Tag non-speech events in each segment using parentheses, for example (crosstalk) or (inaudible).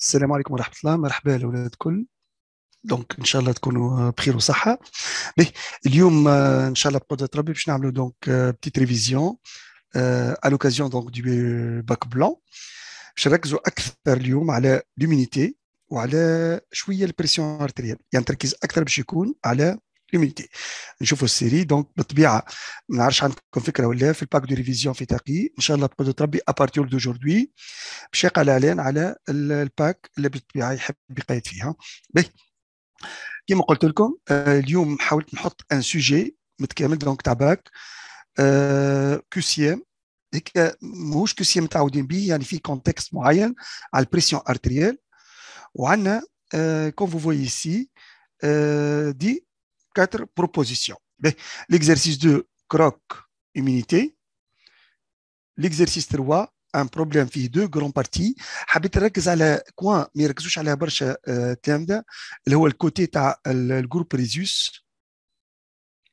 السلام عليكم ورحمه الله مرحبا الاولاد الكل دونك ان شاء الله تكونوا بخير وصحه بيه اليوم آه، ان شاء الله بقدره ربي باش نعملوا دونك بتيت آه، ريفيزيون آه، à l'occasion donc du bac blanc باش نركزوا اكثر اليوم على لومينيتي وعلى شويه البريسيون ارتيريال يعني تركيز اكثر باش يكون على ليميتي نشوفوا السيري دونك بالطبيعه ما نعرفش عندكم فكره ولا في الباك دو ريفيزيون في تقي ان شاء الله تقدر تربي ابارتيور دوجوردي باش يقع الاعلان على الباك اللي بالطبيعه يحب يقيد فيها باهي كما قلت لكم آه، اليوم حاولت نحط ان سوجي متكامل دونك تاع باك آه، كو سيام هيك آه، ماهوش كو سيام متعودين به يعني في كونتكست معين على البريسيون ارتريال وعندنا كون فو فوي سي دي quatre propositions. L'exercice 2, croque, immunité. L'exercice 3, un problème fait deux grands parties. Je vais vous à la coin, mais je vais vous dire que le côté le groupe Résus.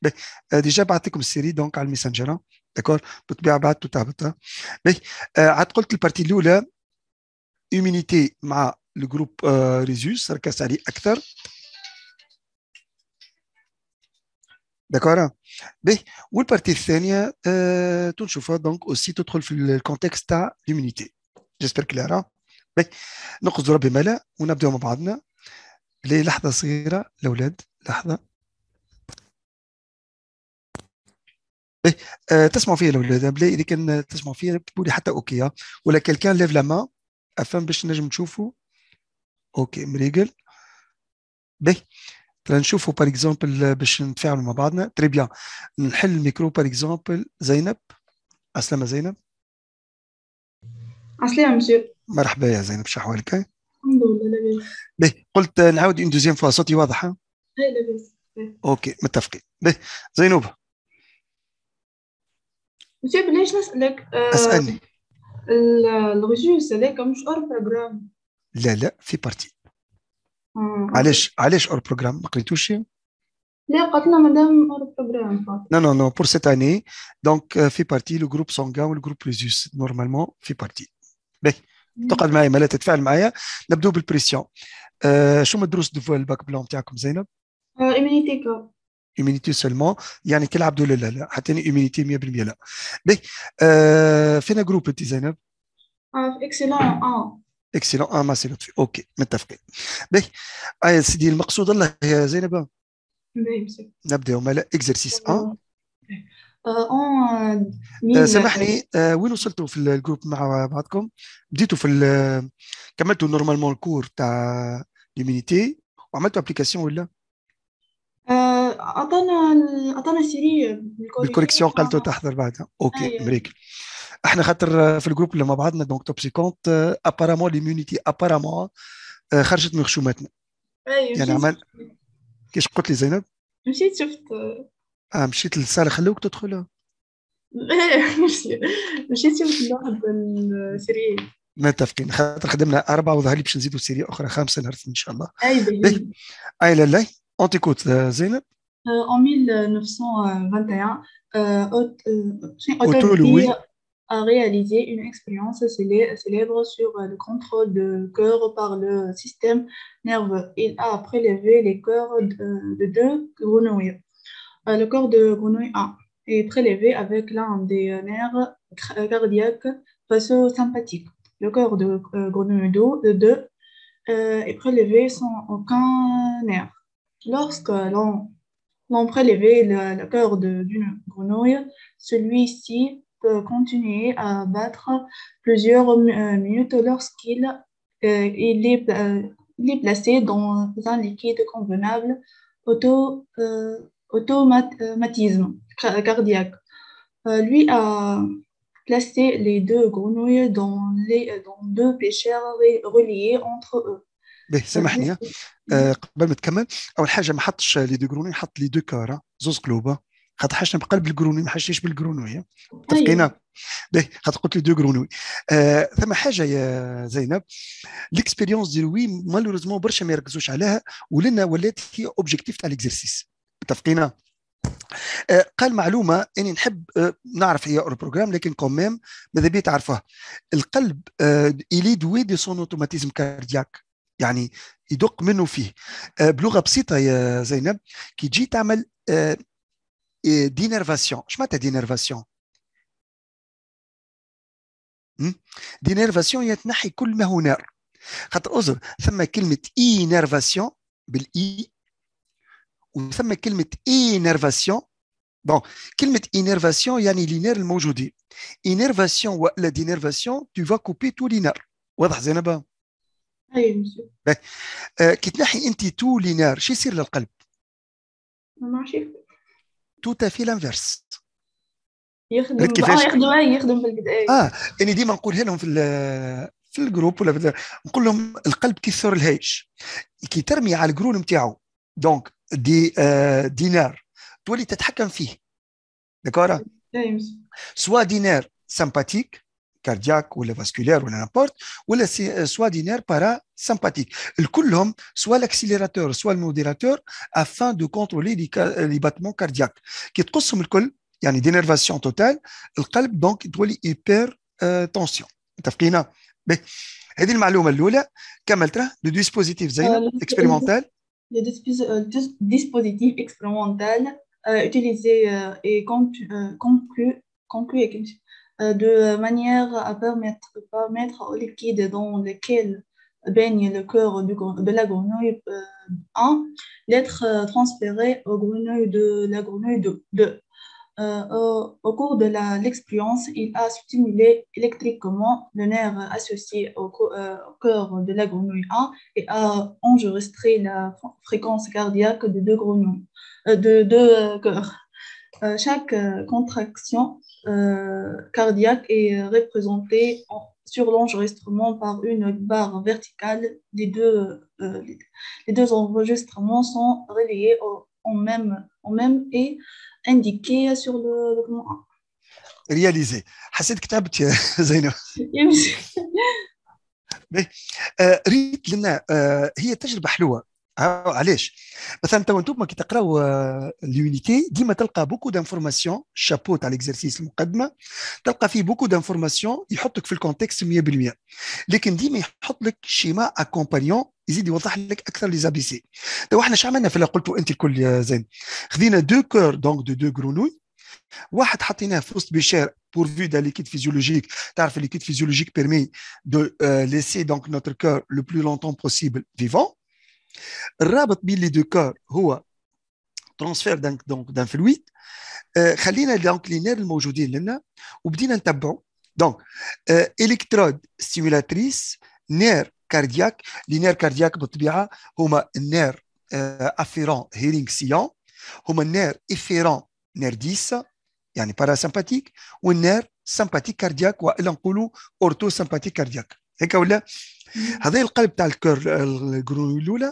Euh, déjà, je vais vous série donc à le messenger. Hein, d'accord Vous pouvez vous tout à l'heure. Hein. Mais je euh, vais vous la partie de l'immunité, le groupe euh, Résus, c'est-à-dire D'accord B. والبارتي الثانية tu نشوفها دونك aussi تدخل في الكونتكست تاع l'immunité. J'espère كلارا. B. نقصد ربي ما ونبداو مع بعضنا بلي لحظة صغيرة الأولاد لحظة. B. آه، تسمعوا فيا الأولاد بلا إذا كان تسمعوا فيا تقولي حتى أوكي ولا كالكان ليف لا ما أفهم باش نجم نشوفوا. أوكي مريقل. باهي لنشوفوا بار اكزومبل باش نتفاعلوا مع بعضنا تري بيان نحل الميكرو بار اكزومبل زينب عسلامة زينب عسلامة مسيو مرحبا يا زينب شو احوالك؟ الحمد لله لاباس قلت نعاود اون دوزيام فوا صوتي واضح ها؟ اي لاباس اوكي متفقين باهي زينوب مسيو بلاش نسألك أه اسألني الغجوس هذاك مش اور بروجرام لا لا في بارتي علاش علاش اور بروغرام ما قريتوش لا قالتنا مدام اور بروغرام نو نو نو بور سيت اني دونك في بارتي لو جروب سونغا والجروب ليزيوس نورمالمون في بارتي باهي تقعد معايا ما لا تتفاعل معايا نبداو بالبريسيون آه شو الدروس دفوا الباك بلون تاعكم زينب؟ ايمينيتي كور ايمينيتي سولمون يعني كي ولا لا لا حتى ايمينيتي 100% لا باهي euh, فينا جروب انت زينب؟ اكسلون اه اكسلون اه ما سي لطفي اوكي متفقين باهي آه سيدي المقصود الله يا زينب نبداو مالا اكزرسيس 1 آه سامحني آه وين وصلتوا في الجروب مع بعضكم بديتوا في كملتوا نورمالمون الكور تاع ليمينيتي وعملتوا ابليكاسيون ولا آه، اعطانا اعطانا سيري بالكوريكسيون قالتوا تحضر بعدها اوكي أيوه. مريكل احنا خاطر في الجروب اللي مع بعضنا دونك كونت ابارامون ليمونيتي ابارامون خرجت من خشوماتنا أيوة يعني عمل كيش قلت لي زينب مشيت شفت اه مشيت للصاله خلوك تدخل (laughs) مشيت شفت واحد السيريال متفقين خاطر خدمنا اربعه وظهر لي باش نزيدوا سيري اخرى خمسه نهار ان شاء الله اي اي لا لا اون آه، كوت زينب آه، en 1921, euh, Otto a réalisé une expérience célèbre sur euh, le contrôle de cœur par le système nerveux. Il a prélevé les cœurs de, deux grenouilles. Euh, le corps de grenouille A est prélevé avec l'un des nerfs cardiaques vasosympathiques. Le corps de euh, grenouille 2 est prélevé sans aucun nerf. Lorsque l'on prélevait le, le cœur d'une grenouille, celui-ci peut continuer à battre plusieurs euh, minutes lorsqu'il euh, il est, il est, placé dans un liquide convenable auto, euh, automatisme cardiaque. lui a placé les deux grenouilles dans, les, dans deux pêcheurs reliés entre eux. باهي bah, سامحني قبل ما تكمل اول حاجه ما حطش لي دو جروني حط لي دو كارا زوز قلوبه خاطر حشنا بقلب الكرونوي ما حشناش بالكرونوي متفقين طيب. باهي خاطر قلت لي دو كرونوي آه ثم حاجه يا زينب ليكسبيريونس ديال وي مالوريزمون برشا ما يركزوش عليها ولنا ولات هي اوبجيكتيف تاع ليكزرسيس متفقين آه، قال معلومه اني نحب آه، نعرف هي بروجرام لكن كوميم ماذا بيا تعرفوها القلب الي دوي دي سون اوتوماتيزم كاردياك يعني يدق منه فيه آه، بلغه بسيطه يا زينب كي تجي تعمل دينيرفاسيون اش معناتها دينيرفاسيون دينيرفاسيون هي تنحي كل ما هو نار خاطر اوزر ثم كلمه اينيرفاسيون بالاي وثم كلمه اينرفاسيون بون كلمه اينرفاسيون يعني لي نار الموجودين اينرفاسيون ولا دينيرفاسيون تو فا كوبي تو لي نار واضح زينب اي مسيو كي تنحي انت تو لي نار شو يصير للقلب ما توتا في لانفيرس l'inverse يخدم كيفاش آه، يخدم آه، آه، في البدايه اه يعني ديما نقولها لهم في في الجروب ولا في نقول لهم القلب كيثر الهيش كي ترمي على الجرون نتاعو دونك دي آه دينار تولي تتحكم فيه داكورا أيوة. سوا دينار سامباتيك Cardiaque ou la vasculaire ou n'importe, ou la euh, d'une para sympathique Le coulomb, soit l'accélérateur, soit le modérateur afin de contrôler les euh, battements cardiaques. Qui est-ce que c'est une dénervation totale Le cœur donc, il y hyper-tension. hypertension. Vous c'est de dispositif expérimental Le euh, dispositif expérimental utilisé et conclu avec une. Euh, de manière à permettre, permettre au liquide dans lequel baigne le cœur de la grenouille 1 euh, d'être euh, transféré au grenouille de la grenouille 2. au cours de l'expérience, il a stimulé électriquement le nerf associé au, cœur de la grenouille 1 et a enregistré la fréquence cardiaque de deux grenouilles, de deux cœurs. chaque contraction euh, cardiaque est euh, représenté sur l'enregistrement par une barre verticale. Les deux, euh, les deux enregistrements sont reliés en, même, en même et indiqués sur le document رياليزي حسيت كتبت يا زينب ريت لنا هي تجربه حلوه علاش مثلا تو انتم كي تقراو آه، ليونيتي ديما تلقى بوكو دانفورماسيون شابو تاع ليكزرسيس المقدمه تلقى فيه بوكو دانفورماسيون يحطك في الكونتكست 100% لكن ديما يحط لك شيما اكومبانيون يزيد يوضح لك اكثر لي زابي سي تو احنا عملنا في اللي قلتوا انت الكل يا زين خذينا دو كور دونك دو دو غرونوي واحد حطيناه في وسط بشار بور d'un liquide ليكيد فيزيولوجيك تعرف physiologique فيزيولوجيك de euh, laisser donc notre cœur le plus longtemps possible vivant. الرابط بين لي دو كور هو ترانسفير دونك دونك دان فلويد خلينا دونك لي نير الموجودين لنا وبدينا نتبعوا دونك الكترود ستيمولاتريس نير كاردياك لي نير كاردياك بالطبيعه هما النير افيرون هيرينغ سيون هما النير افيرون نير ديس يعني باراسامباتيك والنير سامباتيك كاردياك والا نقولوا اورتو سامباتيك كاردياك cest le cœur de la grenouille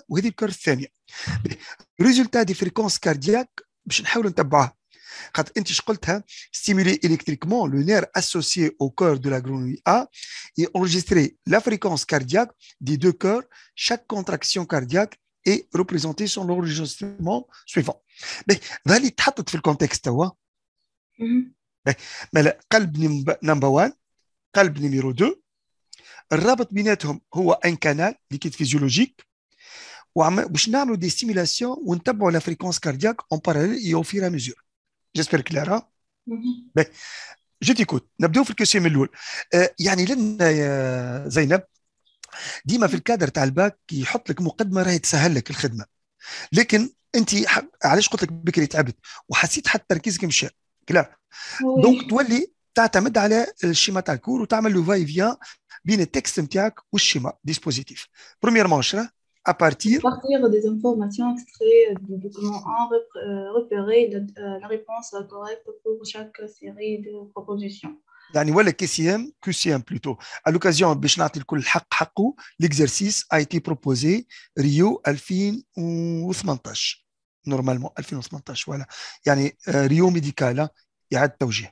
de stimuler électriquement le nerf associé au cœur de la grenouille A et enregistrer la fréquence cardiaque des deux cœurs, chaque contraction cardiaque est représentée son l'enregistrement suivant. C'est ce mhm. le contexte. le numéro un, الرابط بيناتهم هو ان كانال ليكيد فيزيولوجيك باش نعملوا دي ستيمولاسيون ونتبعوا لا فريكونس كاردياك اون باراليل اي او فيرا ميزور جيسبر كلارا جو تيكوت نبداو في الكيسيون من الاول يعني لنا آه، يا زينب ديما في الكادر تاع الباك يحط لك مقدمه راهي تسهل لك الخدمه لكن انت علاش قلت لك بكري تعبت وحسيت حتى تركيزك مشى كلا دونك تولي تعتمد على الشيما تاع الكور وتعمل لو فاي فيا bien le texte ou le schéma dispositif. Premièrement, à partir... partir des informations extraites du document 1, euh, repérer euh, la réponse correcte pour chaque série de propositions. يعني ولا كي سي ام كو de l'exercice, a été proposé Rio, Alphine ou الحق Normalement, Alphine ou تي بروبوزي ريو 2018 Normalement, 2018 Rio يعني ريو ميديكال يعاد توجيه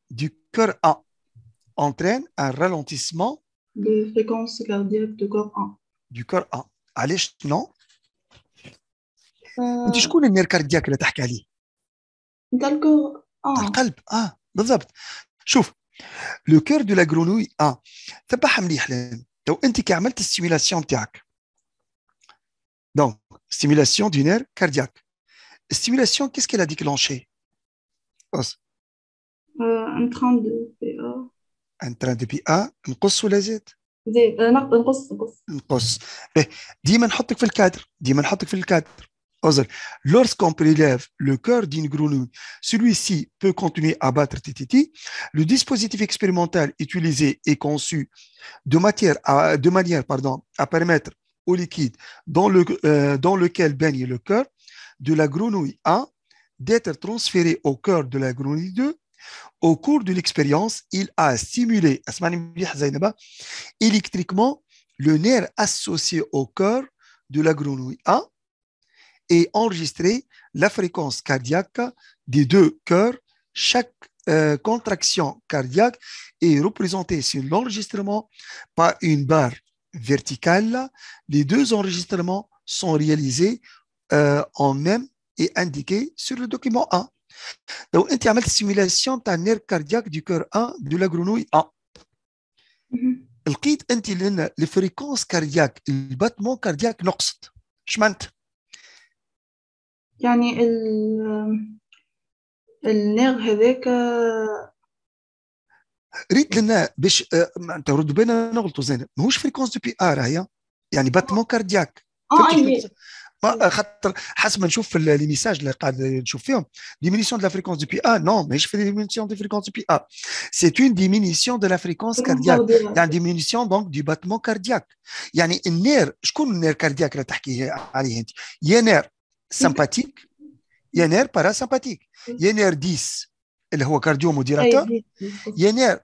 du cœur A entraîne un ralentissement de fréquence cardiaque du corps A. Du corps 1. Allez, non. Euh, tu le nerf cardiaque que tu le cœur de Dans le cœur 1. بالضبط شوف لو كور stimulation لا غرونوي اه تبعها مليح لان انت كي un euh, train de euh, train de Lorsqu'on prélève le cœur d'une grenouille, celui-ci peut continuer à battre TTT. Le dispositif expérimental utilisé est conçu de, manière à permettre au liquide dans, euh, dans lequel baigne le cœur de la grenouille 1 d'être transféré au cœur de la grenouille 2 au cours de l'expérience, il a stimulé électriquement le nerf associé au cœur de la grenouille A et enregistré la fréquence cardiaque des deux cœurs. Chaque euh, contraction cardiaque est représentée sur l'enregistrement par une barre verticale. Les deux enregistrements sont réalisés euh, en même et indiqués sur le document A. لو انت عملت سيميلاسيون تاع النير كاردياك دو كور 1 دو لا غرونوي 1 لقيت انت لان الفريكونس كاردياك الباتمون كاردياك نقصت اش معنات يعني ال النير هذاك ريت لنا باش معناتها رد بينا نغلطوا زين ماهوش فريكونس دو بي ار هي يعني باتمون كاردياك اه moi, quand, quand je chauffe les messages, les cardes chauffent, diminution de la fréquence du P. A. Non, mais je fais diminution de fréquence du P. A. C'est une diminution de la fréquence cardiaque, y une diminution donc du battement cardiaque. Y a un nerf, je coule nerf cardiaque là, Y a un nerf sympathique, y a un nerf parasympathique. Il y a un nerf dis, le haut cardio modulateur, y a un nerf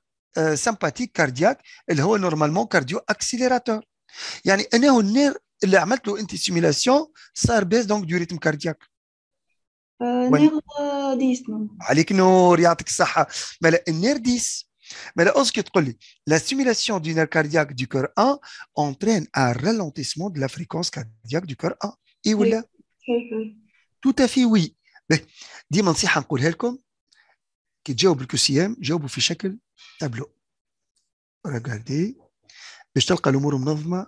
sympathique cardiaque, le haut normalement cardio accélérateur. Y a un nerf اللي عملت له انت سيميلاسيون صار بيس دونك دو ريتم كاردياك نير 10 نعم. عليك نور يعطيك الصحه مالا النير 10 مالا اوسكي تقول لي لا سيميلاسيون دو نير كاردياك دو كور 1 اونترين ان رالونتيسمون دو لا فريكونس كاردياك دو كور 1 اي ولا تو تافي وي ديما نصيحه نقولها لكم كي تجاوب الكو الكوسيام جاوبوا في شكل تابلو ريغاردي باش تلقى الامور منظمه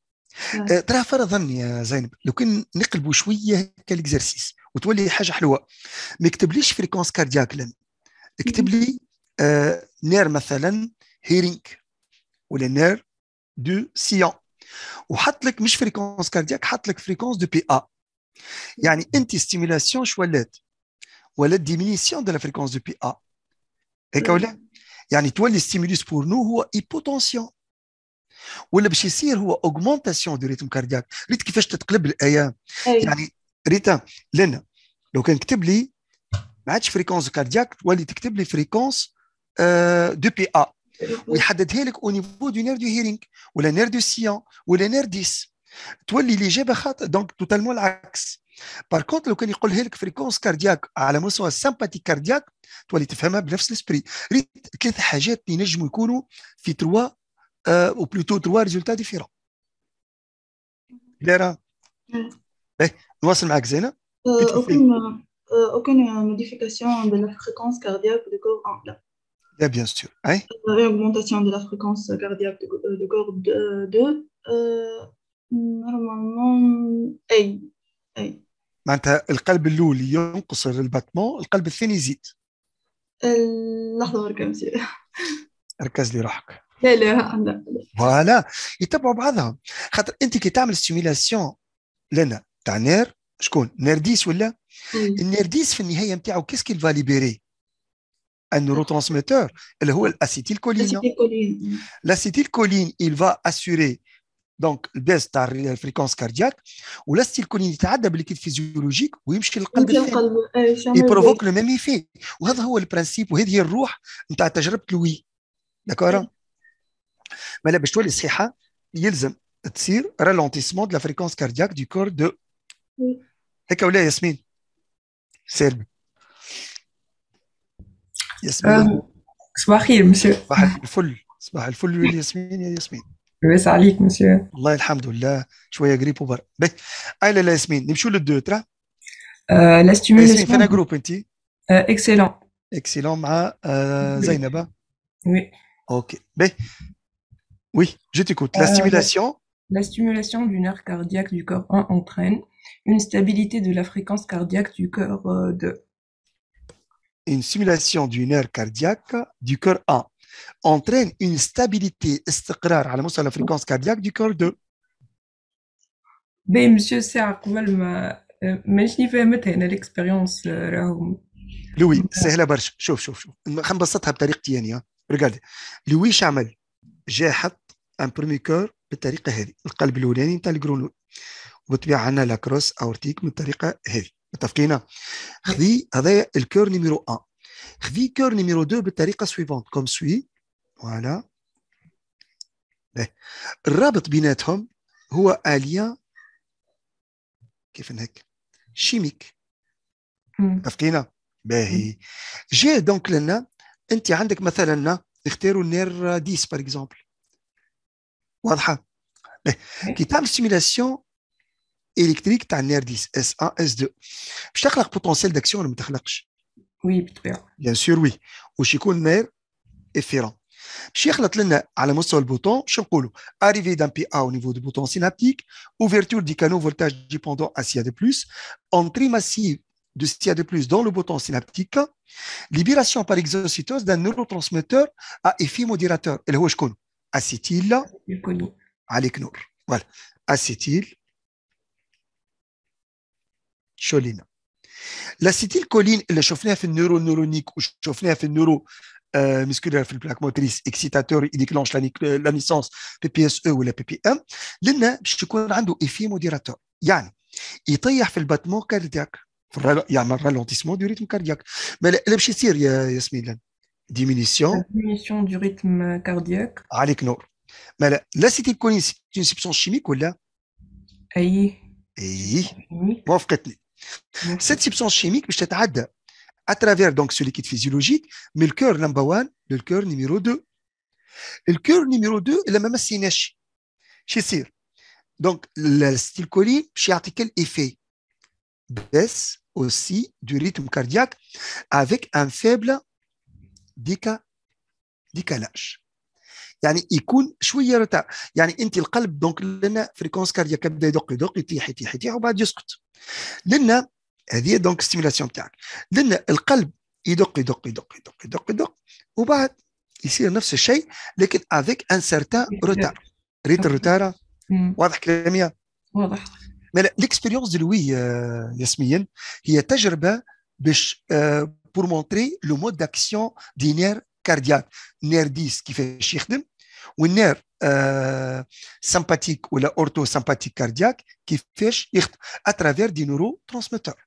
آه، نعم. ترى فرضا يا زينب لو كان نقلبوا شويه كالاكزرسيس وتولي حاجه حلوه ما يكتبليش فريكونس كاردياك لن اكتب لي آه نير مثلا هيرينك ولا نير دو سيون وحط لك مش فريكونس كاردياك حط لك فريكونس دو بي ا يعني انت ستيمولاسيون شو ولات ولات ديمينيسيون دو لا فريكونس دو بي ا هيك ولا يعني تولي ستيمولوس بور نو هو ايبوتونسيون ولا باش يصير هو اوغمونتاسيون دو ريتم كاردياك ريت كيفاش تتقلب الايام أي. يعني ريتا لنا لو كان كتب لي ما عادش فريكونس كاردياك تولي تكتب لي فريكونس دو بي ا ويحددها لك او نيفو دو نير دو هيرينغ ولا نير دو سيون ولا نير ديس تولي الاجابه خاطئه دونك توتالمون العكس بار كونت لو كان يقولها لك فريكونس كاردياك على مستوى السامباتيك كاردياك تولي تفهمها بنفس الاسبري ريت ثلاث حاجات اللي ينجموا يكونوا في تروا euh, ou plutôt trois résultats différents. Claire Nous sommes زينة aucune, euh, euh, aucune euh, modification de la fréquence cardiaque du corps 1 là. Yeah, bien sûr. Hey. Eh? Une augmentation de la fréquence cardiaque de, de corps 2 euh, normalement اي اي معناتها القلب le ينقص الباتمون القلب الثاني يزيد لحظه برك ركز لي روحك لا لا فوالا يتبعوا بعضهم خاطر انت كي تعمل ستيميلاسيون لنا تاع نير شكون نرديس ولا النرديس في النهايه نتاعو كيس كيل فاليبيري ليبيري اللي هو الاسيتيل كولين الاسيتيل il va assurer donc le baisse de la fréquence cardiaque ou كولين يتعدى بالكيد فيزيولوجيك ويمشي للقلب يبروفوك لو ميم ايفي وهذا هو البرانسيب وهذه هي الروح نتاع تجربه لوي داكور Mais là, pour que ça il un ralentissement de la fréquence cardiaque du corps. de Yasmine C'est euh, Bonsoir, monsieur. Bonsoir, Yasmine. Oui, bonsoir, monsieur. Allah Je suis Allez, Yasmine, on va deux, euh, laisse groupe euh, Excellent. Excellent, ma Zainaba Oui. Ok. Ben, oui, je t'écoute. La euh, stimulation La stimulation du nerf cardiaque du corps 1 entraîne une stabilité de la fréquence cardiaque du cœur euh, 2. Une stimulation du nerf cardiaque du cœur 1 entraîne une stabilité à la fréquence cardiaque du cœur ben, 2. Euh, mais monsieur, c'est mais ماشي pas هنا l'expérience c'est لوي سهله برشا شوف شوف شوف نبسطها بطريقتي يعني ريغاردي لوي شعمل جا حط ان برومي كور بالطريقه هذه القلب الاولاني نتاع الجرونول وبالطبيعه عندنا لاكروس اورتيك من الطريقه هذه متفقين خذي هذا الكور نيميرو 1 خذي كور نيميرو 2 بالطريقه سويفونت كوم سوي فوالا إيه. الرابط بيناتهم هو اليا كيف هيك شيميك متفقين باهي جاء دونك لنا انت عندك مثلا نختاروا النير 10 باغ اكزومبل Quand Le kit simulation électrique d'un nerf S1, S2. potentiel d'action. le Oui, bien sûr. Bien sûr, oui. Au je connais nerf éphémère. Je bouton. Je le Arrivée d'un PA au niveau du bouton synaptique. Ouverture du canon voltage dépendant à sia de plus. Entrée massive de sia de plus dans le bouton synaptique. Libération par exocytose d'un neurotransmetteur à effet modulateur. Et acétyl. عليك نور فوالا اسيتيل شولينا الاسيتيل كولين اللي شفناها في النيورو نورونيك وشفناها في النيورو مسكولير في البلاك موتريس اكسيتاتور يديكلونش لا نيسونس بي بي اس او ولا بي بي ام لنا باش يكون عنده ايفي موديراتور يعني يطيح في الباتمون كاردياك يعمل رالونتيسمون دو ريتم كاردياك ما لا باش يصير يا ياسمين diminution. du rythme cardiaque. Allez, non. Mais l'acétylcholine, c'est une substance chimique ou là Aïe. أي. وافقتني. Cette substance chimique, je dit, à travers donc ce liquide physiologique, mais le cœur numéro 1 le cœur numéro 2. Le cœur numéro 2, il a même un chez Sir. Donc, l'acétylcholine, chez article, effet Baisse aussi du rythme cardiaque avec un faible ديكا ديكا لاش يعني يكون شويه رتع يعني انت القلب دونك لنا فريكونس كاردياك يبدا يدق يدق يطيح يطيح يطيح وبعد يسكت لنا هذه دونك ستيمولاسيون تاعك لنا القلب يدق يدق يدق يدق يدق يدق وبعد يصير نفس الشيء لكن افيك ان سارتان روتار ريت الروتار واضح كلامي واضح مالا ليكسبيريونس لوي ياسمين هي تجربه باش euh, pour montrer le mode d'action du nerf cardiaque. Nerf 10 qui fait chichdem, ou nerf euh, sympathique ou orthosympathique cardiaque qui fait chichdem à travers des neurotransmetteurs.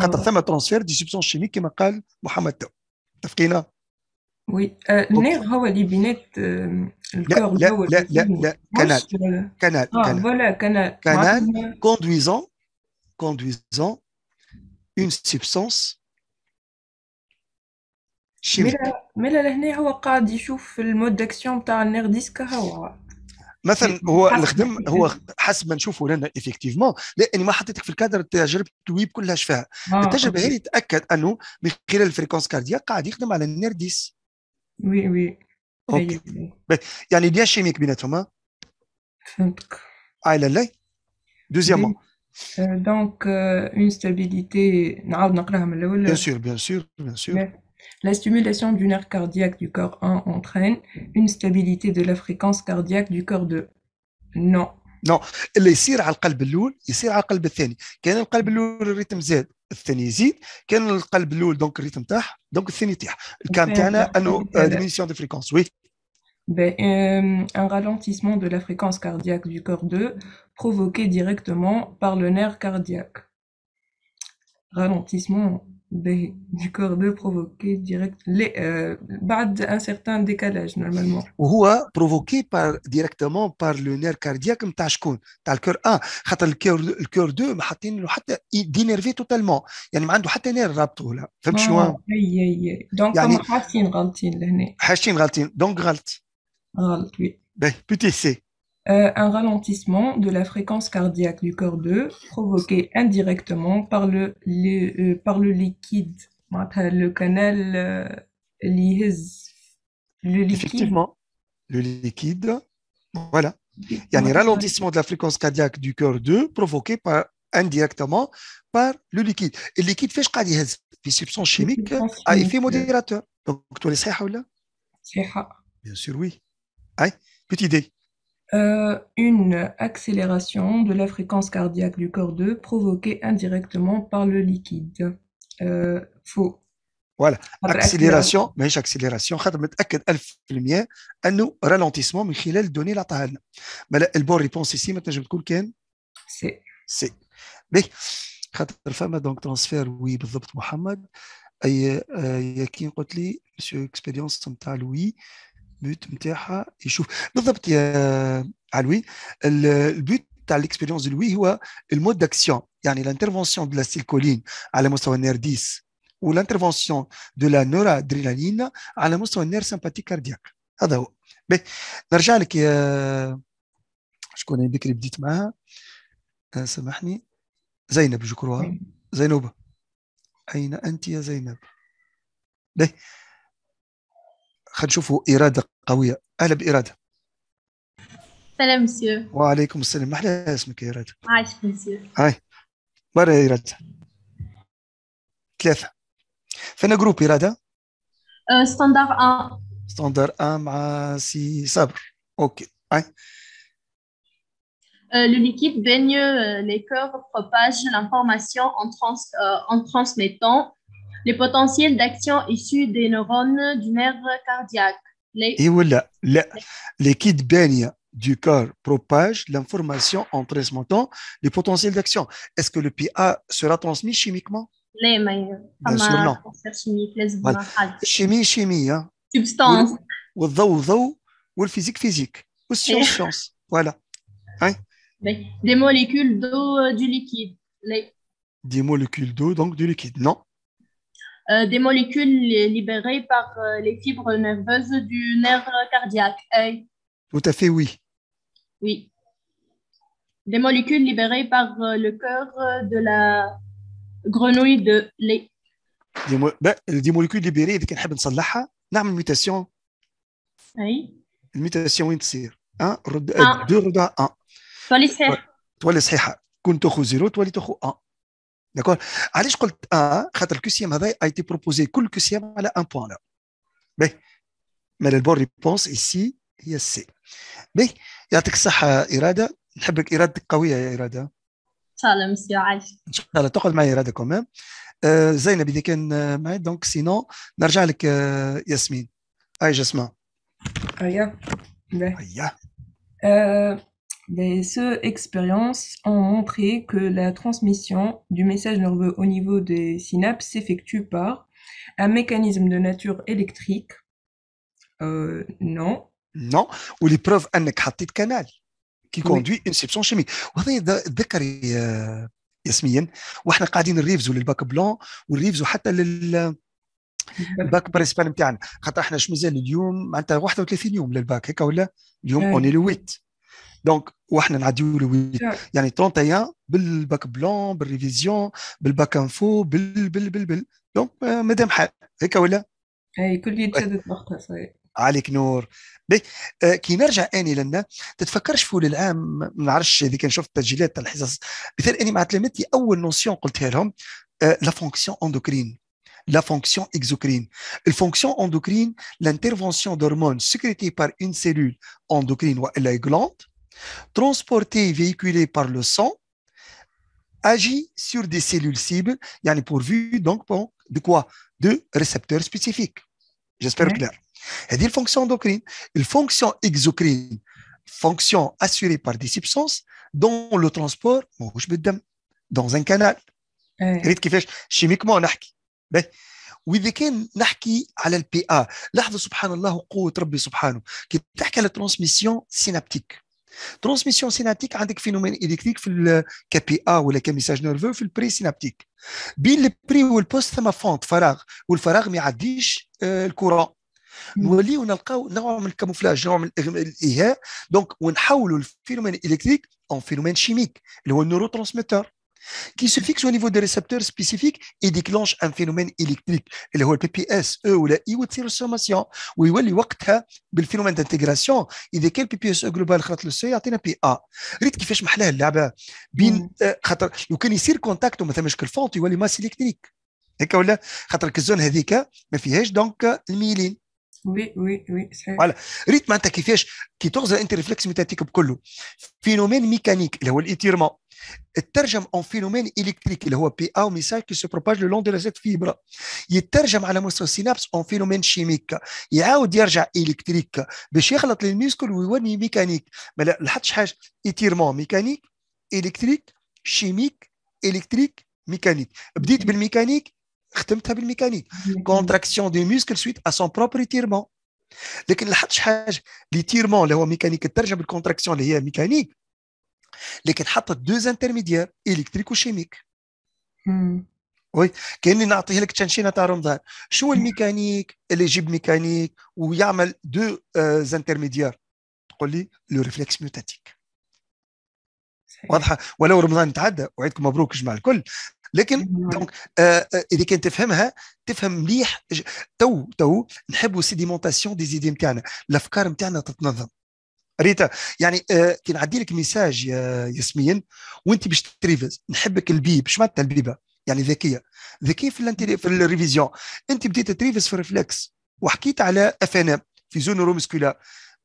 Quand on fait transfert de substances chimiques, comme a Mohamed Oui, euh, euh, le nerf, c'est les binette. Le corps, le canal. Ah, canal. Voilà, canal. Canal conduisant, conduisant une substance شيفت ملا لهنا هو قاعد يشوف في المود اكسيون تاع النير ديسك هو مثلا هو الخدم هو حسب ما نشوفه لنا ايفيكتيفمون لاني ما حطيتك في الكادر تجربه ويب كلها شفاها التجربه آه، هذه تاكد انه من خلال الفريكونس كارديا قاعد يخدم على النير ديس وي وي اوكي يعني ليان شيميك بيناتهم فهمتك آه، لا لا دوزيامون دونك اون آه، ستابيليتي نعاود نقراها من الاول بيان سور بيان سور بيان سور La stimulation du nerf cardiaque du corps 1 entraîne une stabilité de la fréquence cardiaque du corps 2. Non. نو اللي يصير على القلب الاول يصير على القلب الثاني كان القلب الاول الريتم زاد الثاني يزيد كان القلب الاول دونك الريتم تاعه دونك الثاني يطيح الكلام تاعنا انه ديمينيسيون دو فريكونس وي Ben, euh, un ralentissement de la fréquence cardiaque du corps 2 provoqué directement par le nerf cardiaque. Ralentissement des, du corps 2 provoqué directement, les euh, bad un certain décalage normalement ou provoqué directement par le nerf cardiaque comme m'ta chkoun ta le cœur 1 خاطر le cœur le cœur 2 il est le dénervé totalement yani a ando hatta nerf rabto la fahm ah, chou donc c'est un galtin lehna hatin galtin donc galt galt oui Bien, petit c euh, un ralentissement de la fréquence cardiaque du cœur 2 provoqué indirectement par le, euh, par le liquide, le canal euh, le liquide. Effectivement, le liquide, voilà. Il y a un ralentissement de la fréquence cardiaque du cœur 2 provoqué par, indirectement par le liquide. le liquide fait les substances chimiques à effet modérateur. Donc, tu les sais, Bien sûr, oui. petite idée. Euh, une accélération de la fréquence cardiaque du corps 2 provoquée indirectement par le liquide. Euh, faux. Voilà, accélération, mais accélération, je vais à l'alphimien, c'est un ralentissement, mais il est donné la taille. Mais la bonne réponse ici, maintenant je vais vous dire C'est. C'est. Mais, je vais vous un transfert, oui, pour vous, Mohamed. Il y a qui, M. Expérience, oui. البوت نتاعها يشوف بالضبط يا علوي البوت تاع الاكسبيريونس لوي هو المود داكسيون يعني لانترفونسيون دو لا سيلكولين على مستوى النيرديس والانترفونسيون دو لا نورا ادرينالين على مستوى النير سمباتيك كاردياك هذا هو بي نرجع لك يا شكون بكري بديت معاها آه، سامحني زينب جكروها زينوبه اين انت يا زينب بي خنشوفوا اراده قويه اهلا باراده سلام مسيو وعليكم السلام ما احلى اسمك يا اراده عايش مسيو هاي مرة يا اراده ثلاثه فانا جروب اراده أه ستاندار 1 ستاندار 1 مع سي صبر اوكي هاي Euh, le liquide baigne euh, les corps, propage l'information en, trans, euh, en transmettant les potentiels d'action issus des neurones du nerf cardiaque. Et voilà, les liquide baigne du corps propage l'information en transmettant les potentiels d'action. Est-ce que le PA sera transmis chimiquement non. Chimie, chimie. Hein. Substance. Ou le physique, physique. Ou (laughs) science, science. Voilà. Hein? Des molécules d'eau euh, du liquide. Des molécules d'eau, donc du liquide. Non. Euh, des molécules libérées par euh, les fibres nerveuses du nerf cardiaque. oui. Tout à fait, oui. Oui. Des molécules libérées par euh, le cœur de la grenouille de lait. Des, bah, molécules libérées, dès qu'on une mutation. Oui. Mutation 1 داكور علاش قلت اه خاطر الكوسيام هذا اي تي بروبوزي كل كوسيام على ان بوان باهي مي البون ريبونس ايسي هي السي باهي يعطيك الصحة إرادة نحبك إرادتك قوية يا إرادة إن شاء الله مسيو عايش إن شاء الله تقعد معي إرادة كمان آه زينب إذا كان معي دونك سينو نرجع لك آه ياسمين أي جسمة ايوه ايوه Les ces expériences ont montré que la transmission du message nerveux au niveau des synapses s'effectue par un mécanisme de nature électrique. Euh, non. Non. Ou l'épreuve de canal qui conduit oui. une substance chimique. ياسمين واحنا قاعدين نريفزو للباك بلون ونريفزو حتى لل الباك بريسبال نتاعنا خاطر احنا اش مازال اليوم معناتها 31 يوم للباك هكا ولا اليوم اوني لو 8 دونك وحنا نعديو الويت يعني 31 بالباك بلون بالريفيزيون بالباك انفو بال بال بال بال دونك مادام حال هيك ولا اي كل يتشدد طيب. وقتها صحيح عليك نور بي آه، كي نرجع اني لنا تتفكرش فول العام ما نعرفش اذا كان شفت تسجيلات الحصص مثال اني مع تلاميذتي اول نوسيون قلتها لهم لا فونكسيون اندوكرين la fonction exocrine. La fonction endocrine, l'intervention d'hormones sécrétées par une cellule endocrine ou la glande, transporté et véhiculé par le sang, agit sur des cellules cibles, est pourvu donc de quoi De récepteurs spécifiques. J'espère oui. clair. Et dire fonction endocrine, une fonction exocrine, fonction assurée par des substances dont le transport, dans un canal. chimiquement كيفاش شيميكمون نحكي باهي كان نحكي على البي ا ربي سبحانه ترانسميسيون سينابتيك عندك فينومين الكتريك في الكي بي ا ولا كميساج نيرفو في البري سينابتيك بين البري والبوست ثم فونت فراغ والفراغ ما يعديش آه، الكورون نوليو نلقاو نوع من الكاموفلاج نوع من الايهاء دونك ونحولوا الفينومين الكتريك اون فينومين شيميك اللي هو النورو ترانسميتر qui se fixe au niveau des récepteurs spécifiques et déclenche un phénomène électrique, اللي هو PPS E ou la I وتصير السوماسيون ويولي وقتها بالفينومين انتجراسيون اذا كان بي بي اس او جلوبال خلط لو سي يعطينا بي ا ريت كيفاش محلاها اللعبه بين آه، خاطر لو كان يصير كونتاكت وما ثماش كالفونت يولي ماس الكتريك هكا ولا خاطر الزون هذيك ما فيهاش دونك الميلين وي وي وي صحيح فوالا ريت معناتها كيفاش كي تغزى انت ريفلكس متاتيك بكله فينومين ميكانيك اللي هو الاتيرمون الترجم اون فينومين الكتريك اللي هو بي او ميساج كي سو بروباج لو لون دو زيت فيبرا يترجم على مستوى السينابس اون فينومين شيميك يعاود يرجع الكتريك باش يخلط للميسكل ويولي ميكانيك ما لاحظتش حاجه ايتيرمون ميكانيك الكتريك شيميك الكتريك ميكانيك بديت بالميكانيك ختمتها بالميكانيك كونتراكسيون دي ميسكل سويت ا سون بروبر ايتيرمون لكن لاحظتش حاجه ليتيرمون اللي هو ميكانيك ترجم بالكونتراكسيون اللي هي ميكانيك لكن حطت دو انترميديير الكتريك وشيميك وي كاني نعطيه لك تشنشينه تاع رمضان شو الميكانيك اللي يجيب ميكانيك ويعمل دو آه، انترميديير تقول لي لو ريفلكس ميوتاتيك واضحه ولو رمضان تعدى وعيدكم مبروك جماعه الكل لكن دونك آه،, آه اذا كان تفهمها تفهم مليح تو تو نحبوا سيديمونتاسيون دي زيدي نتاعنا الافكار نتاعنا تتنظم ريتا يعني آه، كي نعدي لك ميساج يا ياسمين وانت باش تريفز نحبك البيب اش معناتها البيبه يعني ذكيه ذكيه في الانتري في الريفيزيون انت بديت تريفز في ريفلكس وحكيت على اف ان ام في زون نورومسكولا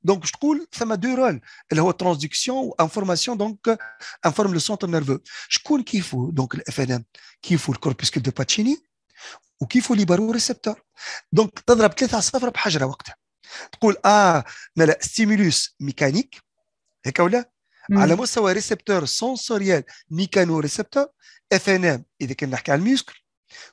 دونك باش تقول ثم دو رول اللي هو ترانزدكسيون وانفورماسيون دونك انفورم لو سونتر نيرفو شكون كيفو دونك الاف ان ام كيفو الكوربسكول دو باتشيني وكيفو لي بارو ريسبتور دونك تضرب ثلاثة صفر بحجره وقتها Tu te dis, ah, on a le stimulus mécanique, c'est ce qu'il y a On a aussi un récepteur sensoriel mécanorécepteur, FNM, si on parle de muscles,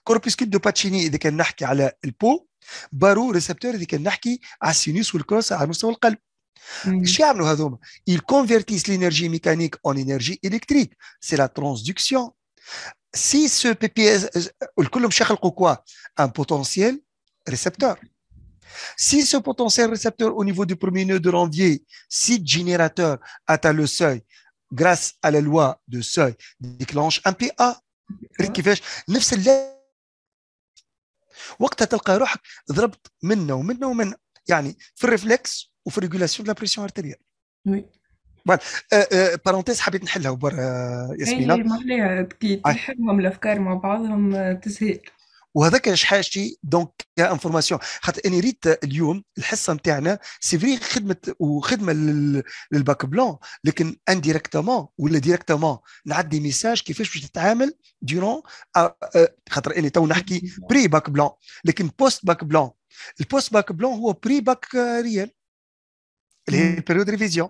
corpuscule de Pacini si on parle de peau, et aussi un récepteur, si on parle de sinus ou de le cest à le cœur. Ils convertissent l'énergie mécanique en énergie électrique, c'est la transduction. Si ce PPS, on peut dire un potentiel récepteur, si ce potentiel récepteur au niveau du premier nœud de ranvier, site générateur, atteint le seuil, grâce à la loi de seuil, déclenche un PA. كيفاش نفس اللعب وقتها تلقى روحك ضربت منه ومنه ومن يعني في الريفلكس وفي الريجولاسيون لا بريسيون ارتيريال وي فوالا بارونتيز حبيت نحلها برا ياسمينه اي مليح كي تحلهم الافكار مع بعضهم تسهيل وهذاك حاجتي دونك انفورماسيون خاطر اني ريت اليوم الحصه نتاعنا سي فري خدمه وخدمه للباك بلون لكن انديريكتومون ولا ديريكتومون نعدي ميساج كيفاش باش تتعامل ديرون آه، آه، خاطر اني تو نحكي بري باك بلون لكن بوست باك بلون البوست باك بلون هو بري باك ريال اللي هي البيريود ريفيزيون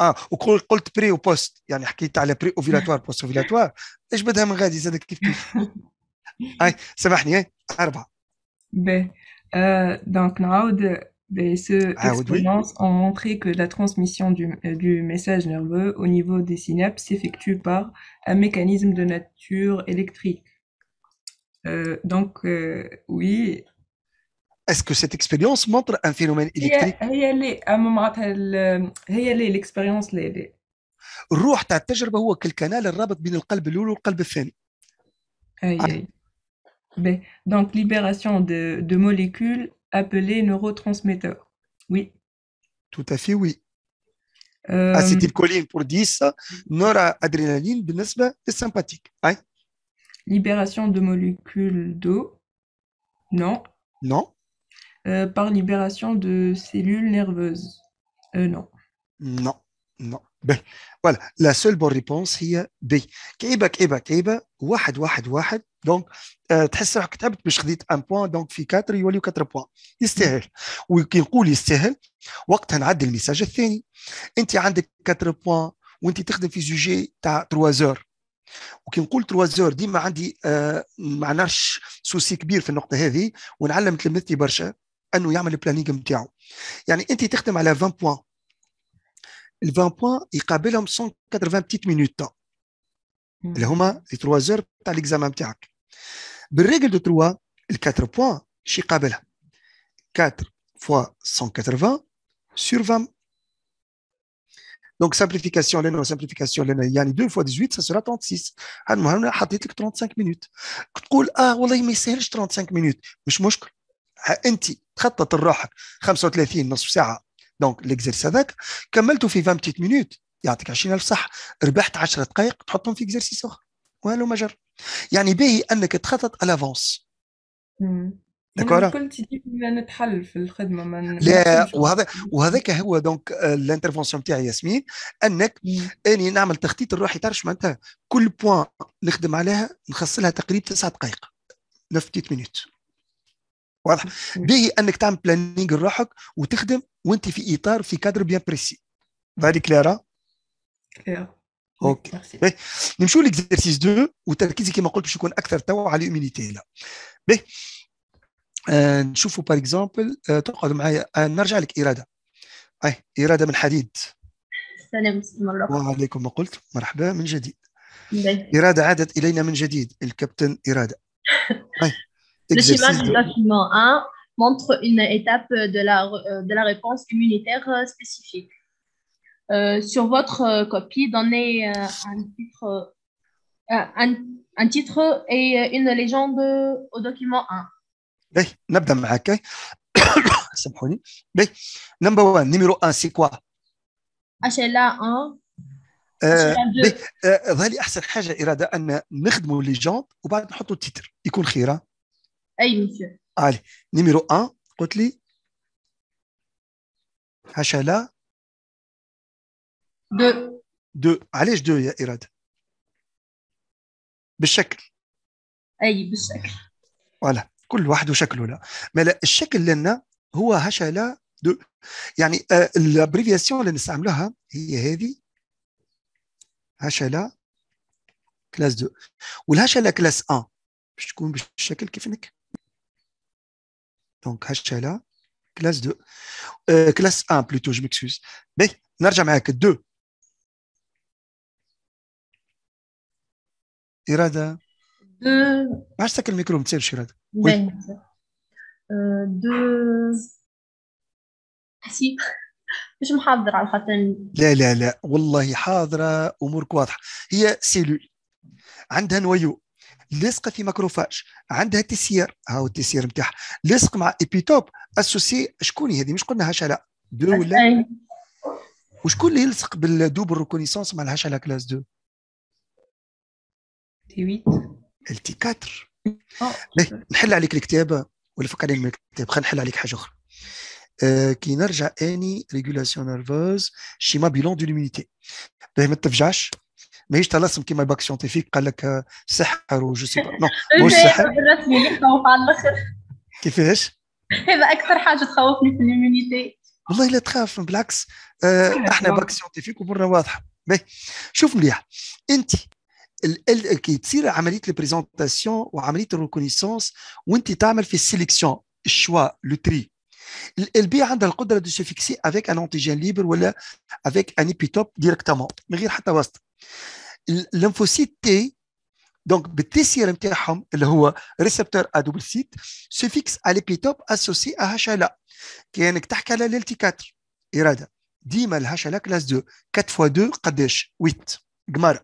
اه وقلت قلت بري وبوست يعني حكيت على بري اوفيلاتوار بوست اوفيلاتوار ايش بدها من غادي زاد كيف كيف (laughs) c'est سامحني هاي اربعه باهي دونك نعاود Ces expériences ont montré que la transmission du, euh, du, message nerveux au niveau des synapses s'effectue par un mécanisme de nature électrique. Euh, donc, euh, oui. Est-ce que cette expérience montre un phénomène électrique l'expérience le canal التجربه هو كالكنال الرابط بين القلب الاول والقلب الثاني. Donc, libération de, molécules appelées neurotransmetteurs. Oui. Tout à fait, oui. Euh... Acétylcholine pour 10, noradrénaline, est sympathique. Hein? Libération de molécules d'eau. Non. Non. Euh, par libération de cellules nerveuses. Euh, non. Non, non. باهي فوالا لا سول بون ريبونس هي بي كعيبه كعيبه كعيبه واحد واحد واحد دونك أه تحس روحك تعبت باش خذيت ان بوان دونك في 4 يوليو 4 بوان يستاهل وكي نقول يستاهل وقتها نعدي الميساج الثاني انت عندك 4 بوان وانت تخدم في سوجي تاع 3 زور وكي نقول 3 زور ديما عندي آه ما نعرفش سوسي كبير في النقطه هذه ونعلم تلمذتي برشا انه يعمل البلانينغ نتاعو يعني انت تخدم على 20 بوان ال 20 بوان يقابلهم 180 بتيت مينوت تو اللي هما لي 3 زور تاع ليكزامان تاعك بالريغل دو 3 ال 4 بوان شي يقابلها 4 فوا 180 سور 20 دونك سامبليفيكاسيون لنا سامبليفيكاسيون لنا يعني 2 فوا 18, سا سورا 36. المهم حطيت لك 35 مينوت تقول اه والله ما يسهلش 35 مينوت مش مشكل. انت تخطط لروحك 35 نصف ساعه دونك ليكزيرس هذاك كملته في 20 بتيت مينوت يعطيك 20000 صح ربحت 10 دقائق تحطهم في اكزرسيس اخر والو ما جرى يعني باهي انك تخطط الافونس داكورا كنت تجيب نتحل في الخدمه ما لا وهذا وهذاك هو دونك الانترفونسيون تاعي ياسمين انك مم. Hmm. اني نعمل تخطيط لروحي تعرف معناتها كل بوان نخدم عليها نخص لها تقريبا تسع دقائق 9 بتيت مينوت واضح hmm. به انك تعمل بلانينغ لروحك وتخدم وانت في اطار في كادر بيان بريسي فالي كليرا اوكي نمشيو ليكزيرسيس 2 وتركيزي كما قلت باش يكون اكثر توا على الاميونيتي هنا باهي نشوفوا بار اكزومبل تقعد معايا آه، نرجع لك اراده اه اراده من حديد السلام عليكم وعليكم ما قلت مرحبا من جديد بي. نعم. إرادة عادت إلينا من جديد الكابتن إرادة (laughs) أي. ماشي 1 montre une étape de la, de la réponse immunitaire euh, spécifique. Euh, sur votre euh, copie, donnez euh, un titre, un, un titre et une légende au document 1. باهي نبدا معاك سامحوني باهي نمبر 1 numéro 1 c'est quoi hla 1 ظهر لي احسن حاجه اراده ان نخدموا لي جونت وبعد نحطوا التيتر يكون خيره Oui, monsieur. Allez, نيميرو 1, قلت لي هشلا دو دو علاش دو يا إرادة؟ بالشكل. أي بالشكل. ولا كل واحد وشكله لا. ما لا الشكل لنا هو هشلا دو يعني آه، الابريفياسيون اللي نستعملوها هي هذه هشلا كلاس دو والهشلا كلاس 1 باش تكون بالشكل كيف انك دونك على كلاس 2 كلاس 1 بلوتو جو مكسوس باهي نرجع معاك 2 إرادة 2 دو عشتك الميكرو ما تسالش إرادة باهي دو حسيت مش محضرة على خاطر لا لا لا والله حاضرة أمورك واضحة هي سيلول عندها نويو لصق في ماكروفاج عندها تسيير هو التسيير نتاعها لصق مع ايبيتوب اسوسي شكون هذه مش قلنا لا دو ولا وشكون اللي يلصق بالدوبل ريكونيسونس مع على كلاس 2 تي 8 التي 4 نحل عليك الكتاب ولا فكرني من الكتاب خلينا نحل عليك حاجه اخرى أه كي نرجع اني ريغولاسيون نيرفوز شيما بيلون دو لومينيتي باهي ما تفجعش ماهيش تلصم كيما الباك سيونتيفيك قال لك آه، سحر وجو سي با نو مش سحر الرسمي اللي تخوف على الاخر كيفاش؟ (laughs) هذا اكثر حاجه تخوفني في اليمينيتي والله لا تخاف بالعكس آه، احنا باك سيونتيفيك وامورنا واضحه باهي شوف مليح انت كي تصير عمليه البريزونتاسيون وعمليه الريكونيسونس وانت تعمل في السيليكسيون الشوا لو تري البي عندها القدره دو سيفيكسي افيك ان انتيجين ليبر ولا افيك ان ايبيتوب ديريكتومون من غير حتى واسطه الليمفوسيت تي دونك بالتيسير نتاعهم اللي هو ريسبتور ا دوبل سيت سيفيكس على ليبيتوب اسوسي ا هاش ال كانك تحكي على ليلتي 4 اراده ديما الهاش ال كلاس 2 4 فوا 2 قداش 8 قماره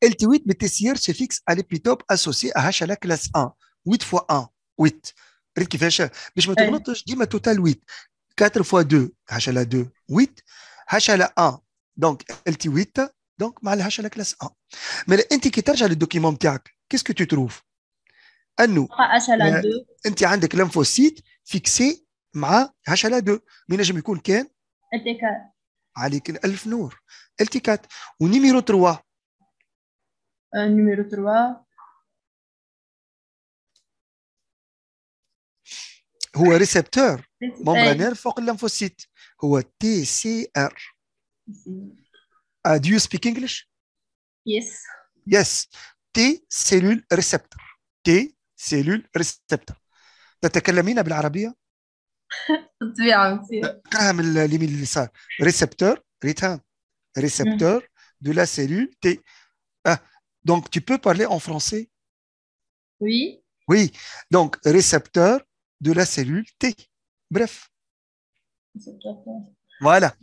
تي 8 بالتيسير سيفيكس على ليبيتوب اسوسي ا هاش ال كلاس 1 8 فوا 1 8 ريت كيفاش باش ما تغلطش ديما توتال 8 4 فوا 2 على 2 8 على 1 دونك تي 8 دونك مع على كلاس 1 مالا انت كي ترجع للدوكيمون تاعك كيسكو تو تروف انه انت عندك لمفوسيت فيكسي مع على 2 مي نجم يكون كان 4 عليك الف نور 4 ونيميرو 3 أه، نيميرو 3 هو ريسبتور ممبرانير فوق الليمفوسيت هو تي سي ار Do you speak English? Yes. Yes. T cellule receptor. T cellule receptor. تتكلمين بالعربية؟ بالطبيعة قراها من اللي لليسار. Receptor return. Receptor de la cellule T. Ah, donc tu peux parler en français? Oui. Oui. Donc récepteur de la cellule T. Bref. فوالا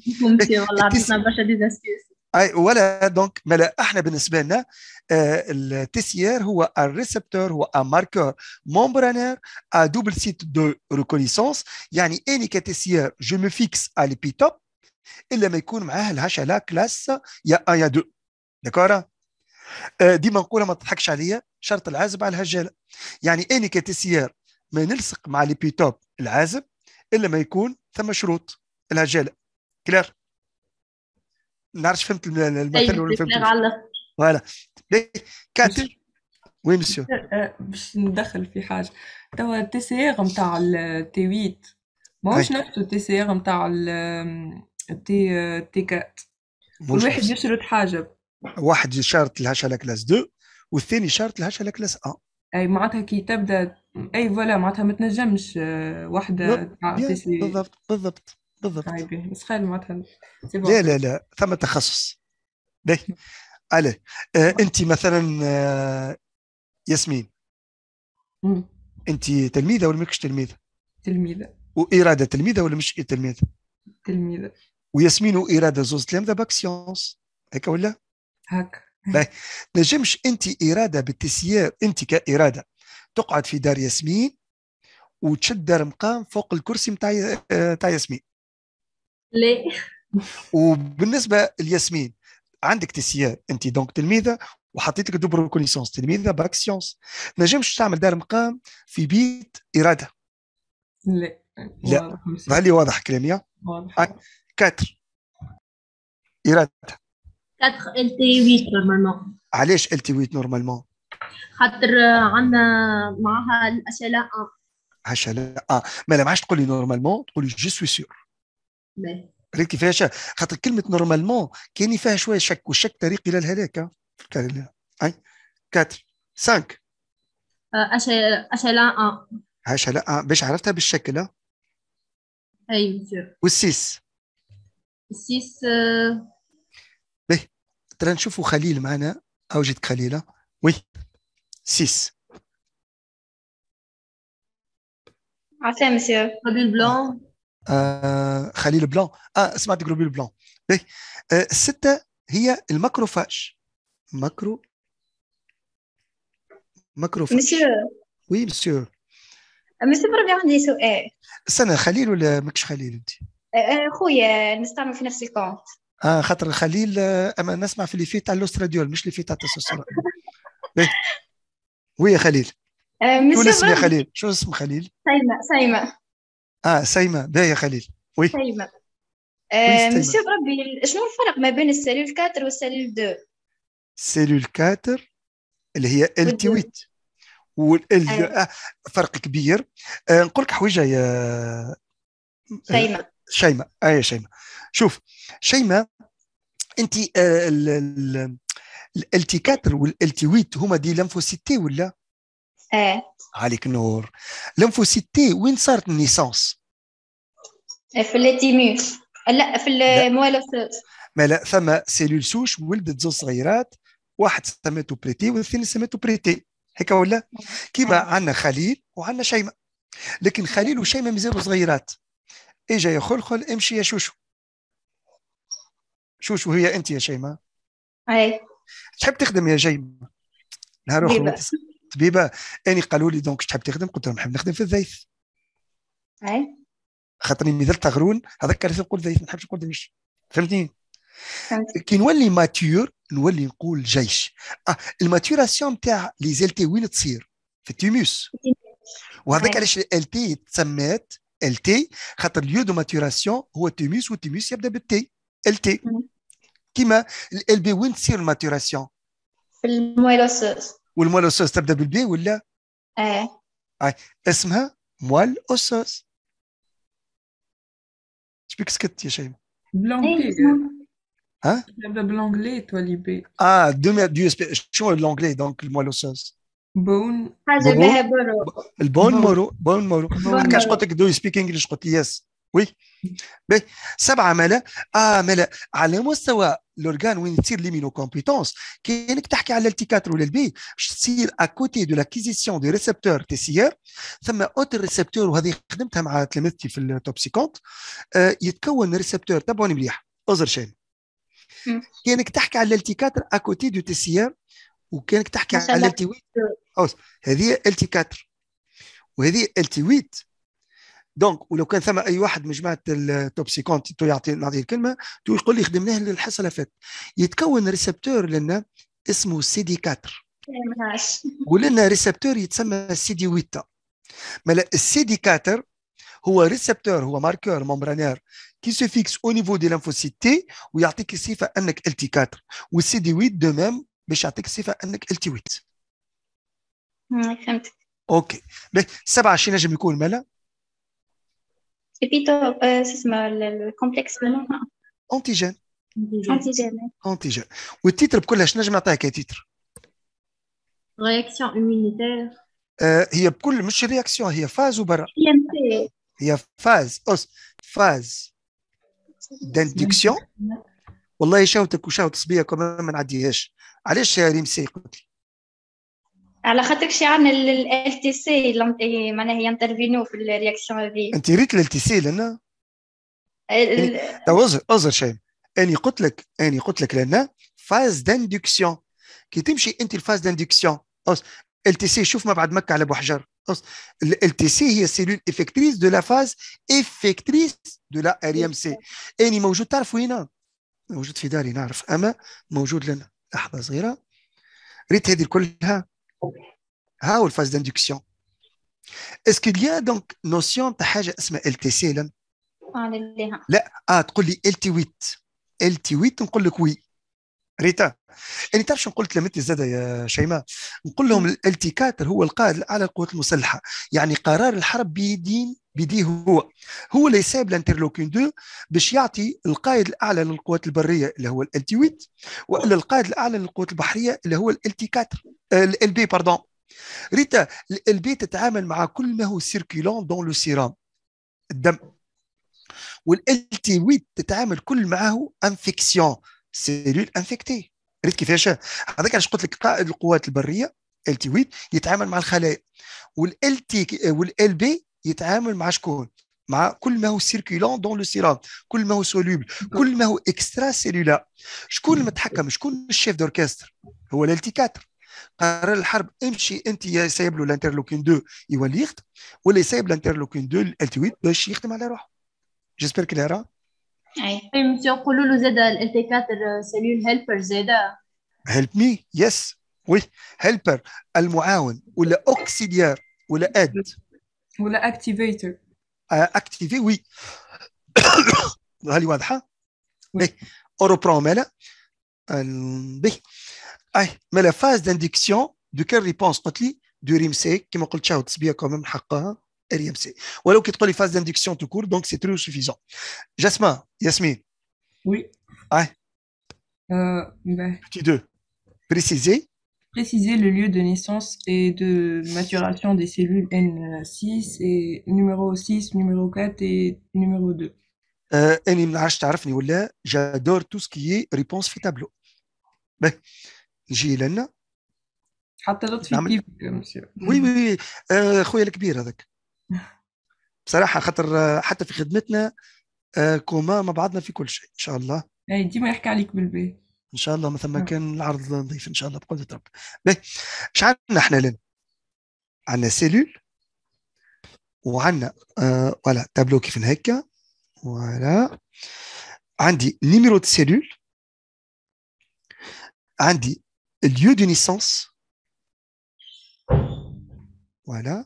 اي ولا دونك ملا احنا بالنسبه لنا التيسيير هو الريسبتور هو ماركور ممبرانير ا دوبل سيت دو ريكونيسونس يعني اني كتيسيير جو مو فيكس ا ليبيتوب الا ما يكون معاه لا كلاس يا ا يا 2 داكورا ديما نقولها ما تضحكش عليا شرط العازب على الهجاله يعني اني كتيسيير ما نلصق مع ليبيتوب العازب الا ما يكون ثم شروط العجاله كلير نعرفش فهمت المثل طيب، ولا فهمت فوالا كاتب وي مسيو آه، باش ندخل في حاجه توا التي سي ار إيه نتاع التي 8 ماهوش نفس التي سي ار إيه نتاع التي تي 4 الواحد يشرط حاجه واحد يشرط لها على كلاس 2 والثاني يشرط لها على كلاس 1 اي معناتها كي تبدا اي فوالا معناتها ما تنجمش آه، وحده بالضبط بالضبط بالضبط بس خير معناتها لا لا لا ثم تخصص باهي علي آه، انت مثلا آه، ياسمين انت تلميذه ولا ماكش تلميذه؟ تلميذه واراده تلميذه ولا مش تلميذه؟ تلميذه وياسمين واراده زوز تلامذه باك سيونس هكا ولا؟ هكا نجمش انت اراده بالتسيير انت كاراده تقعد في دار ياسمين وتشد دار مقام فوق الكرسي نتاع نتاع آه، ياسمين ليه وبالنسبه لياسمين عندك تسيير انت دونك تلميذه وحطيت لك دوبر كونيسونس تلميذه باك سيونس نجمش تعمل دار مقام في بيت اراده لا لا هل واضح كلامي واضح كاتر اراده كاتر ال تي 8 نورمالمون علاش ال تي 8 نورمالمون خاطر عندنا معها الاشلاء اشلاء آه. اه ما لا معادش تقول نورمالمون تقولي جو سوي سيور ريت كيفاش خاطر كلمه نورمالمون كاين فيها شويه شك والشك طريق الى الهلاك آه. اي 4 5 اشلاء اه اشلاء آه. باش عرفتها بالشكل اي والسيس السيس به ترى نشوفوا خليل معنا او جيت خليله وي 6. خليل مسيو بلون آه خليل بلون اه سمعت غلول بلون باهي آه الستة هي الماكروفاج ماكرو ماكروفاج مسيو وي مسيو مسيو بربي عندي سؤال استنى خليل ولا ماكش خليل انت؟ آه خويا نستعمل في نفس الكونت ah, اه خاطر خليل اما نسمع في اللي فيه تاع لوستراديول مش اللي فيه تاع التسوسرات وي آه، يا خليل شو اسم يا خليل شو اسم خليل سيمة سيمة اه سيمة باهي يا خليل وي سيمة آه، مسيو بربي شنو الفرق ما بين السيلول 4 والسيلول 2 السيلول 4 اللي هي ال تي 8 وال آه. فرق كبير نقول لك حويجه يا سيمة شيماء اي شيماء شوف شيماء انت آه ال تي 4 والال تي 8 هما دي لانفوسيتي ولا؟ ايه عليك نور لانفوسيتي وين صارت النيسانس؟ إيه، في التيموس لا في الموالوسوس ما لا ثم سيلول سوش ولدت زوج صغيرات واحد سميته بريتي والثاني سميته بريتي هيك ولا كيما إيه. عندنا خليل وعندنا شيماء لكن خليل وشيماء مازالوا صغيرات اجا يا خلخل امشي يا شوشو شوشو هي انت يا شيماء اي تحب تخدم يا جايمه نهار اخر طبيبه اني قالوا لي دونك تحب تخدم قلت لهم نحب نخدم في الزيت اي خاطرني ميزال تغرون هذاك كارثه نقول زيت ما نحبش نقول جيش فهمتني كي نولي ماتيور نولي نقول جيش اه الماتوراسيون تاع لي زلتي وين تصير في التيموس وهذاك علاش ال تي تسمات ال تي خاطر ليو دو ماتوراسيون هو التيموس والتيموس يبدا بالتي ال تي LB, où est-ce maturation Le moelle osseuse. Le moelle osseuse, tu ou là? Eh. Ah. moelle osseuse. Je ce que tu es Chaym. blanc les Tu l'appelles blanc-glais, toi, Ah, je suis en anglais, donc le moelle osseuse. Bon. Ah, bon. moro. bon moro. Quand je dis que tu parles anglais, oui. وي باهي سبعه ملا اه ملا على مستوى لورغان وين تصير لي مينو كومبيتونس كي انك تحكي على التي 4 ولا البي باش تصير اكوتي دو لاكيزيسيون دي ريسبتور تي سي ار ثم اوتر ريسبتور وهذه خدمتها مع تلامذتي في التوبسيكونت آه يتكون ريسبتور تبعوني مليح شين كي انك تحكي على التي 4 اكوتي دو تي سي ار وكانك تحكي على التي 8 هذه التي 4 وهذه التي 8 دونك ولو كان ثم اي واحد من جماعه التوب كونتي تو يعطي نعطيه الكلمه تو يقول لي خدمناه للحصه اللي فاتت يتكون ريسبتور لنا اسمه سي دي 4 ولنا ريسبتور يتسمى سي دي 8 السي دي 4 هو ريسبتور هو ماركور ممبرانير كي سو فيكس او نيفو دي لانفوسيت تي ويعطيك الصفه انك ال تي 4 والسي دي 8 دو ميم باش يعطيك الصفه انك ال تي 8 فهمت اوكي سبعه شي نجم يكون مالا Et puis, euh, c'est le complexe hein. antigène. Antigène. Antigène. Et le titre, pourquoi ce pas quel titre Réaction immunitaire. Euh, réaction, بكل Phase. رياكسيون هي فاز وبرا phase quand même. Pourquoi allez على خاطرك شي عامل ال تي سي معناها ينترفينو في الرياكسيون هذه انت ريت ال تي سي لنا تو اوزر اصغر شيء اني قلت لك اني قلت لك لنا فاز داندكسيون كي تمشي انت الفاز داندكسيون ال تي سي شوف ما بعد مكه على بوحجر ال تي سي هي سيلول افكتريس دو لا فاز افكتريس دو لا ار ام سي اني موجود تعرف وين موجود في داري نعرف اما موجود لنا لحظه صغيره ريت هذه كلها ها هو الفاز داندكسيون اسكو يا دونك نوسيون تاع حاجه اسمها ال تي سي لا لا اه تقول لي ال تي 8 ال تي 8 نقول لك وي ريتا يعني تعرف شنو قلت لمتي زاده يا شيماء نقول لهم الالتيكاتر هو القائد الاعلى للقوات المسلحه يعني قرار الحرب بيدين بيديه هو هو اللي يساب لانترلوكين دو باش يعطي القائد الاعلى للقوات البريه اللي هو الالتيويت والا القائد الاعلى للقوات البحريه اللي هو الالتيكاتر آه، بي باردون ريتا ال بي تتعامل مع كل ما هو سيركيلون دون لو سيرام الدم والالتيويت تتعامل كل معه انفكسيون سيلول انفيكتي ريت كيفاش هذاك علاش قلت لك قائد القوات البريه ال تي 8 يتعامل مع الخلايا والال تي والال بي يتعامل مع شكون مع كل ما هو سيركيلون دون لو سيرام كل ما هو سوليبل كل ما هو اكسترا سيلولا شكون المتحكم شكون الشيف دوركستر هو ال تي 4 قرار الحرب امشي انت يا سايب له الانترلوكين 2 يولي يخدم ولا يسايب الانترلوكين 2 ال تي 8 باش يخدم على روحه جيسبر كليرا اي يمشيو طيب، نقولوا له زاد الالتكاثر آه، سيلول هيلبر زاد هيلب مي يس وي هيلبر المعاون ولا اوكسيديار ولا اد ولا اكتيفيتر اكتيفي وي هل واضحه بي اوروبرون مالا بي اي مالا فاز دانديكسيون دو كان ريبونس قلت لي دو ريمسيك كيما قلت شاهد سبيه كوميم حقها ou RIMC. Voilà, qui les phases d'induction tout court, donc c'est très suffisant. Jasmin, Yasmine. Oui. Euh, ben. Petit 2. Préciser. Préciser le lieu de naissance et de maturation des cellules N6 et numéro 6, numéro 4 et numéro 2. Euh, j'adore tout ce qui est réponse fait tableau. j'ai لنا حتى لطفي كيف Oui, oui, oui. خويا الكبير هذاك. بصراحه خاطر آه، حتى في خدمتنا آه، كوما مع بعضنا في كل شيء ان شاء الله اي ديما يحكي عليك بالبي ان شاء الله مثل ما نعم. كان العرض نظيف ان شاء الله بقدره ربي باهي اش عندنا احنا لنا عندنا سيلول وعندنا آه ولا تابلو كيف هكا ولا عندي نيميرو دي سيلول عندي اليو دو نيسانس فوالا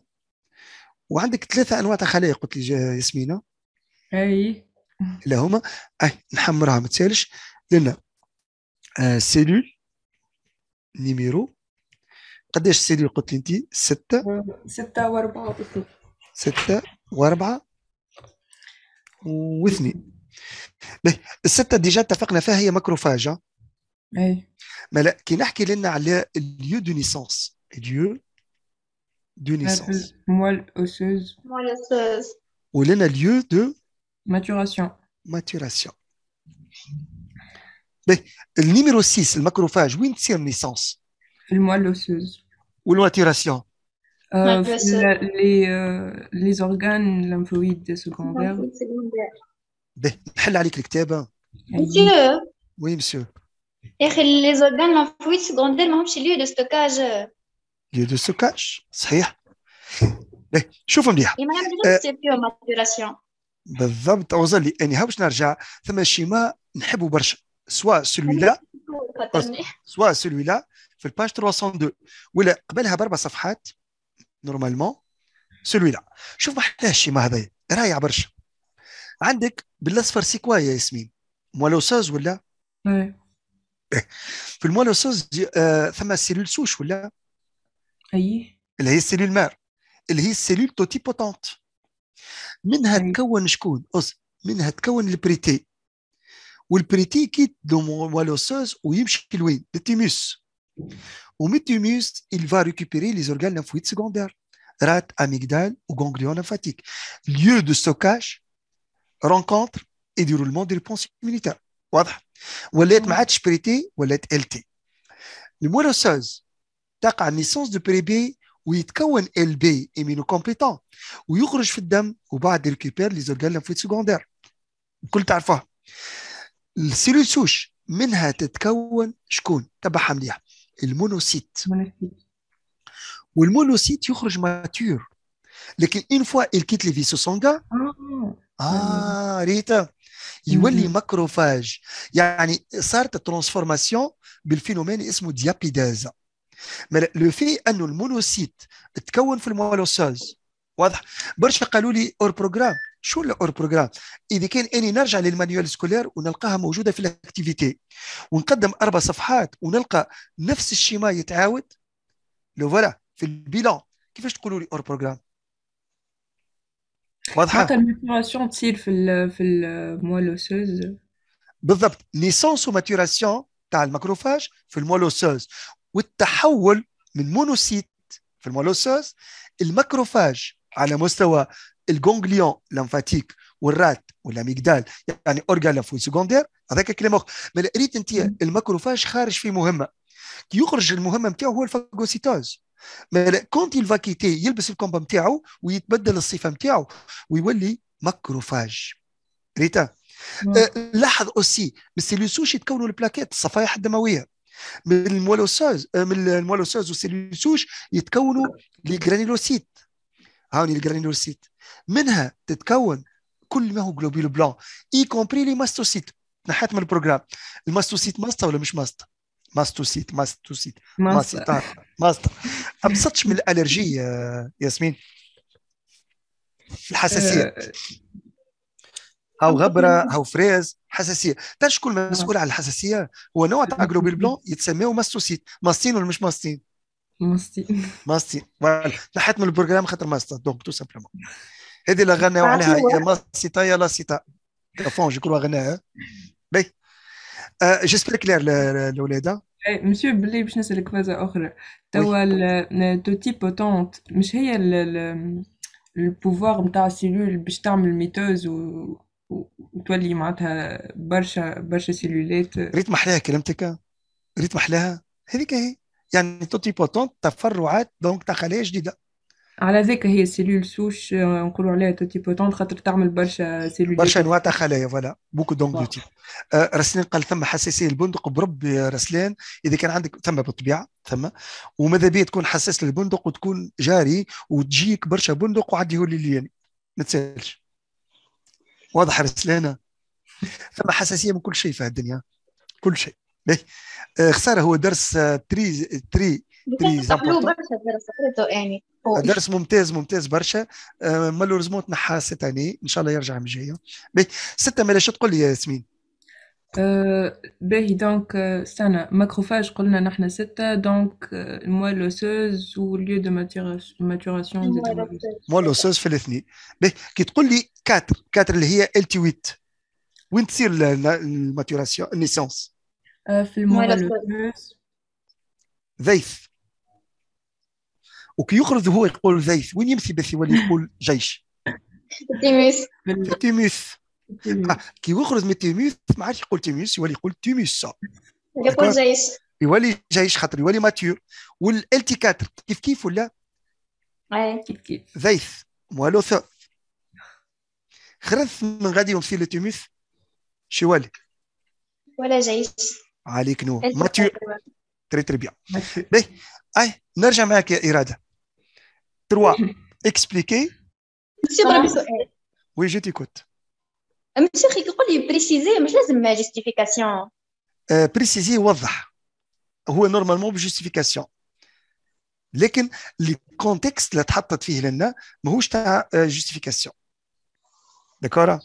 وعندك ثلاثه انواع تاع خلايا قلت لي آه، ياسمينه اي اللي هما اي نحمرها ما تسالش لنا آه سيلول نيميرو قداش السيلول قلت لي انت سته سته واربعه سته واربعه واثنين السته ديجا اتفقنا فيها هي ماكروفاجا اي ما لا كي نحكي لنا على اليو دو نيسونس اليو de bah, naissance. Moelle osseuse. Moelle osseuse. Où elle a lieu de maturation. Maturation. le numéro 6, le macrophage, où est-ce naissance moelle osseuse. Ou la maturation euh, les, euh, les organes lymphoïdes secondaires. secondaires. Ben, eh ben. Monsieur. Oui, monsieur. Et les organes lymphoïdes secondaires, même chez lieu de stockage. lieu دو سوكاش صحيح شوف مليح آه، بالضبط وصل لي اني باش نرجع ثم شيما نحبو برشا سوا سلوي لا سلويلا سلوي لا في الباج 302 ولا قبلها باربع صفحات نورمالمون سلوي لا شوف شي الشيما هذايا رايع برشا عندك بالاصفر سي كوا يا ياسمين مولوسوز ولا إيه. في المولوسوز آه، ثم سيلول سوش ولا Elle اللي هي السيلول Elle اللي هي السيلول منها أي. شكون أص منها تكون البريتي والبريتي ويمشي لوين التيموس il va récupérer les organes lymphoïdes secondaires rate amygdale ou ganglion lymphatiques. lieu de stockage rencontre et déroulement des réponses immunitaires واضح ولات ما عادش ولات ال تي تقع نيسونس دو بريبي ويتكون ال بي امينو كومبيتون ويخرج في الدم وبعد ريكوبير لي زورغان لافويت سكوندير الكل تعرفوها السيلول سوش منها تتكون شكون تبعها مليح المونوسيت والمونوسيت يخرج ماتور لكن اون فوا الكيت لي فيسو سونغا اه ريتا يولي ماكروفاج يعني صارت ترانسفورماسيون بالفينومين اسمه ديابيدازا مي لو في انه المونوسيت تكون في المولوساز واضح برشا قالوا لي اور بروجرام شو الاور بروجرام اذا كان اني نرجع للمانيوال سكولير ونلقاها موجوده في الاكتيفيتي ونقدم اربع صفحات ونلقى نفس الشيما يتعاود لو فوالا في البيلون كيفاش تقولوا لي اور بروجرام واضحه حتى الماتوراسيون تصير في الـ في المولوسوز بالضبط نيسونس وماتوراسيون تاع الماكروفاج في المولوسوز والتحول من مونوسيت في المولوسوس الماكروفاج على مستوى الجونغليون لمفاتيك والرات والاميجدال يعني اورجان لمفوي سكوندير هذاك كلام اخر ما ريت انت الماكروفاج خارج في مهمه كي يخرج المهمه نتاعو هو الفاجوسيتوز ما كونت يل فاكيتي يلبس الكومبا نتاعو ويتبدل الصفه نتاعو ويولي ماكروفاج ريتا أه، لاحظ اوسي من السيلوسوش يتكونوا البلاكات الصفائح الدمويه من المولوسوز آه، من المولوسوز والسيلوسوش يتكونوا لي جرانيلوسيت هاوني الجرانيلوسيت منها تتكون كل ما هو جلوبيل بلون اي كومبري لي ماستوسيت نحات من البروجرام الماستوسيت ماستا ولا مش ماستا ماستوسيت ماستوسيت ماستا ماستا ابسطش من الالرجي آه، ياسمين الحساسيه آه، هاو غبره هاو فريز حساسيه تعرف شكون مسؤول على الحساسيه هو نوع تاع جلوبيل بلون يتسميه ماستوسيت ماستين ولا مش ماستين ماستين ماستين تحت من البروجرام خاطر ماستا دونك تو سامبلومون هذه اللي غناو عليها يا ماستا يا سيتا فون جو كرو غناها باهي جيسبر كلير الاولاد مسيو بلي باش نسالك فازة اخرى توا تو تيب بوتونت مش هي البوفوار نتاع السيلول باش تعمل ميتوز و وتولي معناتها برشا برشا سيلولات ريت محلاها كلمتك ريت محلاها هذيك هي يعني توتي بوتون تفرعات دونك خلايا جديده على ذاك هي السيلول آه، سوش نقولوا عليها توتي بوتون خاطر تعمل برشا سيلولات برشا انواع تاع خلايا فوالا بوكو دونك دو تيب رسلان قال ثم حساسيه البندق بربي رسلان اذا كان عندك ثم بالطبيعه ثم وماذا بيا تكون حساس للبندق وتكون جاري وتجيك برشا بندق وعدي هو اللي ما تسالش واضح رسلانه فما حساسيه من كل شيء في الدنيا كل شيء آه، خساره هو درس آه، تري تري تري يعني درس ممتاز ممتاز برشا آه، مالوريزمون تنحى ستة ان شاء الله يرجع من جايه سته مالاش تقول لي يا ياسمين آه باهي دونك آه، استنى ماكروفاج قلنا نحن ستة دونك آه، الموال لوسوز والليو دو ماتوراسيون زيت لوسوز. موال لوسوز في الاثنين باهي كي تقول لي كاتر كاتر اللي هي ال تي 8 وين تصير الماتوراسيون النيسونس في الموال لوسوز ذيث وكي يخرج هو يقول ذيث وين يمشي باش يولي يقول جيش في التيميس في كي يخرج من تيميس ما عادش يقول تيميس يولي يقول تيميس يقول جيش يولي جيش خاطر يولي ماتيور كاتر كيف كيف ولا؟ كيف كيف زيث والو خرث من غادي يمثل لتيميس شو والي؟ ولا جيش عليك نور ماتيور تري تري بيان باهي اي نرجع معاك يا اراده تروا اكسبليكي سي سؤال وي جيتي تيكوت ماشي اخي يقول لي بريسيزي مش لازم جيستيفيكاسيون بريسيزي يوضح هو نورمالمون بجيستيفيكاسيون لكن لي كونتكست اللي تحطت فيه لنا ماهوش تاع جيستيفيكاسيون دكورا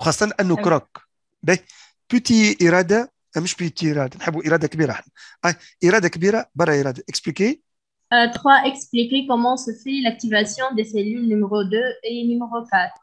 خاصة انه كروك باهي بوتي اراده مش بوتي اراده نحبوا اراده كبيره احنا اراده كبيره برا اراده اكسبليكي 3 expliquer comment se fait l'activation des cellules numéro 2 et numéro 4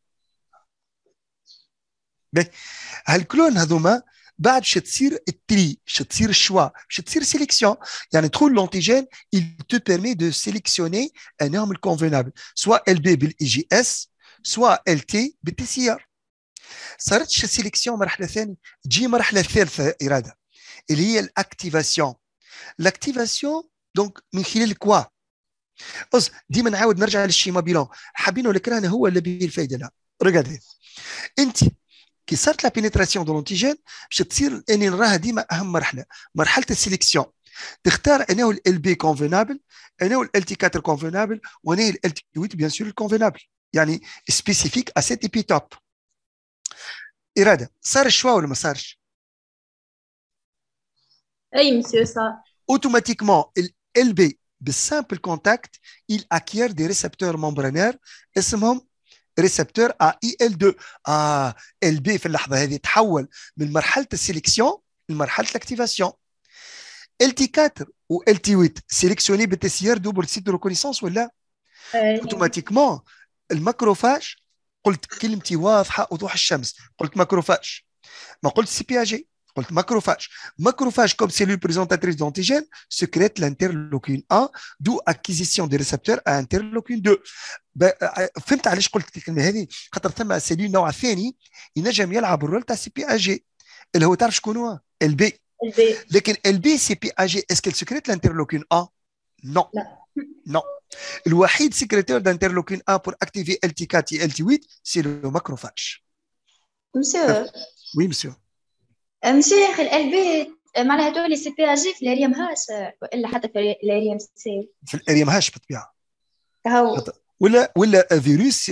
هالكلون هذوما بعد شو تصير التري شو تصير الشوا شو تصير سيليكسيون يعني تدخل لونتيجين il te permet de sélectionner un homme convenable soit LB بالاي جي اس soit LT بالتي سي ار صارت شو سيليكسيون مرحله ثانيه تجي مرحله ثالثه اراده اللي هي الاكتيفاسيون الاكتيفاسيون دونك من خلال كوا بص ديما نعاود نرجع للشيما بيلون حابين ولا كرهنا هو اللي به الفائده لا انت qui la pénétration de l'antigène. Je tire une erreur. C'est ma première étape. de sélection. Tu choisis quel LB convenable, quel LT4 convenable ou le LT8 bien sûr convenable. C'est-à-dire spécifique à cet epitope. Écoute, ça réchauffe le massage. Oui, monsieur ça. Automatiquement, le LB, de simple contact, il acquiert des récepteurs membranaires. اسمهم ريسبتور ا اي ال 2 اه ال بي في اللحظه هذه تحول من مرحله السيليكسيون لمرحله الاكتيفاسيون ال تي 4 و ال تي 8 سيليكسيوني بالتسيير دوبل سيت دو ريكونيسونس ولا اوتوماتيكمون الماكروفاج قلت كلمتي واضحه وضوح الشمس قلت ماكروفاج ما قلت سي بي اجي Macrophages. Macrophages, comme cellules présentatrices d'antigènes, secrètent l'interlocune 1, d'où l'acquisition des récepteurs à interleukine 2. Ben, je vais vous dire, quand je vais vous dire, quand je vais vous dire, c'est que la cellule n'est pas faite, elle est très bien. Elle est très bien. Elle est B. Elle est est secrète l'interlocune 1 Non. Non. Le secrétaire d'interlocune 1 pour activer LT4 et LT8, c'est le macrophage. Monsieur. Oui, monsieur. مشي خل البيت معناها تولي سي بي اجي إيه في الاريام هاش والا حتى في الاريام سي في الاريام هاش بالطبيعه ولا ولا فيروس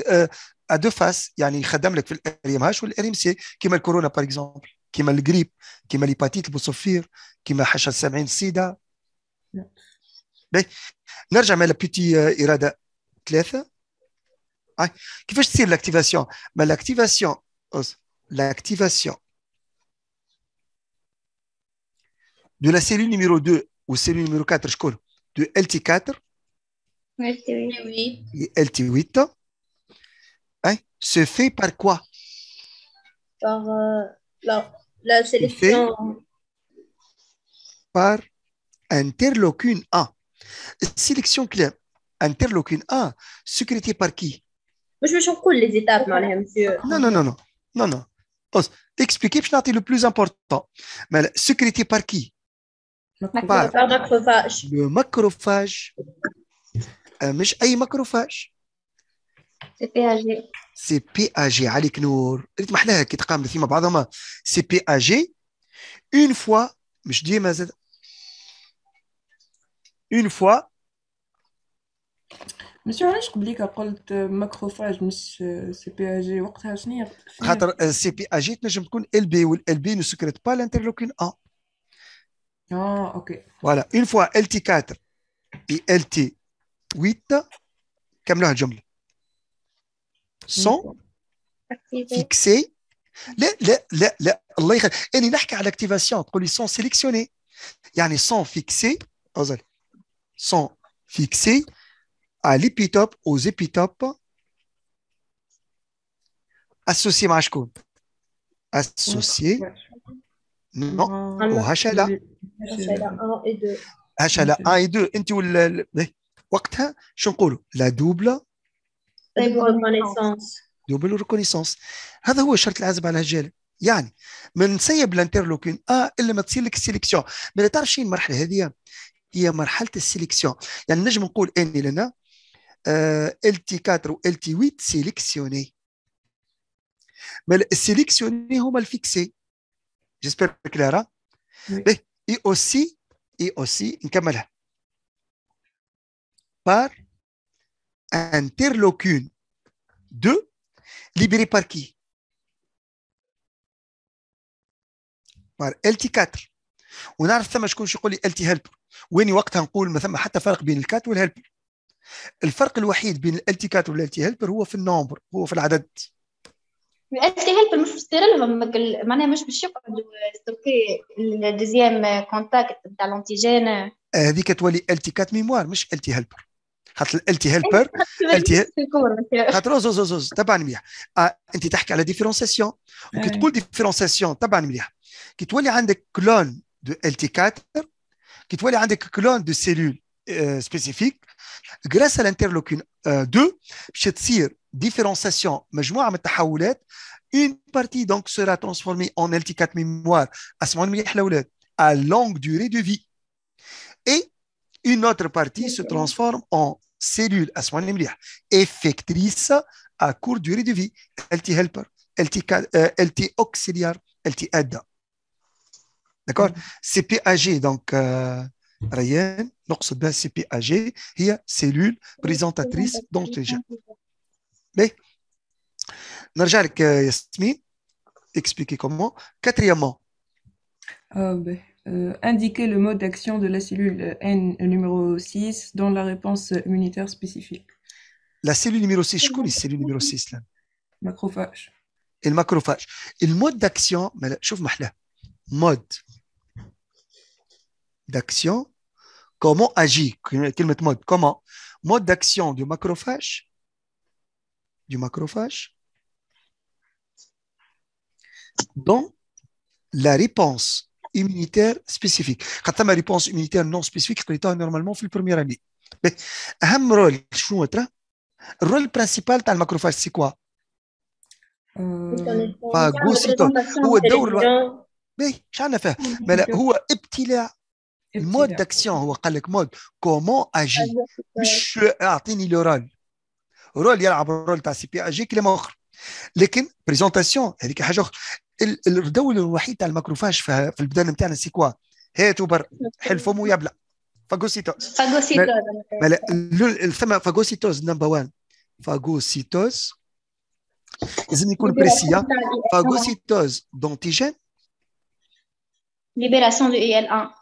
ادو فاس يعني يخدم لك في الاريام هاش والاريام سي كيما الكورونا باغ اكزومبل كيما الجريب كيما ليباتيت البوصفير كيما حشا 70 سيدا نرجع مع لابيتي آه، اراده ثلاثه كيفاش تصير لاكتيفاسيون ما لاكتيفاسيون لاكتيفاسيون de la cellule numéro 2 ou cellule numéro 4, je crois, de LT4 LT8. et LT8 hein, se fait par quoi Par euh, la, sélection. Par interlocune A. Sélection claire, interlocune A, secrétée par qui Je me cool les étapes, monsieur. Non, non, non, non. non, non. Expliquez, je le plus important. Mais secrétée par qui ماكروفاج آه، مش اي مكروفاج سي بي اجي سي بي اجي عليك نور ريت محلاها كي تقام فيما بعضهما سي بي اجي اون فوا مش ديما زاد اون فوا مسيو علاش قبليك قلت ماكروفاج مش سي بي اجي وقتها شنو خاطر سي بي اجي تنجم تكون ال بي والال بي نو سكريت با لانترلوكين ا Ah, voilà, une fois LT4 et LT8, comme la jambe. Sont fixés. les... il d'activation, l'activation, ils sont sélectionnés. Il y sont fixés, sont fixés à l'épitope, aux épitopes associés à Associés. Non. لا هشله 1 et 2 هشله 1 اي 2 انت وقتها شو نقولوا لا دوبلا دوبل ريكونيسونس هذا هو الشرط العازب على الجال يعني ما نسيب الانترلوكين اه الا ما تصير لك السيليكسيون ما تعرفش المرحله هذه هي مرحله السيليكسيون يعني نجم نقول اني لنا ال تي 4 وال تي 8 سيليكسيوني ما السيليكسيوني هما الفيكسي جيسبر كلارا باهي اي او سي اي او سي نكملها بار interlocune دو ليبري باركي بار ال تي 4 ونعرف ثم شكون يقول لي ال تي هيلب وين وقتها نقول ما ثم حتى فرق بين الكات والهيلب الفرق الوحيد بين ال تي 4 وال تي هيلبر هو في النومبر هو في العدد التهال بالمستقبل هم معناها مش باش يقعدوا ستوكي الدوزيام كونتاكت نتاع الانتيجين هذيك تولي ال تي 4 ميموار مش ال تي هيلبر خاطر ال تي هيلبر تي خاطر زوز زوز زوز مليح آه، انت تحكي على ديفيرونسياسيون وكي أيوة. تقول ديفيرونسياسيون تبعني مليح كي تولي عندك كلون دو تي 4 كي تولي عندك كلون دو سيلول سبيسيفيك grâce à l'interlocune 2 euh, بتشتصير différenciation مجموعه une partie donc sera transformée en LT4 mémoire à longue durée de vie et une autre partie se transforme en cellule effectrice à courte durée de vie LT helper LT, euh, auxiliaire LT aide d'accord mm-hmm. CPAG donc euh, Rien, donc بها سي بي y y هي سيلول بريزونتاتريس دونتيجين Mais, نرجع لك ياسمين اكسبيكي comment. Quatrièmement. Euh, ben, euh, indiquer le mode d'action de la cellule N numéro 6 dans la réponse immunitaire spécifique. La cellule numéro 6, je connais la cellule numéro 6 là. Macrophage. Et le macrophage. Et le mode d'action, mais je vous mode, d'action, comment agit, mode, comment Mode d'action du macrophage, du macrophage, dans la réponse immunitaire spécifique. Quand ma réponse immunitaire non spécifique, c'est normalement fait le première année. Mais un rôle, le hein. rôle principal le macrophage, c'est quoi المود داكسيون هو قال لك مود كومون اجي مش اعطيني لو رول رول يلعب رول تاع سي بي اجي كلمه اخر لكن بريزونتاسيون هذيك حاجه اخرى الدول الوحيد تاع الماكروفاج في البدن نتاعنا سي كوا هاتوا بر حل فمو يبلع فاغوسيتوز فاغوسيتوز ثم فاغوسيتوز نمبر 1 فاغوسيتوز لازم يكون بريسيا فاغوسيتوز دونتيجين ليبيراسيون دو اي ال 1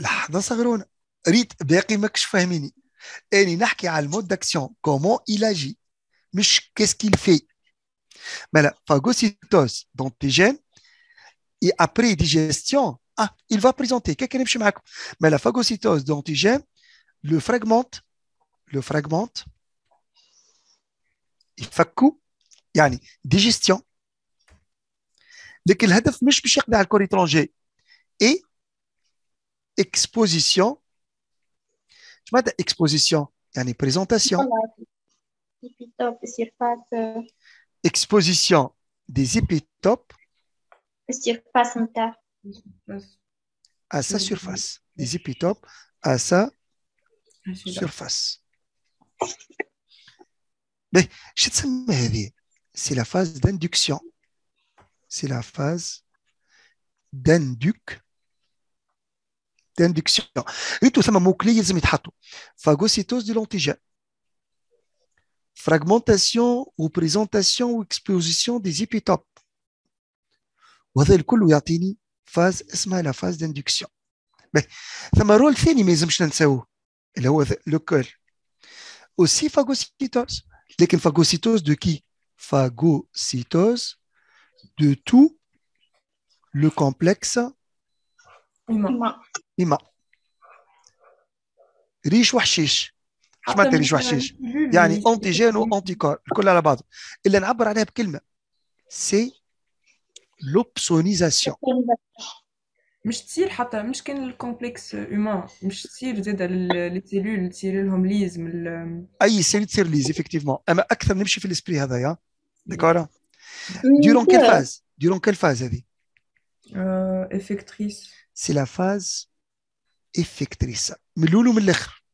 La. Hda, c'est grand. Rien, il va qu'il ne comprend pas. Je vais vous expliquer comment il agit. ce qu'il fait Mais la phagocytose d'antigène et après digestion, ah، il va présenter Mais la phagocytose d'antigène, le fragmente, le fragmente il fait quoi Il y a une digestion. Donc le but n'est pas de chercher des corps étrangers et exposition. Je m'appelle exposition, une présentation. Euh, exposition des épitopes à sa surface. Des épitopes à sa surface. C'est la phase d'induction. C'est la phase d'induction. Induction. Et tout ça, m'a mot-clé, y a Phagocytose de l'antigène. Fragmentation ou présentation ou exposition des épitopes. Vous avez le coup, a avez phase, la phase d'induction. Mais, ça m'a rôle fini, mais je ne sais pas est Le col. Aussi phagocytose. C'est une phagocytose de qui Phagocytose de tout le complexe بماء ريش وحشيش اش معناتها ريش وحشيش؟ يعني انتيجين وأنتيكور الكل على بعضه إلا نعبر عليها بكلمه سي لوبسونيزاسيون مش تصير حتى مش كان الكومبلكس هيومان مش تصير زاده لي سيلول تصير لهم ليز من اي سيل تصير ليز افكتيفمون اما اكثر نمشي في الاسبري هذايا ديكورا ديرون كيل فاز ديرون كيل فاز هذه افكتريس سي لا فاز افكتريسا من الاول ومن الاخر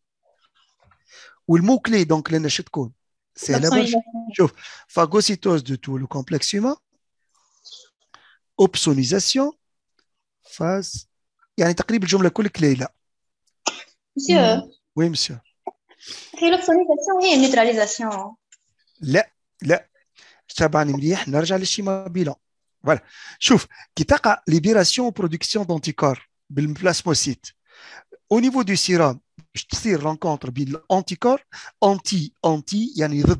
والمو كلي دونك لان شتكون سي على باش شوف فاغوسيتوز دو تو لو كومبلكس هيومان اوبسونيزاسيون فاز يعني تقريبا الجمله كل كليله مسيو وي مسيو هي الاوبسونيزاسيون هي النيتراليزاسيون لا لا تابعني مليح نرجع للشيما بيلون فوالا شوف كي تقع ليبيراسيون برودكسيون دونتيكور بالبلاسموسيت au niveau du sérum, je rencontre rencontre l'anticorps, anti-anti, il y a un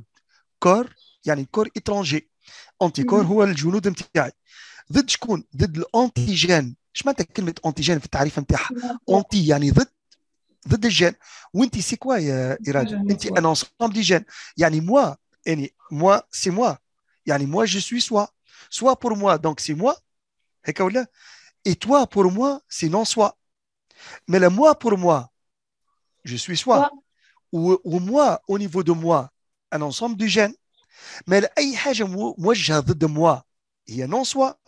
corps, il y a un corps étranger. Anticorps, c'est le de نتاعي. ضد شكون؟ ضد الانتيجين، اش معناتها كلمة انتيجين في التعريف نتاعها؟ انتي يعني ضد ضد الجين، وانت سي كوا يا إرادة؟ انت ان انسومبل دي جين، يعني موا يعني موا سي موا، يعني موا جو سوي سوا، moi, Et toi, pour moi, c'est non-soi. Mais le moi pour moi, je suis soi. Ou, moi, au niveau de moi, un ensemble de gènes Mais le moi, j'ai de moi. Il y a non soi.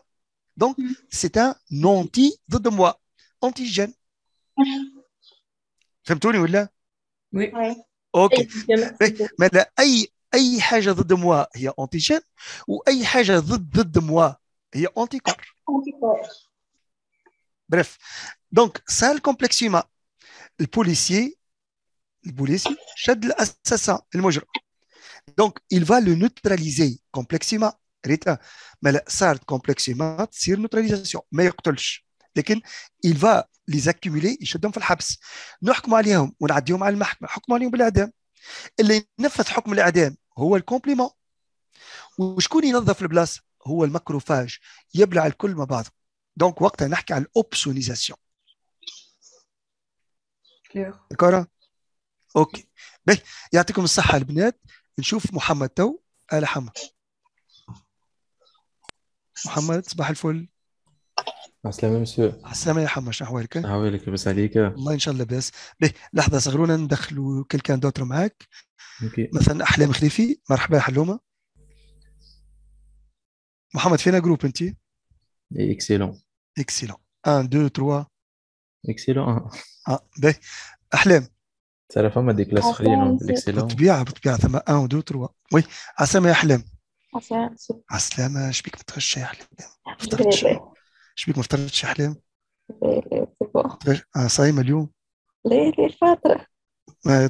Donc, mm. c'est un anti de, de moi. Antigène. Mm. ou là Oui. Ok. Mais le aïe, aïe, moi, il y a antigène. Ou aïe, aïe, de moi, il y a Anticorps. Bref, دونك سال كومبلكس يوما البوليسي البوليسي شد الاساسا المجرم دونك il va le neutraliser كومبلكسيما ريتا مالا صارت كومبلكسيما تصير نوتراليزاسيون ما يقتلش لكن il va les accumuler يشدهم في الحبس نحكم عليهم ونعديهم على المحكمه حكم عليهم بالاعدام اللي ينفذ حكم الاعدام هو الكومبليمون وشكون ينظف البلاصه هو المكروفاج يبلع الكل مع بعضه دونك وقتها نحكي على الاوبسونيزاسيون اليورو الكره اوكي باهي يعطيكم الصحه البنات نشوف محمد تو الا حمد محمد صباح الفل السلامة مسيو السلامة يا حمد شنو احوالك؟ احوالك لاباس عليك؟ والله ان شاء الله لاباس باهي لحظة صغرونا ندخلوا كيلكان دوتر معاك اوكي مثلا احلام خليفي مرحبا يا حلومة محمد فينا جروب انت؟ اكسيلون اكسيلون 1 2 3 اكسيلو اه باهي احلام ترى فما دي كلاس خلينا بالاكسيلون بالطبيعه بالطبيعه ثما ان دو تروا وي عسلامة يا احلام عسلامة شبيك ما تغش يا احلام شبيك ما فطرتش يا احلام اه صايمة اليوم لا لا فاطرة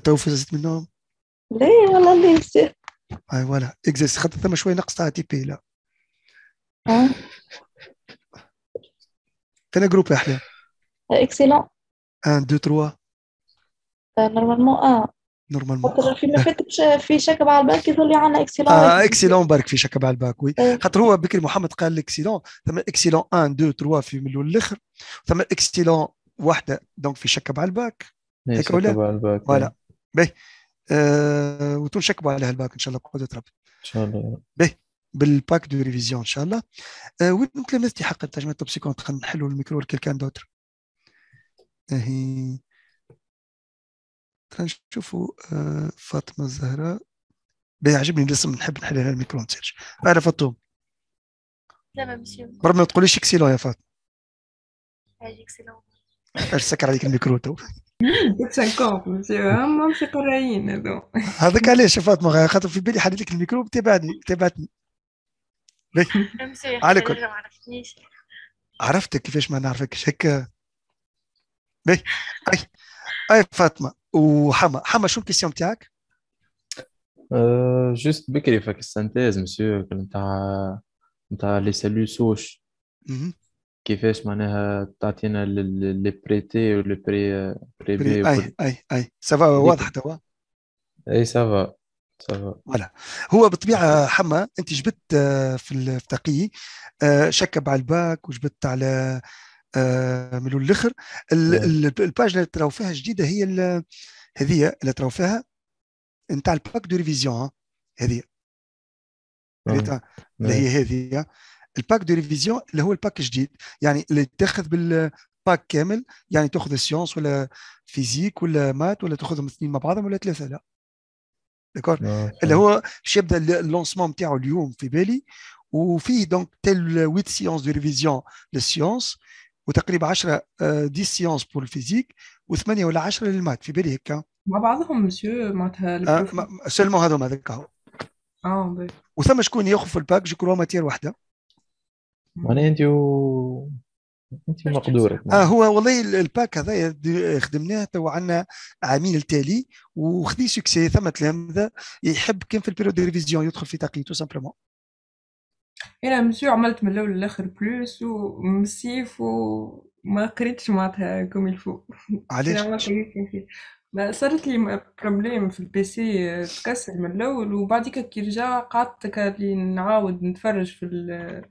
تو فزت من النوم لا والله اللي نسيت اي فوالا اكزيس خاطر ثما شويه نقص تاع تي بي لا ثاني جروب يا احلام اكسلون 1 2 3 نورمالمون اه نورمالمون خاطر في ما فاتش في شك على الباك يظل عندنا اكسيلون اه اكسيلون برك في شك على الباك وي خاطر هو بكري محمد قال الاكسيلون ثم اكسيلون 1 2 3 في من الاول للاخر ثم اكسيلون واحده دونك في شك على الباك هيك ولا فوالا باهي وتو وتنشكبوا عليها الباك ان شاء الله بقدره ربي ان شاء الله باهي بالباك دو ريفيزيون ان شاء الله آه، وين تلمستي حق الترجمه توب سيكونت خلينا نحلوا الميكرو لكلكان دوتر اهي نشوفوا آه، فاطمه الزهراء بيعجبني الاسم نحب نحل لها الميكرو نتاعك انا فاطوم تمام ما تقوليش اكسيلو يا فاطمه اكسيلون اش سكر عليك الميكرو تو تشكوك قرايين هذاك علاش يا فاطمه خاطر في بالي حليت لك الميكرو تبعني تبعتني على كل عرفتك كيفاش ما نعرفكش هكا باهي اي اي فاطمه وحما حما شو الكيسيون تاعك؟ أه، جوست بكري فاك السنتيز مسيو نتاع نتاع لي سالو سوش كيفاش معناها تعطينا لي بريتي ولي بري بري بي اي اي اي سافا واضح توا اي سافا فوالا هو بالطبيعه حما انت جبت آه، في التقي آه، شكب على الباك وجبت على آه، من الاخر الباج نعم. اللي تراو فيها جديده هي هذه اللي تراو فيها نتاع الباك دو ريفيزيون هذه نعم. اللي هي نعم. هذه الباك دو ريفيزيون اللي هو الباك الجديد يعني اللي تاخذ بالباك كامل يعني تاخذ السيونس ولا فيزيك ولا مات ولا تاخذهم اثنين مع بعضهم ولا ثلاثه لا داكور اللي هو باش يبدا اللونسمون نتاعو اليوم في بالي وفيه دونك تيل 8 سيونس دو ريفيزيون للسيونس وتقريبا 10 دي سيونس بور الفيزيك و8 ولا 10 للمات في بالي هكا مع بعضهم مسيو معناتها آه، سلموا هذوما هذاك هو اه طيب. وثم شكون ياخذ في الباك جو كرو ماتير واحده معناها انت و... انت مقدور اه هو والله الباك هذا خدمناه تو عندنا عامين التالي وخذي سكسي ثم تلامذه يحب كان في البيريود ريفيزيون يدخل في تقييم تو سامبلومون انا مسيو عملت من الاول للاخر بلوس ومسيف وما قريتش معناتها كوم الفو علاش يعني صارت لي بروبليم في البيسي تكسر من الاول وبعديك كي رجع قعدت كي نعاود نتفرج في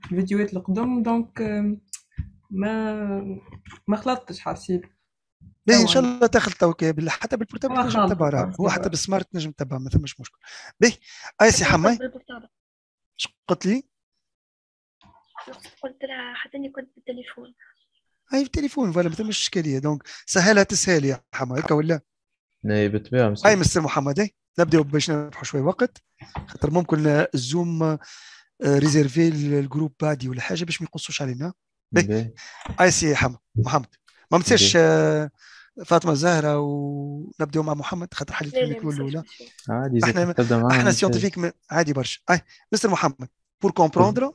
الفيديوهات القدم دونك ما ما خلطتش حاسيب باهي ان شاء الله تاخذ توك حتى بالبورتابل تنجم هو وحتى بالسمارت تنجم تبع ما ثمش مشكل باهي اي سي حماي ايش قلت لي؟ وقت قلت لها اني كنت بالتليفون هاي بالتليفون فوالا ما ثمش اشكاليه دونك سهلها تسهل يا حماد هكا ولا؟ نعم. نعم، اي بالطبيعه هاي مستر محمد هاي نبداو باش نربحوا شويه وقت خاطر ممكن الزوم آه، ريزيرفي الجروب بعدي ولا حاجه باش ما يقصوش علينا اي سي حما محمد ما تنساش آه، فاطمه زهرة ونبداو مع محمد خاطر حاجه الميكرو الاولى عادي احنا احنا سيونتيفيك عادي برشا اي مستر محمد بور كومبروندر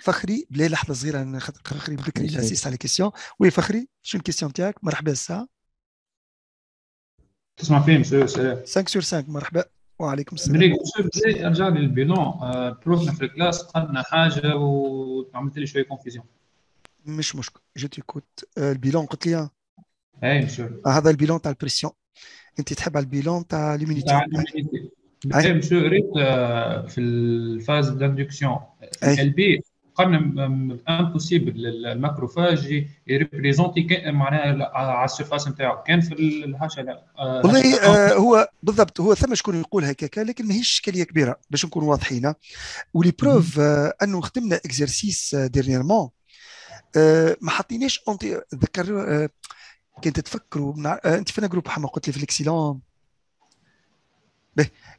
فخري بلا لحظه صغيره انا فخري بكري لاسيست على كيسيون وي فخري شنو الكيسيون تاعك مرحبا الساعه تسمع فيه مسيو 5 سور 5 مرحبا وعليكم السلام ملي قلت رجع لي البيلون بروفنا في الكلاس قالنا حاجه وعملت لي شويه كونفيزيون مش مشكل جيت كوت البيلون قلت لي اي eh, مسيو ah, هذا البيلون تاع البريسيون انت تحب على البيلون تاع ليمينيتي اي مسيو eh, ريت euh, في الفاز داندكسيون ال بي قرن امبوسيبل الماكروفاج يريبريزونتي معناها على السيرفاس نتاعو كان في لا آه، والله آه، هو بالضبط هو ثم شكون يقول هكاك لكن ماهيش اشكاليه كبيره باش نكون واضحين ولي بروف آه، انه خدمنا اكزرسيس ديرنييرمون ما حطيناش اونتي ذكر كنت تفكروا انت فينا جروب حما قلت لي في الاكسيلون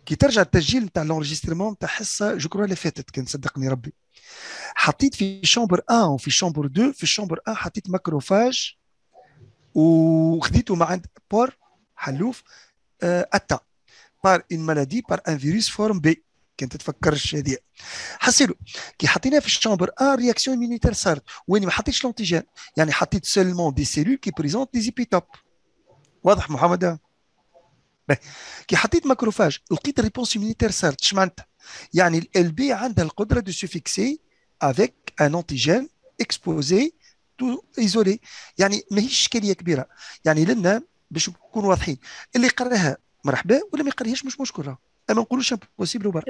كي ترجع التسجيل نتاع لونجستريمون نتاع حصه جو كرو اللي فاتت كان صدقني ربي حطيت في شامبر 1 وفي شامبر 2 في شامبر 1 حطيت ماكروفاج وخديته مع عند بور حلوف آه، اتا بار ان مالادي بار ان فيروس فورم بي كان تتفكرش هذيا حصلوا كي حطيناه في الشامبر ان رياكسيون مينيتير صارت وين ما حطيتش لونتيجين يعني حطيت سولمون دي سيلول كي بريزونت دي زيبيتوب واضح محمد كي حطيت ماكروفاج لقيت الريبونس مينيتير صارت اش معناتها يعني ال بي عندها القدرة دو سوفيكسي افيك ان انتيجين اكسبوزي تو ايزولي يعني ماهيش اشكاليه كبيره يعني لنا باش نكونوا واضحين اللي يقراها مرحبا ولا ما يقراهاش مش مشكل اما نقولوش امبوسيبل وبر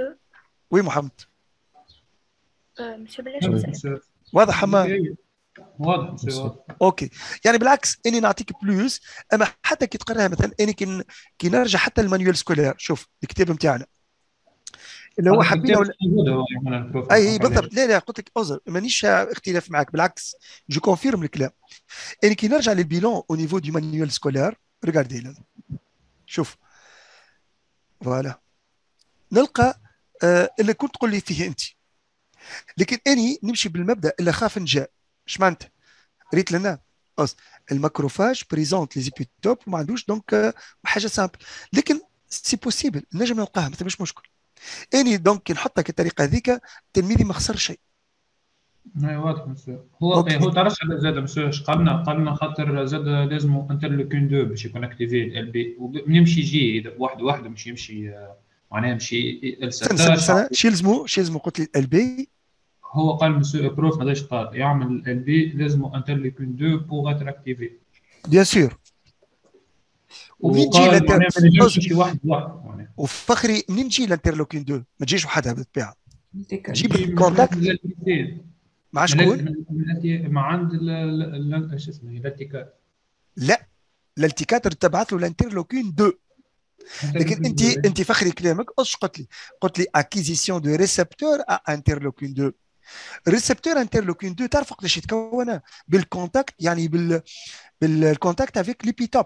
وي محمد آه، واضح حما واضح اوكي يعني بالعكس اني نعطيك بلوس اما حتى كي تقراها مثلا اني كي نرجع حتى المانيوال سكولير شوف الكتاب نتاعنا اللي هو حبينا ولا يعني، اي بالضبط لا لا قلت لك اوزر مانيش اختلاف معك بالعكس جو كونفيرم الكلام يعني كي نرجع للبيلون او نيفو دو مانيوال سكولار ريغاردي شوف فوالا نلقى آه اللي كنت تقول لي فيه انت لكن اني نمشي بالمبدا اللي خاف نجا اش معناتها ريت لنا الماكروفاج بريزونت لي زيبيتوب ما عندوش دونك آه، حاجه سامبل لكن سي بوسيبل نجم نلقاها ما مش مشكل اني دونك كي نحطها كالطريقه هذيك التلميذ ما خسر شيء اي نعم، واضح هو هو على زاد مسيو اش قالنا قالنا خاطر زاد لازم انترلوكين دو باش يكون اكتيفي ال بي ومن يمشي يجي واحد واحد مش يمشي معناها يمشي ال 16 شي يلزمو شي يلزمو قلت لي ال بي هو قال مسيو بروف ما قال يعمل ال بي لازم انترلوكين دو بوغ اتر اكتيفي بيان سور ومنين تجي لانتر وفخري منين تجي لانترلوكين 2 ما تجيش وحدها بالطبيعه جيب الكونتاكت مع شكون؟ مع عند شو اسمه لا الالتيكات تبعث له لانترلوكين 2 لكن انت انت فخري كلامك اش قلت لي؟ قلت لي اكيزيسيون دو ريسبتور ا انترلوكين 2 ريسبتور انترلوكين 2 تعرف وقتاش يتكون بالكونتاكت يعني بال بالكونتاكت افيك ليبيتوب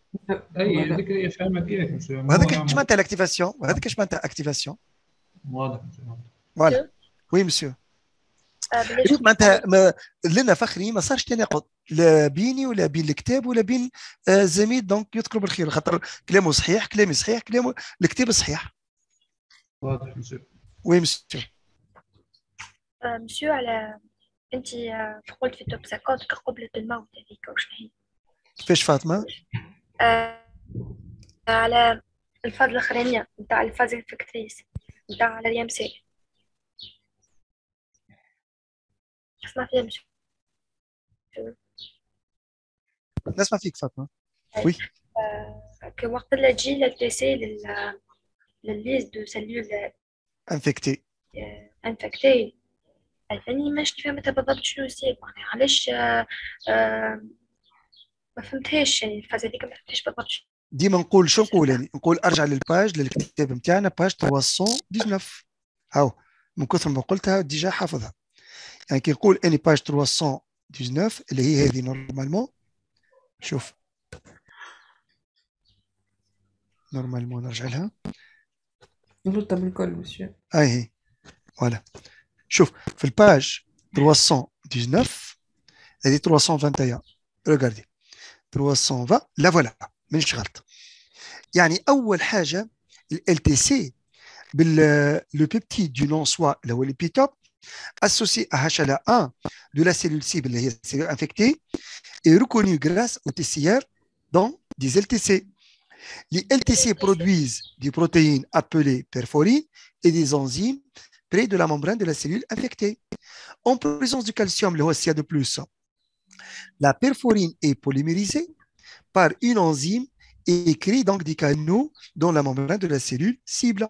اي هذيك الافهام ديالك وهذاك اش معناتها الاكتيفاسيون وهذاك اش معناتها اكتيفاسيون واضح فوالا وي مسيو آه، شوف معناتها لنا فخري ما صارش تناقض لا بيني ولا بين الكتاب ولا بين آه، زميل دونك يذكر بالخير خاطر كلامه صحيح كلامي صحيح كلامه الكتاب صحيح واضح مسيو وي مسيو آه، مسيو على انت قلت في توب 50 قبلة الموت هذيك وشنو هي كيفاش فاطمه آه على الفاز الاخرانيه نتاع الفاز الفكتريس نتاع على الام سي نسمع فيها مش نسمع فيك فاطمه وي كي آه، وقت اللي تجي للتيسي لل للليز دو سلول انفكتي انفكتي الفاني ماشي فهمتها بالضبط شنو سي معناها علاش آه، آه، ما فهمتهاش يعني الفاز هذيك ما فهمتهاش بالضبط ديما نقول شو نقول يعني نقول ارجع للباج للكتاب نتاعنا باج 319 هاو من كثر ما قلتها ديجا حافظها يعني كي نقول اني باج 319 اللي هي هذه نورمالمون شوف نورمالمون نرجع لها نلوطها بالكل مسيو اي هي فوالا شوف في الباج 319 هذه 321 ريغاردي 320 la voilà, ما انشغلت يعني اول حاجه ال تي سي بال لو la دو نون associé à HLA1 de la cellule cible, la cellule infectée, est reconnu grâce au TCR dans des LTC. Les LTC produisent des protéines appelées perforines et des enzymes près de la membrane de la cellule infectée. En présence du calcium, le HCA de plus, la perforine est polymérisée par une enzyme et crée donc des canaux dans la membrane de la cellule cible.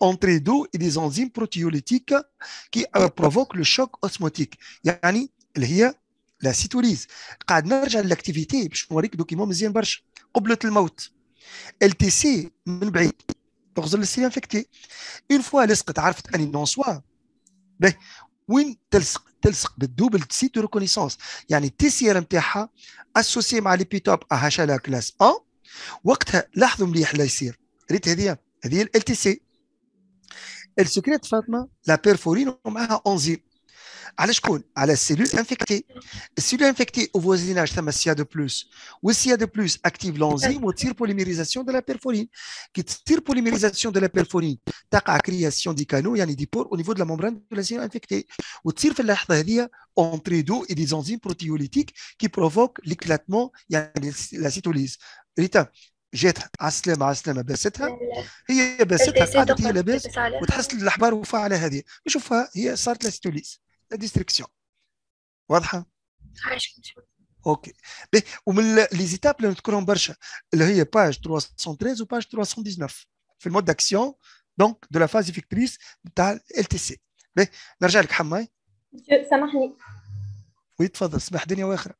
entrée d'eau et des enzymes protéolytiques qui euh, provoquent le choc osmotique. Yani, la cytolyse. Quand on à l'activité, je vous montre document mizien barche. Qu'oublie le mort. LTC, من بعيد. est le Une fois, elle est ce que tu as باهي وين تلصق تلصق بالدوبل سيت دو ريكونيسونس يعني تي سي ار نتاعها اسوسي مع لي بيتوب هاشا على كلاس ان وقتها لاحظوا مليح لا يصير ريت هذه هذه ال تي سي السكريت فاطمه لا بيرفورين ومعها انزيم Alors qu'on a les cellules infectées, cellules infectées au voisinage, si il y a de plus, ou s'il y a de plus, active l'enzyme au tir polymérisation de la perforine, qui tire polymérisation de la perforine, tacle à création des canaux ioniques de pores au niveau de la membrane de la cellule infectée, au tire, de la perforine, entrée d'eau et des enzymes protolytiques qui provoquent l'éclatement, il y a la cytolys. Rita, jette, aslem, aslem, il y a c'est ça, c'est la base, et tu as le bas, et tu as le l'apar ou faible à la base, et tu vois, il y a ça de la cytolys la destruction. Vraiment ah, Ok. mais les étapes, nous en parlons beaucoup, qui sont page 313 ou la page 319 C'est le mode d'action donc de la phase effectrice de l'LTC. Mais, on revient à vous, Hammaï. Oui, s'il vous plaît, excusez-moi. Dernière question.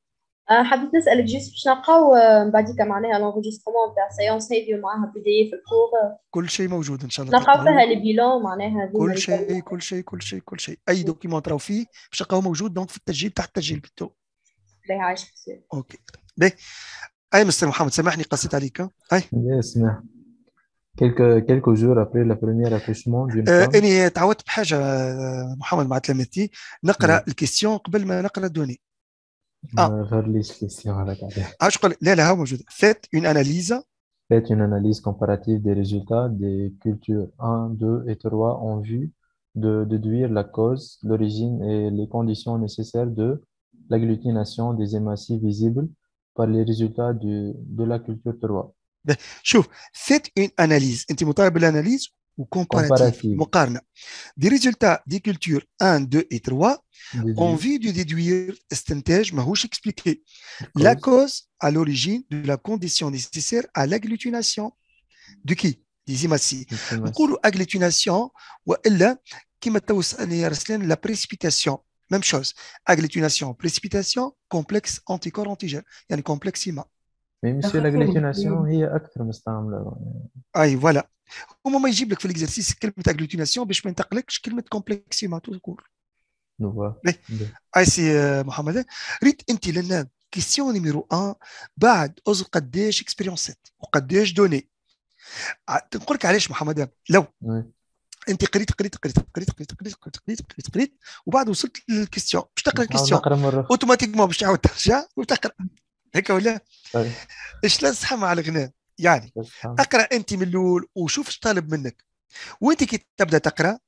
Euh, حبيت نسالك جيس باش نلقاو آه، بعديك معناها لونجستمون تاع سيونس هذه ومعاها بي دي في الكور كل شيء موجود ان شاء الله نلقاو فيها لي بيلون معناها كل شيء كل شيء كل شيء كل شيء اي دوكيمون تراو فيه باش نلقاو موجود دونك في التسجيل تحت التسجيل بتو باهي عايش اوكي باهي اي مستر محمد سامحني قصيت عليك اي سامح quelques quelques jours après le premier affichement d'une آه، اني تعودت بحاجه آه، محمد مع تلامذتي نقرا نعم. الكيستيون قبل ما نقرا الدوني Faites une analyse. Faites une analyse comparative des résultats des cultures 1, 2 et 3 en vue de déduire la cause, l'origine et les conditions nécessaires de l'agglutination des hématies visibles par les résultats de, la culture 3. شوف ben, faites une analyse. انت مطالب ou comparatif, des résultats des cultures 1, 2 et 3, on vit de déduire, expliqué, la cause à l'origine de la condition nécessaire à l'agglutination. De qui Des Pour l'agglutination ou qui la précipitation. Même chose. Agglutination, précipitation, complexe anticorps antigène, il y a un complexe مي مسيو لا غلوتيناسيون هي اكثر مستعمله اي فوالا هما ما يجيب لك في الاكزرسيس كلمه اغلوتيناسيون باش ما ينتقلكش كلمه كومبلكسيما كور اي سي محمد ريت انت لنا كيستيون نيميرو 1 بعد اوز قداش اكسبيريونسات وقداش دوني نقول لك علاش محمد لو انت قريت قريت قريت قريت قريت قريت قريت قريت قريت قريت وبعد وصلت للكيستيون باش تقرا الكيستيون اوتوماتيكمون باش تعاود ترجع وتقرا هيك ولا؟ طيب. ايش لازم مع الغناء يعني اقرا انت من الاول وشوف ايش طالب منك وانت كي تبدا تقرا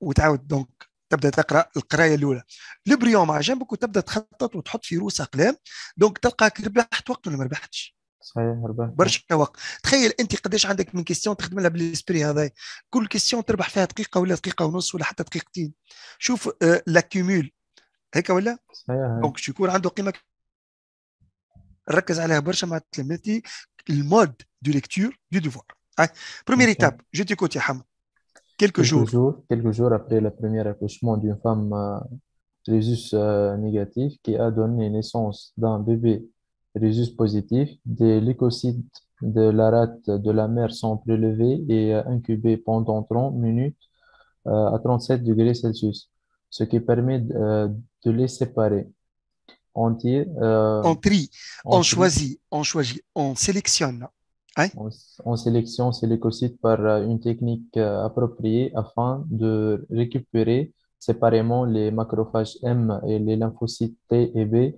وتعاود دونك تبدا تقرا القرايه الاولى لبريون مع جنبك وتبدا تخطط وتحط في روس اقلام دونك تلقاك ربحت وقت ولا ما ربحتش صحيح ربحت برشا وقت تخيل انت قداش عندك من كيستيون تخدم لها بالاسبري هذا كل كيستيون تربح فيها دقيقه ولا دقيقه ونص ولا حتى دقيقتين شوف آه لاكيمول هيك ولا صحيح دونك يكون عنده قيمه le mode de lecture du devoir. Première étape, je t'écoute, quelques jours. Quelques jours après le premier accouchement d'une femme résus euh, euh, négatif qui a donné naissance d'un bébé rhésus positif, des leucocytes de la rate de la mère sont prélevés et euh, incubés pendant 30 minutes à 37 degrés Celsius, ce qui permet de les séparer. Euh, on on choisit, on choisit, on sélectionne. Hein? On, sélectionne ces leucocytes par euh, une technique euh, appropriée afin de récupérer séparément les macrophages M et les lymphocytes T et B.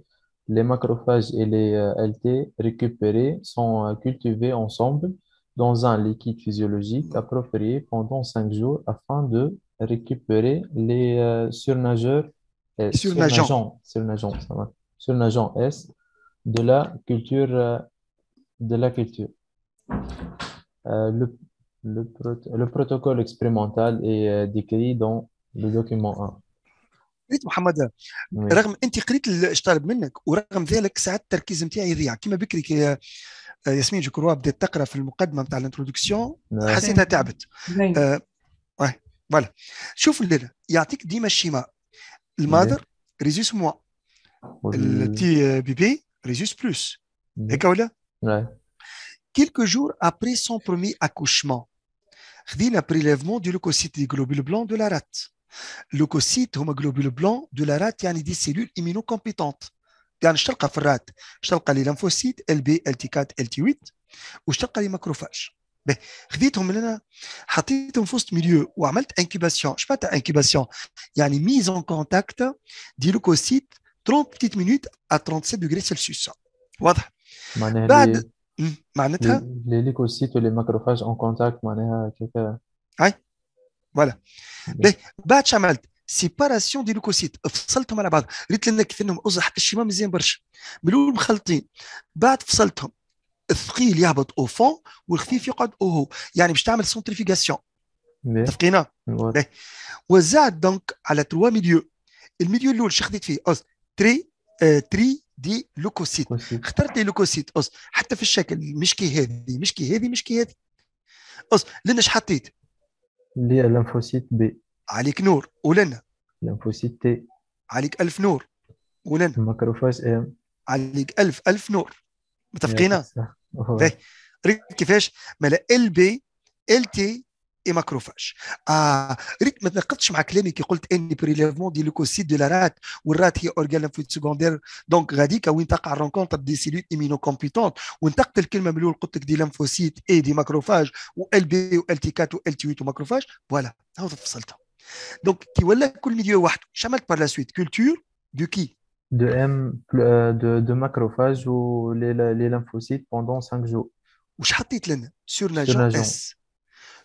Les macrophages et les LT récupérés sont cultivés ensemble dans un liquide physiologique approprié pendant cinq jours afin de récupérer les surnageurs. Surnageants, surnageants ça va sur l'agent S de la culture. de la culture. le, le, protocole expérimental est décrit dans le document 1. قريت رغم انت قريت منك ورغم ذلك التركيز نتاعي يضيع كما بكري ياسمين تقرا في المقدمه نتاع الانترودكسيون حسيتها تعبت شوف يعطيك ديما المادر le petit euh, bébé résiste plus. Mhm. Quelques jours après son premier accouchement, il a prélèvement du leucocyte des globules blancs de la rate. Leucocyte, globule blanc de la rate, il y a des cellules immunocompétentes. Il y في الرات اشترقى لي لمفوسيت ال بي ال تي 4 ال تي 8 واشترقى لي ماكروفاج به خذيتهم من هنا حطيتهم Il y a وعملت انكيباسيون شنو معناتها انكيباسيون يعني 30 بتيت مينوت ا 37 دوغري سيلسيوس واضح معناها بعد معناتها لي ليكوسيت ولي ماكروفاج اون كونتاكت معناها كيكا اي فوالا بعد عملت سيباراسيون دي لوكوسيت فصلتهم على بعض ريت لانك فيهم ازح الشمام مزيان برشا من الاول مخلطين بعد فصلتهم الثقيل يهبط او فون والخفيف يقعد او هو يعني باش تعمل سنتريفيكاسيون متفقين وزاد دونك على تروا ميليو الميليو الاول شخذيت فيه أز تري آه تري دي لوكوسيت اخترت لي لوكوسيت أص حتى في الشكل مش كي هذه مش كي هذه مش كي هذه أص لنا حطيت؟ لي لنفوسيت بي عليك نور ولنا لنفوسيت تي عليك ألف نور ولنا ماكروفاج ام إيه؟ عليك ألف ألف نور متفقين؟ كيفاش؟ مالا ال بي ال تي اي ماكروفاج اه ريت ما تناقضتش مع كلامي كي قلت اني بريليفمون دي لوكوسيت دو رات والرات هي اورجان ليمفويت سكوندير دونك غاديك وين تقع رونكونتر دي سيلول ايمينو كومبيتونت ونطقت الكلمه من الاول قلت لك دي ليمفوسيت اي دي ماكروفاج وال بي وال تي 4 وال تي 8 وماكروفاج فوالا هاو فصلتها دونك كي ولا كل ميليو وحده شملت بار لا سويت كولتور دو كي دو ام دو دو ماكروفاج لي ليمفوسيت بوندون 5 جو واش حطيت لنا سور لاجون اس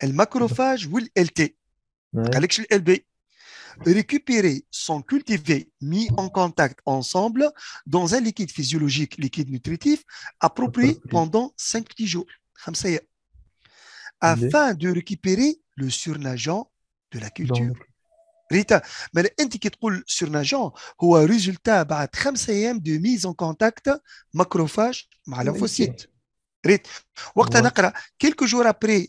Le macrophage ou le LB, récupérer sont cultivés, mis en contact ensemble dans un liquide physiologique, liquide nutritif, approprié pendant 5 10 jours, afin de récupérer le surnageant de la culture. Rita, mais l'indicateur surnageant ou un résultat après bah, 5 de mise en contact macrophage avec Rita, quelques jours après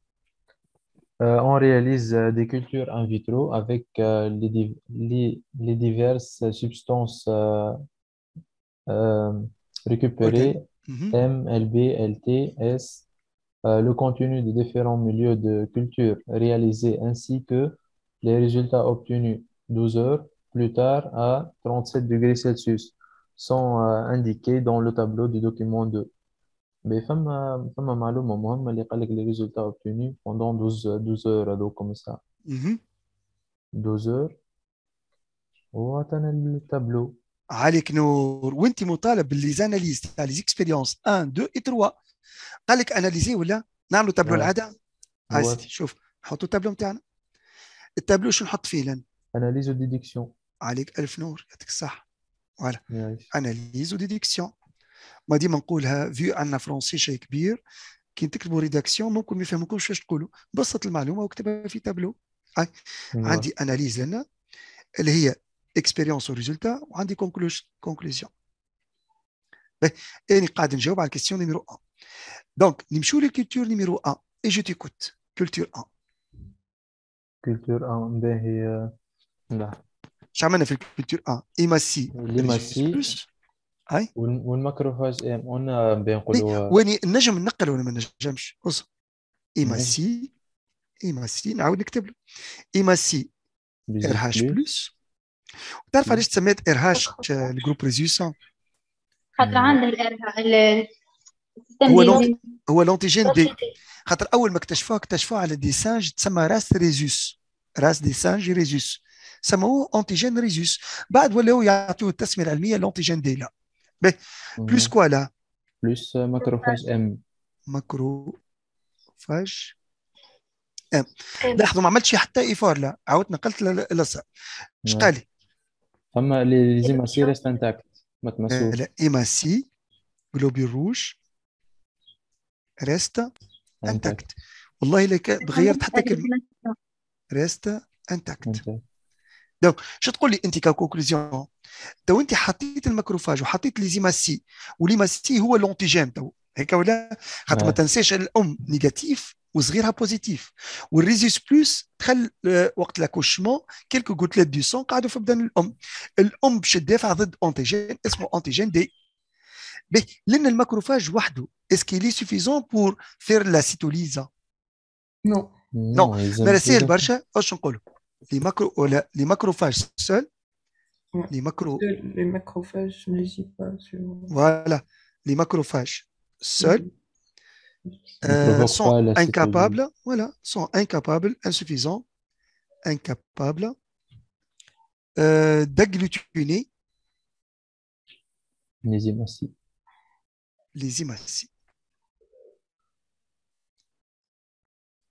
Euh, on réalise euh, des cultures in vitro avec euh, les, diverses substances récupérées, mhm. M, LB, LT, S, le contenu des différents milieux de culture réalisés ainsi que les résultats obtenus 12 heures plus tard à 37 degrés Celsius sont indiqués dans le tableau du document 2. Mais فما فما معلومة مهمة اللي قال لك لي ريزولتا obtenus بوندون 12 12 اور هذوك comme اها 12 اور وعطانا التابلو عليك نور وانت مطالب بالليزاناليز تاع ليزيكسبيريونس 1 2 اي 3 قال لك اناليزي ولا نعملوا تابلو العاده عزيزي شوف نحطوا التابلو نتاعنا التابلو شنو نحط فيه لان اناليز وديديكسيون عليك الف نور يعطيك الصحه فوالا اناليز وديديكسيون ما ديما نقولها فيو عندنا فرونسي شيء كبير كي تكتبوا ريداكسيون ممكن ما يفهموكوش واش تقولوا بسط المعلومه واكتبها في تابلو نعم. عندي اناليز لنا اللي هي اكسبيريونس وريزولتا وعندي كونكلوزيون اني قاعد نجاوب على الكيستيون نيميرو 1 دونك نمشيو للكولتور نيميرو 1 اي جو تيكوت كولتور 1 كولتور 1 باهي لا شو عملنا في الكولتور 1 ايماسي ايماسي هاي والماكروفاج ام إيه؟ قلنا بنقولوا وين النجم نقل ولا ما نجمش بص ايما سي ايما سي نعاود نكتب له ايما سي ار هاش بلس تعرف علاش تسميت ار هاش الجروب ريزيسون خاطر إيه. عنده الار هو هو لونتيجين دي خاطر اول ما اكتشفوه اكتشفوه على دي سانج تسمى راس ريزوس راس دي سانج ريزوس سموه انتيجين ريزوس بعد ولاو يعطوه التسميه العلميه لونتيجين دي لا باهي بلوس كوا لا بلوس ماكروفاج ام ماكروفاج ام لاحظوا ما عملتش حتى ايفور لا عاودت نقلت للصا اش قال لي فما لي زيماسي ريست انتاكت ما تمسوش ايماسي جلوبي روج ريست انتاكت والله لك غيرت حتى كلمه ريست انتاكت دونك شو تقول لي انت ككونكلوزيون تو انت حطيت الماكروفاج وحطيت ليزيماسي وليماسي هو لونتيجين تو هيك ولا خاطر ما تنساش الام نيجاتيف وصغيرها بوزيتيف والريزيس بلوس دخل وقت لاكوشمون كيلكو كوتلات دو سون قاعدوا في بدن الام الام باش تدافع ضد انتيجين اسمه انتيجين دي به لان الماكروفاج وحده اسكي لي سوفيزون بور فير لا سيتوليزا نو نو ما برشا واش نقولوا les, macro, oh, les macrophages seuls, ouais. les, macro... les macrophages pas. Voilà, les macrophages seuls mhm. euh, sont incapables, voilà, sont incapables, insuffisants, incapables euh, d'agglutiner les hématies. Les hématies.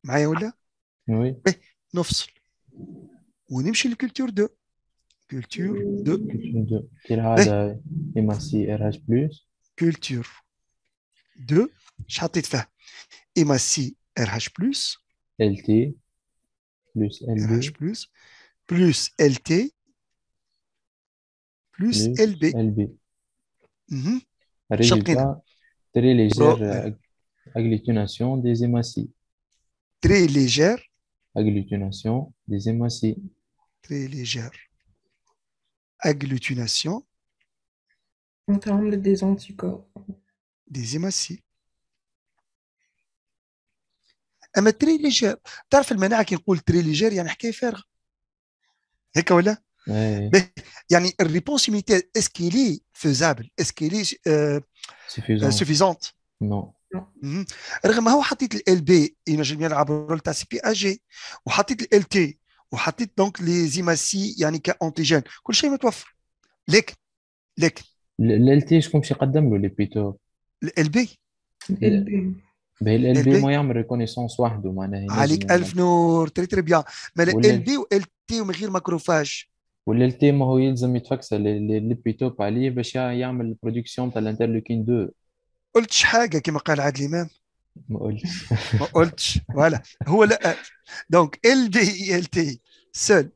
Maïola Oui eh, Nous on est chez culture de... Culture de... Mm-hmm. Culture de... Culture de... RH+. Culture de... plus de... Culture de... Culture de... des de... Culture Agglutination des hémocytes. Très légère. Agglutination. En termes des anticorps. Des hémocytes. Très légère. T'as fait le menage qui est très légère, il n'y a pas de faire. Et quand même. La réponse est-ce qu'elle est faisable Est-ce qu'elle est euh, euh, suffisante Non. رغم هو حطيت ال بي ينجم يلعب رول تاع سي بي اجي وحطيت ال تي وحطيت دونك لي زيماسي يعني كانتيجين كل شيء متوفر لكن لكن ال تي شكون باش يقدم له لي بيتو ال بي باهي ال بي ما يعمل ريكونيسونس وحده معناها عليك يعني الف نور تري تري بيان ما ال بي وال تي ومن غير ماكروفاج ولا التي ما هو يلزم يتفكس لي بيتوب عليه باش يعمل برودكسيون تاع الانترلوكين 2 قلتش حاجه كما قال عادل امام ما قلتش ما قلتش فوالا هو لا دونك ال دي اي ال تي سول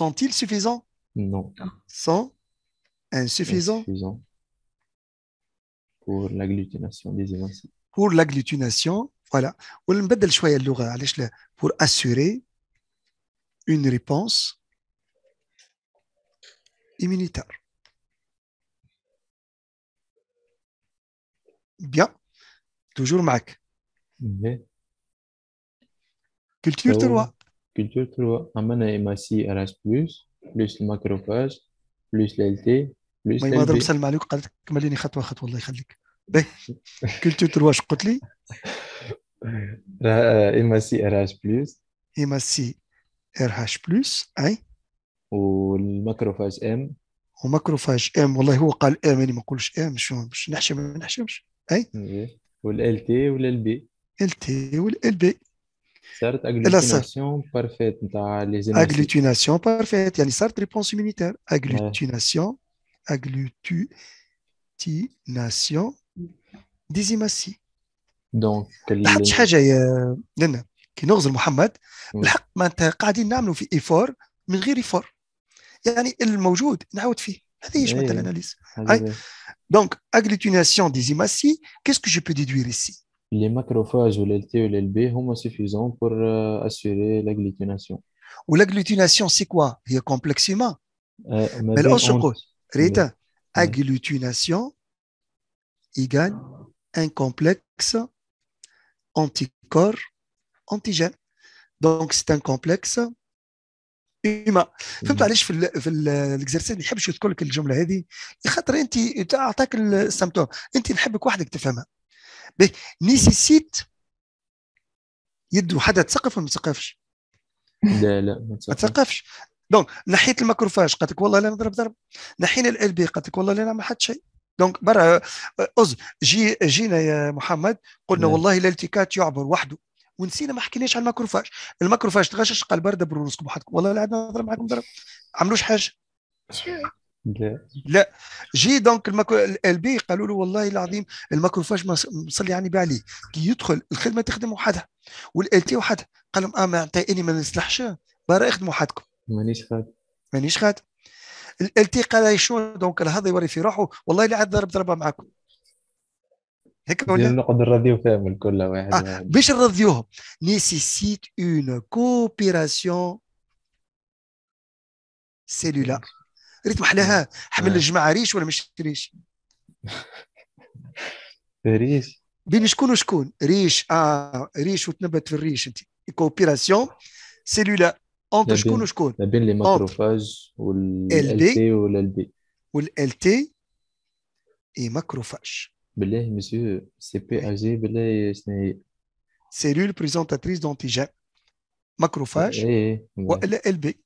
sont-ils suffisants Non. Sont insuffisants Insuffisant pour l'agglutination des évincés. Pour l'agglutination, voilà. On Pour assurer une réponse immunitaire. بيان توجور معك كولتور تروا كولتور تروا اما ام اي سي ار اس بلس بلس الماكروفاج بلس ال تي بلس ما يضرب سلم عليك قالت لك كمليني خطوه خطوه الله يخليك باهي كولتور تروا اش قلت لي (laughs) آه، ام اي سي ار اس بلس ام سي ار اس بلس اي والماكروفاج ام وماكروفاج ام والله هو قال ام يعني ما نقولش ام شو باش نحشم ما نحشمش اي إيه. والال تي والال بي ال تي والال بي صارت اغلوتيناسيون بارفيت نتاع لي زينوسيد اغلوتيناسيون بارفيت يعني صارت ريبونس ايمونيتير اغلوتيناسيون اغلوتيناسيون ديزيماسي دونك لاحظت شي حاجه يا لنا كي نغزل محمد بالحق معناتها قاعدين نعملوا في ايفور من غير ايفور يعني الموجود نعاود فيه Donc agglutination Donc, quest des que quest peux que je ici les macrophages ou l'LT ou l'LB sont suffisants pour euh, assurer l'agglutination. Ou l'agglutination, c'est quoi Il y a complexe humain. Euh, mais là, on Rita, agglutination égale un complexe anticorps antigène. Donc, c'est un complexe ديما فهمت علاش في في الاكزرسيس ما يحبش يذكر لك الجمله هذه خاطر انت اعطاك السامتوم انت نحبك وحدك تفهمها نيسيسيت يدو حدا تثقف ولا ما تثقفش؟ لا لا ما تثقفش دونك نحيت الماكروفاج قالت لك والله لا نضرب ضرب نحينا ال بي قالت لك والله لا نعمل حتى شيء دونك برا أز جي جينا يا محمد قلنا نعم. والله الالتيكات يعبر وحده ونسينا ما حكيناش على الماكروفاج الماكروفاج تغشش قال برده برونسكم حدكم والله العظيم نهضر معكم ضرب عملوش حاجه لا لا جي دونك الماكو البي قالوا له والله العظيم الماكروفاج مصلي يعني عليه كي يدخل الخدمه تخدم وحدها والال تي وحدها قال لهم اه ما اني ما نصلحش برا اخدموا وحدكم مانيش خادم مانيش خادم تي قال شنو دونك هذا يوري في روحه والله العظيم عاد ضرب ضربه معكم هيك ولا نقعد نرضيو فيهم الكل واحد آه. يعني. باش نرضيوهم نيسيسيت اون كوبيراسيون سيلولا ريت محلاها حمل آه. الجماعه ريش ولا مش ريش؟ (laughs) ريش بين شكون وشكون ريش اه ريش وتنبت في الريش انت كوبيراسيون سيلولا انت شكون وشكون؟ ما بين لي ماكروفاج وال ال تي والال بي والال تي اي ماكروفاج بالله مسيو سي بي اي جي بالله شنو سيلول بريزونتاتريس دونتيجين ماكروفاج والا ال بي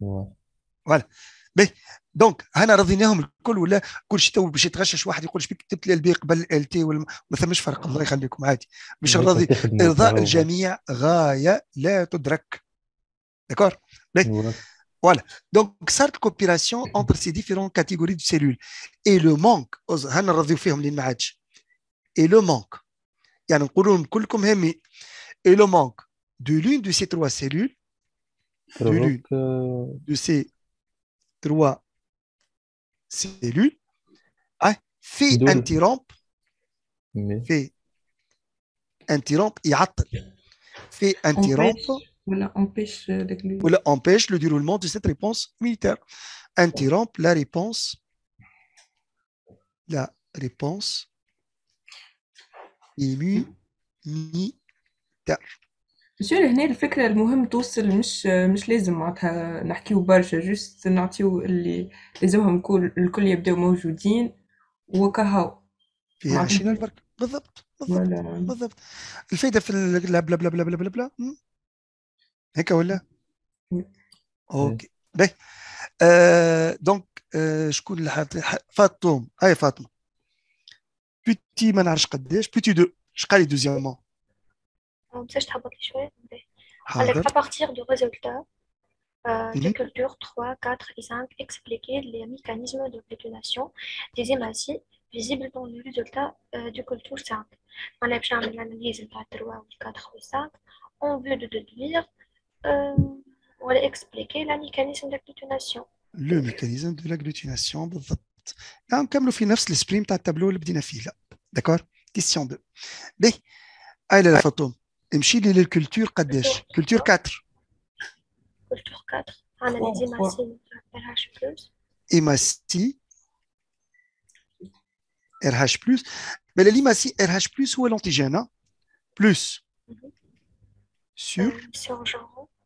فوالا بي دونك هنا رضيناهم الكل ولا كل شيء تو باش يتغشش واحد يقول شبيك كتبت ال بي قبل ال تي ما ثماش فرق الله يخليكم عادي باش نرضي إيه، ارضاء الجميع غايه لا تدرك داكور Voilà. Donc, cette coopération entre ces différentes catégories de cellules. Et le manque, et le manque, et le manque de l'une de ces trois cellules, de euh, de ces trois cellules, hein, fait interrompre, fait interrompre, fait interrompre ولا empêche ولا euh, empêche le déroulement de cette réponse militaire interrompre لا ريبونس la réponse militaire سور هنا الفكره المهم توصل مش مش لازم معناتها نحكيو برشا جوست نعطيو اللي لازمهم الكل الكل يبداو موجودين وكهو فيها عشرين البرك بالضبط بالضبط بالضبط الفايده في بلا بلا بلا بلا بلا بلا هيك ولا؟ اوكي باهي آه دونك آه شكون اللي حاط فاطمه هاي فاطمه بوتي ما نعرفش قداش بوتي دو شقال دوزيامون باش تهبط لي شويه دو ريزولتا culture 3, 4 et 5 expliquer les mécanismes de régulation des émacies visibles dans le résultat euh, du culture 5. On a fait l'analyse de 3, 4 et 5 en vue de déduire euh, on va expliquer le mécanisme de l'agglutination. Le mécanisme de l'agglutination, on va faire l'esprit du tableau de nous avons D'accord Question 2. Mais, allez la photo. Emchi, il est culture 4. Culture 4. Culture 4. On a dit RH. plus. RH. Mais l'imassi RH, ou est l'antigène hein? Plus. Mhm. Sur. Euh, sur genre.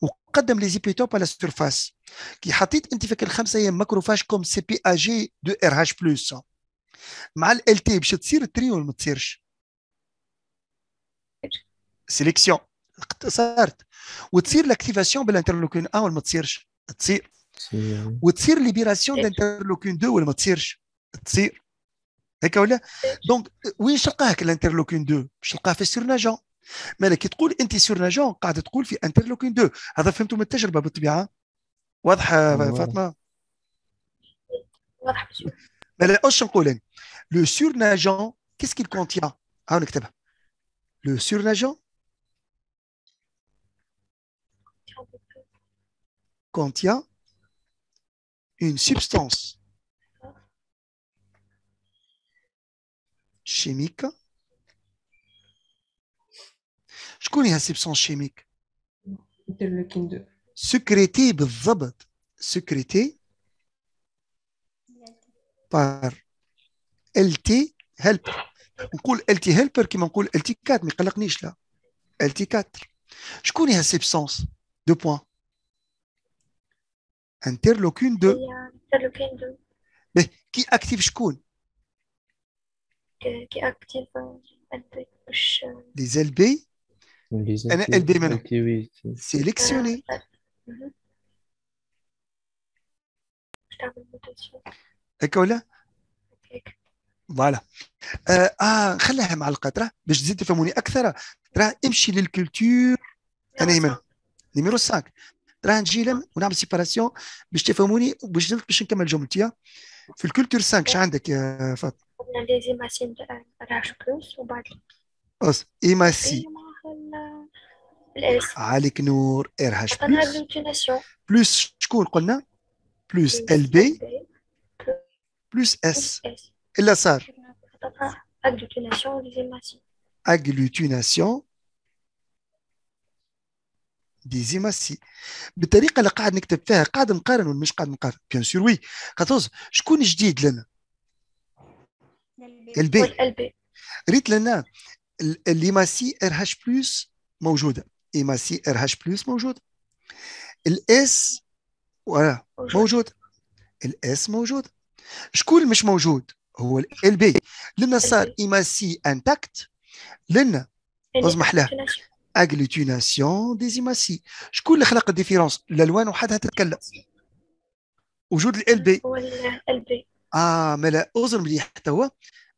وقدم لي زيبيتوب على السيرفاس كي حطيت انت فيك الخمسه ايام ماكروفاج كوم سي بي ا جي دو ار هاش بلس مع ال تي باش تصير تري ولا ما تصيرش سيليكسيون صارت وتصير لاكتيفاسيون بالانترلوكين 1 ولا ما تصيرش تصير وتصير ليبيراسيون دانترلوكين 2 ولا ما تصيرش تصير هكا ولا دونك إيه. وين شلقاك الانترلوكين 2 باش تلقاه في السيرناجون مالك كي تقول انت سور لاجون قاعده تقول في انترلوكين 2 هذا فهمتوا من التجربه بالطبيعه واضحه أيوة. فاطمه واضحه مالك اش نقول انا لو سور لاجون كيس كيل كونتيا هاو نكتبها لو سور لاجون contient une substance chimique Je connais un substance chimique. Interlocune 2. par lt-helper. On lt qui 4 mais je connais un substance 2. points. 2. Mais qui active je connais Qui euh, lb انا قلبي منهم سيليكسيوني هكا ولا فوالا اه, خليها مع القطره باش تزيد تفهموني اكثر راه امشي للكولتور انا يمنى نيميرو 5 راه نجي لم ونعمل سيباراسيون باش تفهموني باش باش نكمل جملتي في الكولتور 5 شنو عندك يا فاطمه؟ عندنا ليزيماسين آه، راش بلوس وبعد ايماسي ولا الاس عليك نور ار هاش بلس بلس شكون قلنا بلس ال بي بلس اس الا صار اغلوتيناسيون ديزيماسي بالطريقه اللي قاعد نكتب فيها قاعد نقارن ولا مش قاعد نقارن بيان سور وي خاطر شكون جديد لنا البي البي ريت لنا سي ار هاش بلس موجوده ايماسي ار هاش بلس موجوده الاس موجود الاس موجود شكون مش موجود هو ال بي لنا صار ايما سي انتاكت لنا اسمح له اغلوتيناسيون دي سي شكون اللي خلق الديفيرونس الالوان وحدها تتكلم وجود ال بي هو ال بي اه ملا اوزر مليح حتى هو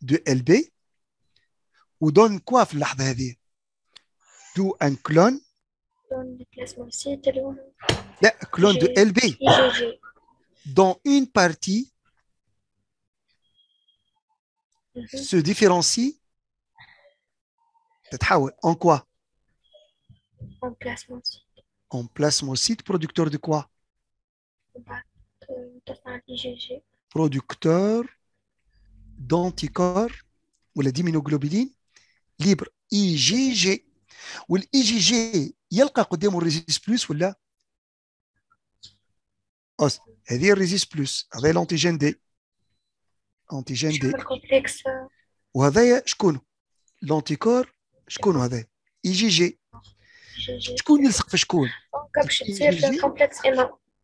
de LB ou donne quoi اللحظه D'où un clone ben, de de LB dans une partie mhm. se différencie en quoi en placement site en site producteur de quoi bah, euh, producteur دونتيكور ولا ديمينوغلوبيلين ليبر اي جي جي والاي جي جي يلقى قدامه الريزيس بلوس ولا اوس هذه الريزيس بلوس هذا الانتيجين دي انتيجين دي وهذايا شكون الانتيكور شكون هذا اي جي جي شكون يلصق في شكون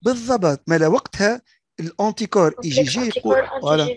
بالضبط لا وقتها الانتيكور اي جي جي يقول فوالا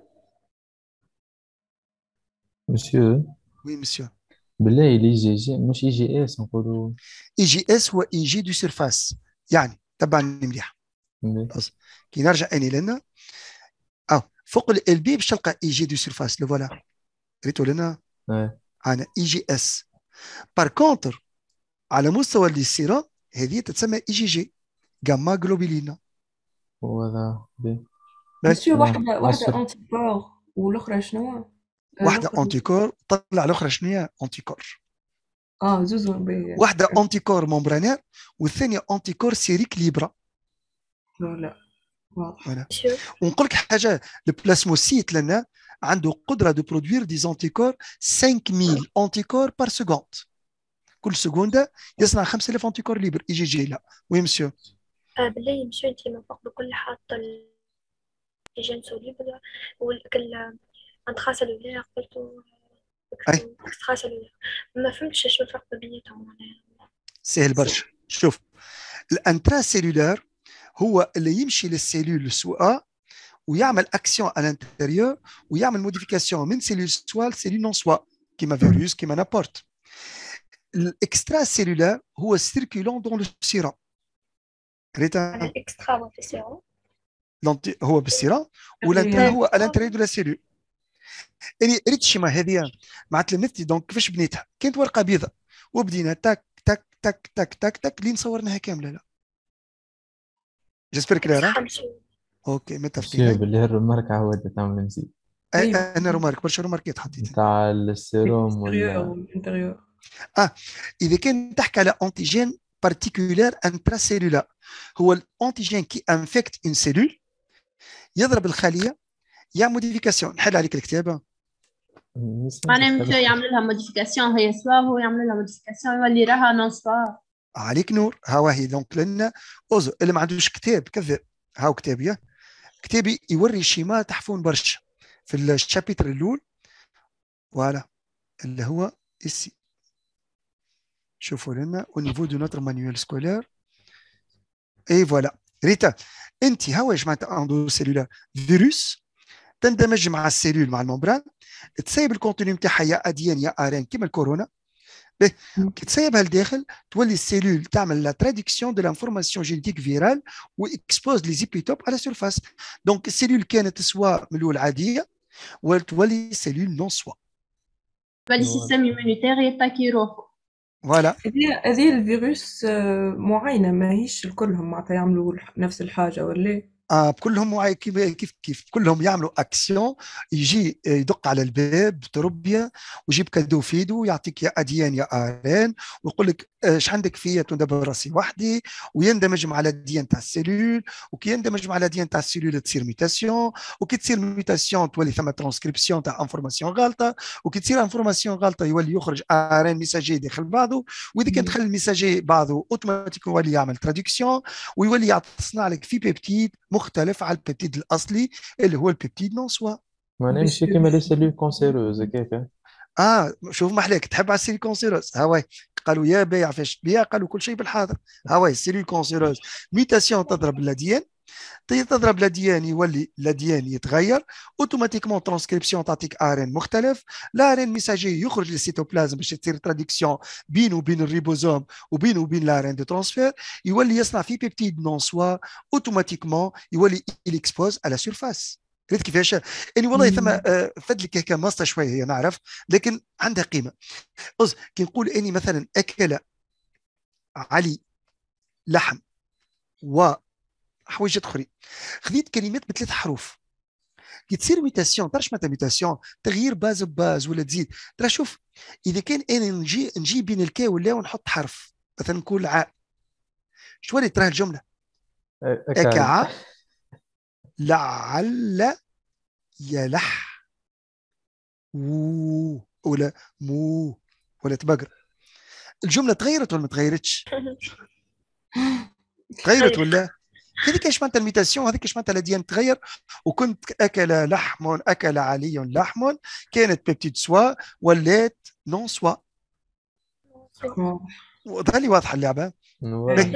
مسيو وي مسيو بالله الاي جي جي مش اي جي اس نقولوا اي جي اس هو اي جي دو سيرفاس يعني تبعني مليح كي نرجع اني لنا اه فوق ال بي باش تلقى اي جي دو سيرفاس لو فوالا ريتو لنا انا اي جي اس بار كونتر على مستوى سيرا هذه تتسمى اي جي جي جاما جلوبولينا وهذا بي واحده واحده انتي بور والاخرى شنو آه، واحده انتي كور طلع الاخرى شنية انتي كور اه زوز بي... واحده انتي كور مومبرانير والثانيه انتي كور سيريك ليبرا لا لا ونقول لك حاجه البلاسموسيت لنا عنده قدره دو برودوير دي انتيكور 5000 انتيكور بار سكوند كل سكونده يصنع 5000 انتيكور ليبر يجي جي لا وي مسيو آه، بالله مسيو انت من فوق بكل حاطة الجنس ليبر وكل انتخاس الأولى قلت اكسترا انتخاس ما فهمتش شنو الفرق ما بيناتهم سهل برشا شوف الانترا سيلولار هو اللي يمشي للسيلول السواء ويعمل اكسيون على الانتيريور ويعمل موديفيكاسيون من سيلول سوا لسيلول نون سوا كيما فيروس كيما نابورت الاكسترا سيلولار هو السيركيلون دون لو سيرون ريتا الاكسترا في السيرون هو بالسيرون والانترا هو على الانتيريور دو لا سيلول ريت ريتشيما هذه مع تلمذتي دونك كيفاش بنيتها كانت ورقه بيضاء وبدينا تاك تاك تاك تاك تاك تاك لين صورناها كامله لا جيسبر كلير اوكي متفقين بالله الرمارك عاود تعمل نسيت أيوة. انا رومارك برشا روماركات حطيت تاع السيروم ولا اه اذا كان تحكي على انتيجين بارتيكولار سيلولار هو الانتيجين كي انفكت ان سيلول يضرب الخليه يا موديفيكاسيون نحل عليك الكتابه معناها مش يعمل لها موديفيكاسيون هي سوا هو يعمل لها موديفيكاسيون يولي راها نون سوا عليك نور ها هي دونك لنا اوزو اللي ما عندوش كتاب كذب هاو كتابي كتابي يوري شيما تحفون برشا في الشابتر الاول فوالا اللي هو اسي شوفوا لنا او نيفو دو نوتر مانيوال سكولير اي فوالا ريتا انت هاو يا جماعه عندو سيلولار فيروس تندمج مع السيلول مع الممبران تسيب الكونتينيو نتاعها يا اديان يا ارين كيما الكورونا كي تسيبها لداخل تولي السيلول تعمل لا تراديكسيون دو لانفورماسيون جينيتيك فيرال واكسبوز لي زيبيتوب على سيرفاس دونك السيلول كانت سوا من الاول عاديه وتولي سيلول نون سوا تولي سيستم ايمونيتير يتاكي روحو فوالا هذه الفيروس آه، معينه ماهيش الكلهم معناتها يعملوا نفس الحاجه ولا آه، كلهم كيف كيف كلهم يعملوا اكسيون يجي آه، يدق على الباب تربيه ويجيب كادو فيدو يعطيك يا اديان يا ارين ويقول لك اش آه، عندك فيا تندبر راسي وحدي ويندمج مع الاديان تاع السيلول وكي يندمج مع الاديان تاع السيلول تصير ميتاسيون وكي تصير ميتاسيون تولي ثم ترانسكريبسيون تاع انفورماسيون غالطه وكي تصير انفورماسيون غالطه يولي يخرج ارين ميساجي داخل بعضه واذا كان دخل الميساجي بعضه اوتوماتيك يولي يعمل ترادكسيون ويولي يصنع لك في بيبتيد مختلف على البيبتيد الاصلي اللي هو البيبتيد نون سوا معناها ماشي كيما لي سيلول كونسيروز هكاك اه شوف محلاك تحب على السيلول كونسيروز هاوي قالوا يا بايع فاش تبيع قالوا كل شيء بالحاضر هاوي السيلول كونسيروز ميتاسيون تضرب الاديان تضرب لاديان يولي لاديان يتغير اوتوماتيكمون ترانسكريبسيون تعطيك ار ان مختلف الار ان ميساجي يخرج للسيتوبلازم باش تصير تراديكسيون بينه وبين الريبوزوم وبينه وبين الار ان دو ترانسفير يولي يصنع في بيبتيد نون سوا اوتوماتيكمون يولي اكسبوز على سيرفاس عرفت كيفاش يعني والله ثم آه، فد لك هكا ماسطه شويه هي نعرف لكن عندها قيمه كي نقول اني مثلا اكل علي لحم و حوايج اخرين خذيت كلمات بثلاث حروف كي تصير ميتاسيون تعرف معناتها ميتاسيون تغيير باز بباز ولا تزيد ترى شوف اذا كان انا نجي نجي بين الكا واللا ونحط حرف مثلا نقول عاء شو تراه الجمله اكع لعل يلح وو ولا مو ولا تبقر الجمله تغيرت ولا ما تغيرتش (laughs) تغيرت طيب. ولا هذيك اش معناتها الميتاسيون هذيك اش معناتها الاديان تغير وكنت اكل لحم اكل علي لحم كانت بيبتيت سوا ولات نون سوا واضح لي واضحه اللعبه واضح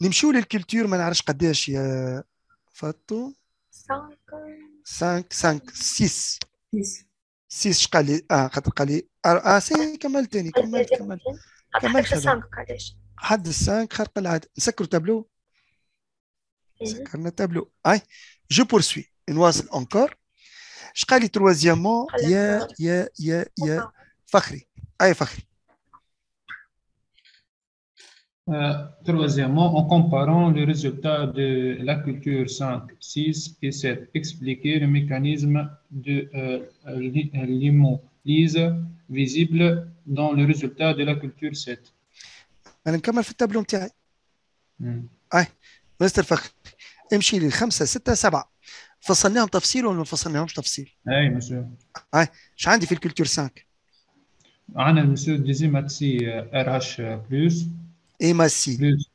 نمشيو للكلتور ما نعرفش قداش يا فاتو 5 5 6 6 شقال لي اه خاطر قال لي آه،, اه سي كملت ثاني كملت كملت كملت 5 قداش Je poursuis, خرق Je نسكروا تابلو سكرنا تابلو troisièmement, en comparant le résultat de la culture 5, 6 et 7, expliquer le mécanisme de euh, euh visible dans le résultat de la culture 7. انا نكمل في التابلو نتاعي اي مستر فخري امشي لي خمسه سته سبعه فصلناهم تفصيل ولا ما فصلناهمش تفصيل؟ اي مسيو اي اش عندي في الكولتور 5؟ عندنا مسيو ماتسي ار هاش بلس ايماسي بلس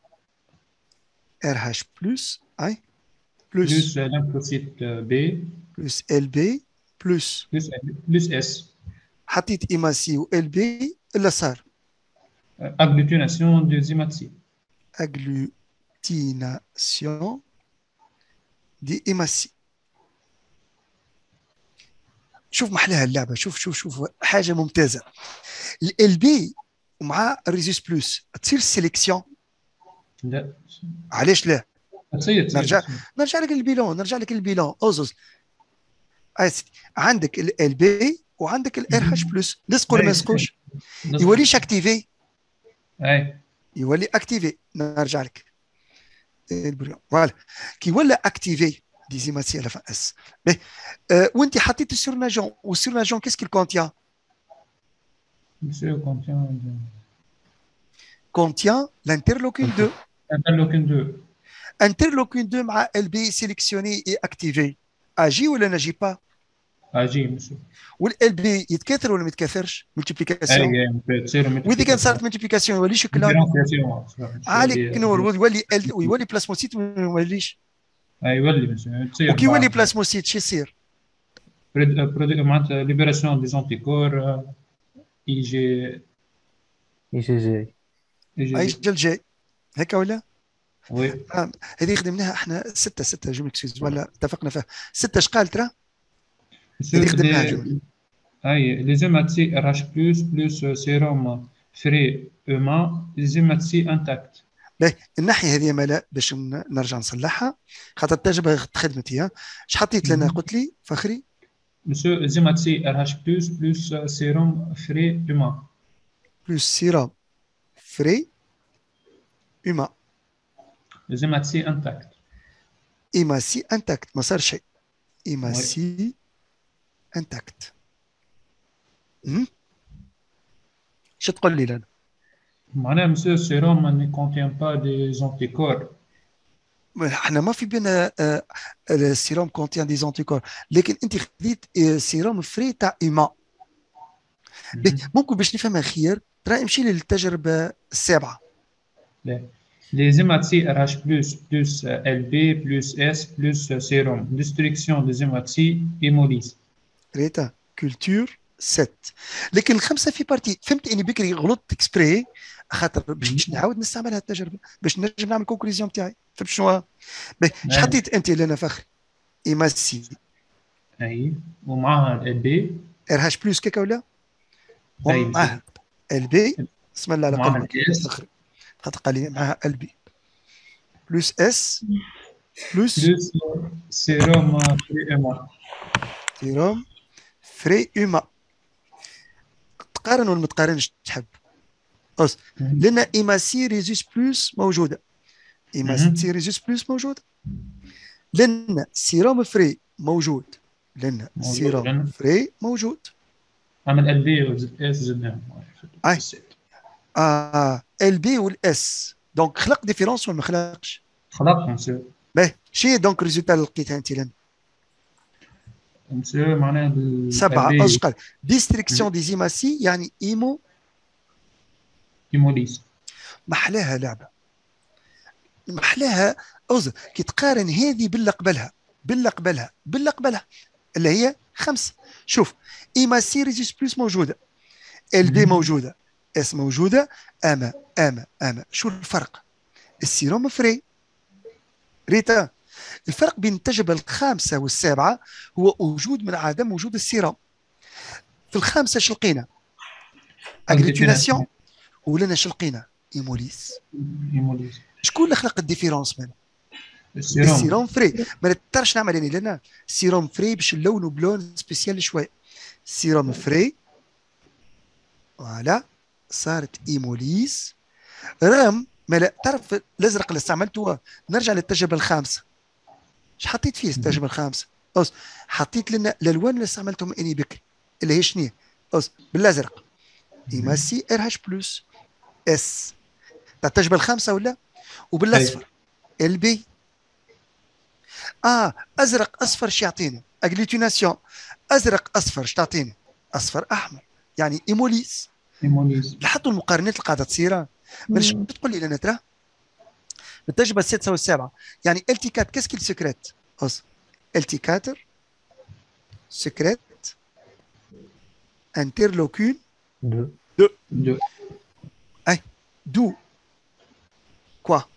ار هاش بلس اي بلس بلس لانفوسيت بي بلس ال بي بلس بلس اس حطيت و وال بي الا صار agglutination des Agglutination des hématies. شوف احلاها اللعبه شوف شوف شوف حاجه ممتازه ال بي ومع الريزيس بلس تصير سيليكسيون لا علاش لا نرجع نرجع لك البيلون نرجع لك البيلون اوزوز آه، عندك ال بي وعندك الار اتش بلس لصقوا ولا ما لصقوش يوريش اكتيفي Oui. Il est activé, je reviens Voilà, il est activé, disait Mathieu à la fin. Euh, où est-ce que tu l'as mis sur l'agent Et sur qu'est-ce qu'il contient Qu'est-ce contient Il contient l'interlocune 2. (laughs) L'interlocune 2. L'interlocune 2, elle est sélectionné et activé Agit ou ne l'agit pas عجيب والال بي يتكاثر ولا ما يتكاثرش ملتيبليكاسيون واذا كان صارت ملتيبليكاسيون يولي شكلها عليك نور يولي يولي بلاسموسيت ما يوليش اي يولي كي يولي بلاسموسيت شو يصير؟ معناتها ليبراسيون دي كور اي جي اي جي جي اي جي جي هكا ولا؟ وي آه، هذه خدمناها احنا ستة ستة جملة اكسكيوز ولا اتفقنا فيها ستة شقال ترى؟ اي لازم تسي ار اتش بلس بلس سيروم فري اوما لازم تسي انتاكت باهي الناحيه هذه مالا باش نرجع نصلحها خاطر التجربه خدمتي اش حطيت لنا قلت لي فخري مسيو لازم تسي ار اتش بلس بلس سيروم فري اوما بلس سيروم فري اوما لازم تسي انتاكت ايما سي انتاكت ما صار شيء ايما سي انتاكت شو تقول لي لنا معناها مسيو السيروم ما كونتيان با دي زونتيكور احنا ما في بين آه، آه، السيروم كونتيان دي زونتيكور لكن انت خذيت آه، سيروم فري تاع ايما ممكن باش نفهمها خير ترى امشي للتجربه السابعه لا. Les hématies RH+, plus LB, plus S, plus sérum. Destruction des hématies hémolyse. ريتا كولتور ست لكن الخمسه في بارتي فهمت اني بكري غلطت اكسبري خاطر باش نعاود نستعمل هالتجربه باش نجم نعمل كونكليزيون تاعي فهمت شنو حطيت انت لنا فخر ايماسي اي ومعها ال بي ار هاش بلس كيكا ولا ومعها ال بي بسم الله على قلبك خاطر قال لي معها ال بي بلس اس بلس سيروم سيروم فري اوما تقارن ولا ما تقارنش تحب اوس لان ايما سي ريزوس بلوس موجوده ايما سي ريزوس بلوس موجوده لان سيروم فري موجود لان سيروم فري موجود عمل ال بي والاس زدناهم اه ال بي والاس دونك خلق ديفيرونس ولا ما خلقش خلق بيان باهي شي دونك ريزولتا اللي لقيتها انت لنا سبعه اشقر ديستريكسيون دي زيماسي يعني ايمو ليس محلاها لعبه محلاها اوزر كي تقارن هذه باللي قبلها باللي قبلها باللي قبلها اللي هي خمسه شوف إيماسي ريزيس بلوس موجوده ال بي موجوده اس موجوده اما اما اما شو الفرق السيروم فري ريتا الفرق بين التجربة الخامسة والسابعة هو وجود من عدم وجود السيرة في الخامسة شلقينا اغريتولاسيون ولنا شلقينا ايموليس ايموليس شكون اللي خلق الديفيرونس مالها السيروم السيروم فري ما نقدرش نعمل يعني لنا سيروم فري باش اللون بلون سبيسيال شوي سيروم فري فوالا صارت ايموليس رغم ما تعرف الازرق اللي استعملته نرجع للتجربه الخامسه اش حطيت فيه الترجمه الخامسه اوس حطيت لنا الالوان اللي استعملتهم اني بكري اللي هي شنو اوس بالازرق ايما سي ار اتش بلس اس تاع الترجمه الخامسه ولا وبالاصفر ال بي اه ازرق اصفر اش يعطينا اغليتوناسيون ازرق اصفر اش تعطينا اصفر احمر يعني ايموليس ايموليس لاحظتوا المقارنات اللي قاعده تصير مش تقول لي انا ترى التجربه السادسه يعني ال 4 كيس كيل اصلا 4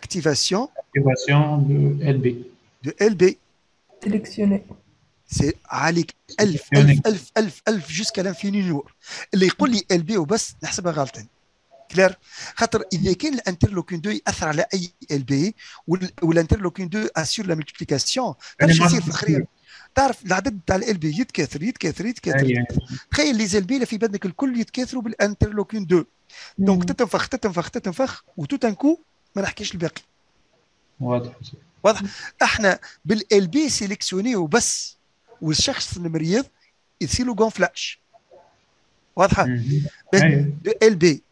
activation. Activation de LB. De LB. Sélectionné. C'est عليك jusqu'à l'infini اللي LB وبس نحسبها كلير خاطر اذا كان الانترلوكين 2 ياثر على اي ال بي والانترلوكين 2 اسيور لا ملتيبليكاسيون باش يصير في الاخرين تعرف العدد تاع ال بي يتكاثر يتكاثر يتكاثر أيوة. تخيل لي زال بي في بدنك الكل يتكاثروا بالانترلوكين 2 دونك تتنفخ تتنفخ تتنفخ كو ما نحكيش الباقي واضح واضح احنا بالال بي سيليكسيوني وبس والشخص المريض يصير له فلاش واضحه أيوة. ال بي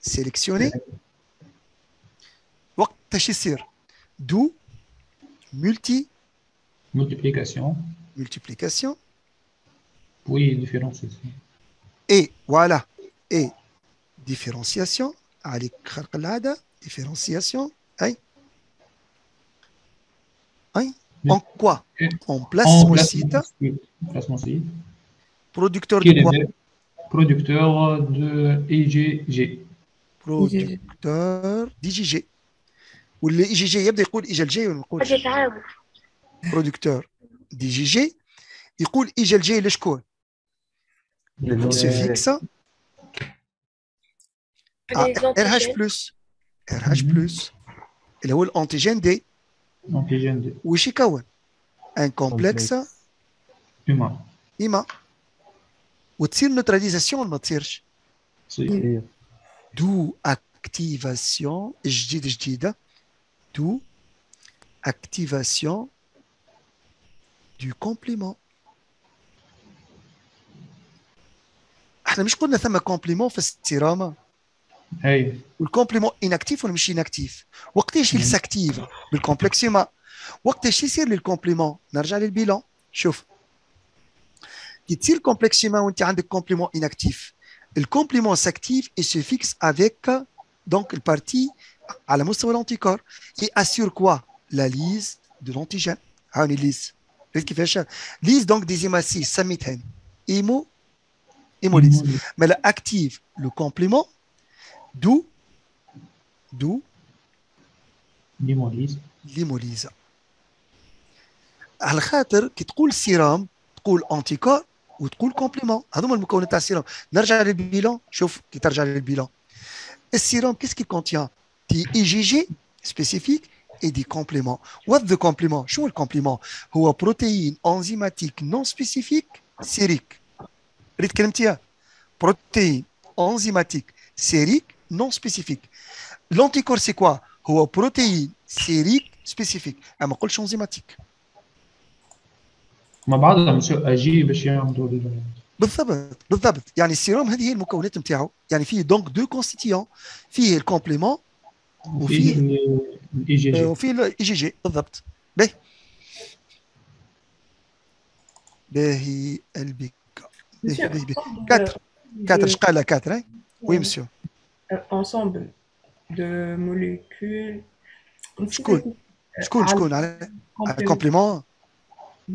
sélectionner. D'où multi. Multiplication. Multiplication. Oui, différenciation. Et voilà. Et différenciation. Allez, différenciation. Hein? En quoi En place site. Producteur de quoi Producteur de IGG producteur DGG il a ou hein. ah, ah, les producteur DGG il dit le RH plus RH plus il a D ou un complexe humain humain ou tir neutralisation d'où activation jdid d'où activation du complément. احنا مش قلنا ثم كومبليمون في compliment? اي والكومبليمون انكتيف ولا مش le وقتاش يلساكتيف بالكومبلكسيما وقتاش يصير للكومبليمون نرجع للبيلون شوف كي تصير وانت عندك كومبليمون le complément s'active et se fixe avec donc le parti à la mousse de l'anticorps Et assure quoi La lise de l'antigène. Ah, une lise. Lise donc des hématies, samithène. Hémo, hémolyse. Mais elle active le complément, d'où D'où L'hémolyse. L'hémolyse. Al-Khater, qui trouve le sérum, trouve anticorps », où transcript: le complément. Ah Alors, je vais vous donner un syrome. Je vais vous donner un bilan. Le sérum, qu'est-ce qu'il contient Des IgG spécifiques et des compléments. Qu'est-ce que c'est C'est le complément. Ou une protéine enzymatique non spécifique, sérique. Vous avez dit protéine enzymatique, sérique, non spécifique. L'anticorps, c'est quoi Une protéine sérique spécifique. Je vais vous enzymatique. مع بعضها مسيو اجي باش يعملوا بالضبط بالضبط يعني السيروم هذه هي المكونات نتاعو يعني فيه دونك دو كونستيتيون فيه الكومبليمون وفيه الاي جي جي آه، وفيه الاي جي جي بالضبط باهي باهي البيكا باهي باهي كاتر كاتر شقال كاتر وي مسيو انسومبل دو موليكول شكون شكون شكون على الكومبليمون mm.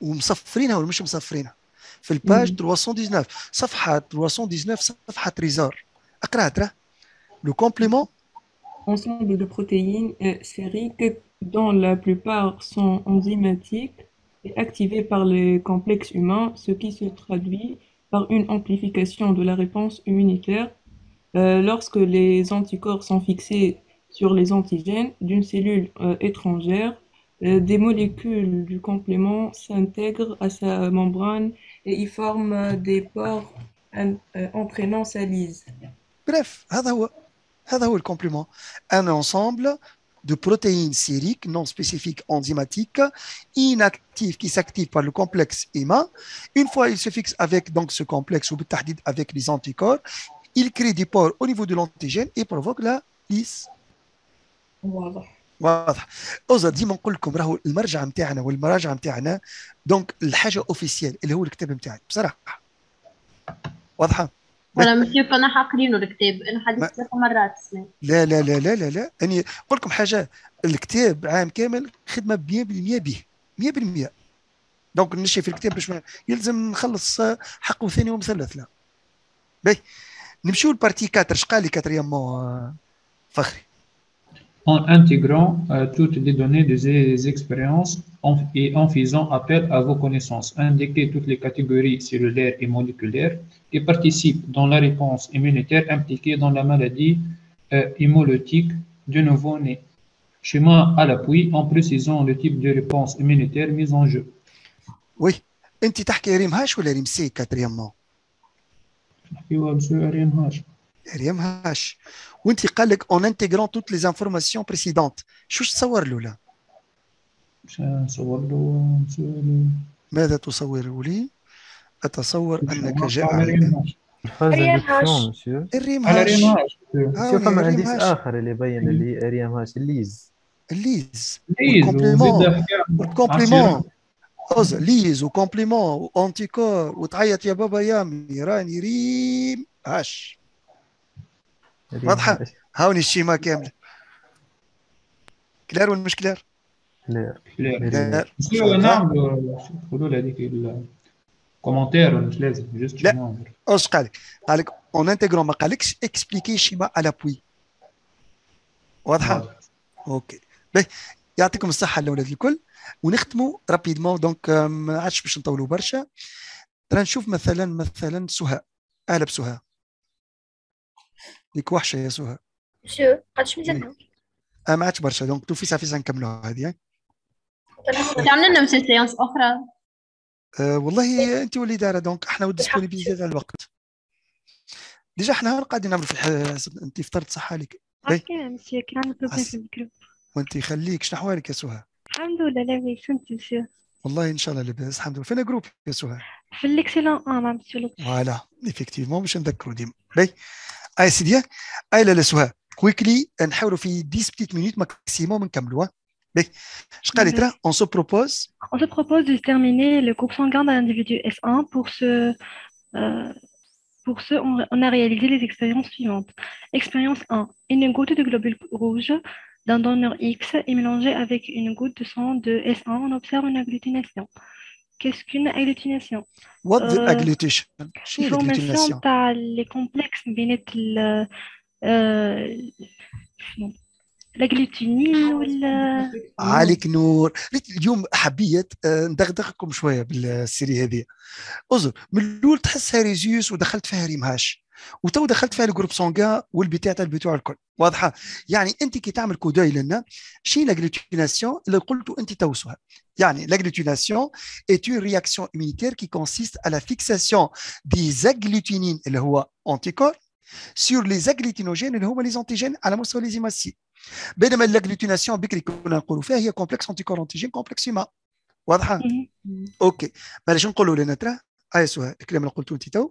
le ولا مصفرينها في الباج 319 صفحه 319 صفحه le اقراها ensemble de protéines sériques dont la plupart sont enzymatiques et activées par les complexes humains, ce qui se traduit par une amplification de la réponse immunitaire euh, lorsque les anticorps sont fixés sur les antigènes d'une cellule euh, étrangère euh, des molécules du complément s'intègrent à sa membrane et y forment des pores euh, entraînant sa lyse. Bref, le le complément un ensemble de protéines sériques non spécifiques enzymatiques inactives qui s'activent par le complexe IMA. Une fois il se fixe avec donc ce complexe ou avec les anticorps, il crée des pores au niveau de l'antigène et provoque la lyse. Voilà. واضح اوزا ديما نقول لكم راهو المرجع نتاعنا والمراجع نتاعنا دونك الحاجه اوفيسيال اللي هو الكتاب نتاعي بصراحه واضحه ولا ماشي كنا حاقرين الكتاب انا حديث ثلاث مرات لا لا لا لا لا لا اني نقول لكم حاجه الكتاب عام كامل خدمه 100% به 100% دونك نمشي في الكتاب باش يلزم نخلص حقه ثاني ومثلث لا باهي نمشيو لبارتي 4 اش قال لي 4 فخري en intégrant euh, toutes les données des expériences et en faisant appel à vos connaissances. Indiquez toutes les catégories cellulaires et moléculaires qui participent dans la réponse immunitaire impliquée dans la maladie euh, hémolytique du nouveau-né. Schéma à l'appui en précisant le type de réponse immunitaire mise en jeu. Oui. انت تحكي ريم هاش ولا ريم وانت قال لك اون انتيغرون توت لي انفورماسيون بريسيدونت شو تصور له لا؟ نصور له ماذا تصور لي؟ اتصور انك جاء هاش الريماش هاش ما عنديش اخر اللي بين إيه. اللي ريم هاش الليز الليز والكومبليمون والكومبليمون ليز وكومبليمون وانتيكور وتعيط يا بابا يامي راني ريم هاش واضحه هاوني الشيما كامله كلار ولا مش كلار؟ كلار كلار نعم قولوا لي هذيك كومنتير مش لازم جوست لا نعم. اش قال لك قال لك اون انتيغرون ما قالكش اكسبليكي الشيمه على بوي واضحه اوكي باهي يعطيكم الصحه الاولاد الكل ونختموا رابيدمون دونك ما عادش باش نطولوا برشا رانا نشوف مثلا مثلا سهى اهلا بسهى ديك وحشه يا سهى شو قدش مزيان إيه. اه ما برشا دونك توفيسا صافي نكملوها هذه عملنا لنا سيونس اخرى أه والله انت واللي دايره دونك احنا والديسبونيبيليتي تاع الوقت ديجا احنا قاعدين نعملوا في الح... انت فطرت صحه لك إيه. اوكي صح عليك وانت خليك شنو احوالك يا سهى الحمد لله لاباس انت مسيو والله ان شاء الله لاباس الحمد لله فين جروب يا سهى في الاكسيلون اه مع مسيو فوالا افكتيفمون باش نذكروا ديما باهي 10 ah, ah, hein. mhm. On se propose On se propose de terminer le cours sanguin d'un individu S1 pour ce, euh, pour ce on, a réalisé les expériences suivantes. Expérience 1. Une goutte de globule rouge d'un donneur X est mélangée avec une goutte de sang de S1. On observe une agglutination. Qu'est-ce qu'une agglutination What the euh, agglutation شنو par les complexes, bien بينات ال لاغلوتينين ولا عليك نور ريت اليوم حبيت آه، ندغدغكم شويه بالسيري هذه اصبر من الاول تحسها ريزيوس ودخلت فيها ريمهاش وتو دخلت فيها الجروب سونغا والبتاع تاع البتوع الكل واضحه يعني انت كي تعمل كوداي لنا شي لاغلوتيناسيون اللي قلتو انت توسوها يعني l'agglutination est une réaction immunitaire qui consiste à la fixation des اللي هو anticorps سور لي agglutinogènes اللي هما les antigènes على مستوى ليزيماسي بينما l'agglutination بكري كنا نقولوا فيها هي كومبلكس انتيكور انتيجين كومبلكس هما واضحه اوكي بلاش نقولوا لنا ترى اي سهى الكلام اللي قلتوه انت تو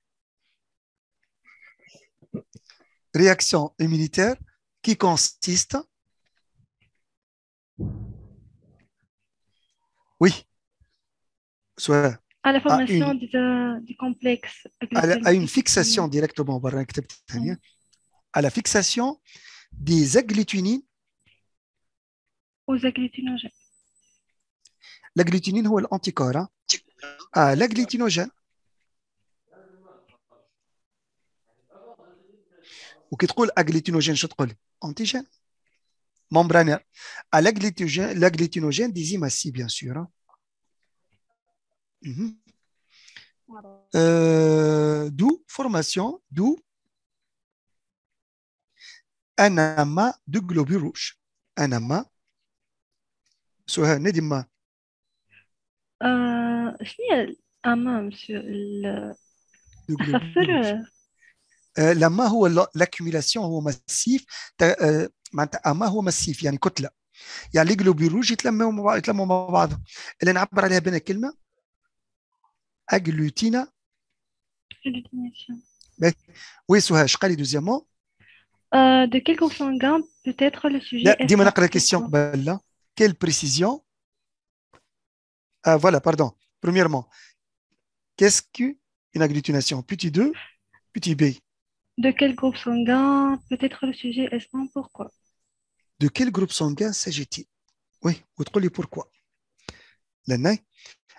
réaction immunitaire qui consiste. Oui. Soit à la formation du complexe. À, une fixation directement, oui. à la fixation des agglutinines. Aux agglutinogènes. L'agglutinine, ou l'anticorps. Hein? À l'agglutinogène. Ou qui te colle aglétinogène, je te antigène membrane à l'aglétinogène des si bien sûr. D'où formation, d'où un amas de globules rouges. Un amas, ce n'est un amas, monsieur le. Euh, l'accumulation هو لاكيوميلاسيون هو ماسيف معناتها اما هو ماسيف يعني كتله يعني لي جلوبيروج يتلموا مع de quel peut-être le sujet لا ديما ben quelle précision ah, voilà pardon premièrement qu'est-ce qu'une agglutination petit 2 petit b de quel groupe sanguin Peut-être le sujet S1 pourquoi. De quel groupe sanguin s'agit-il Oui, vous trouvez pourquoi. L'année.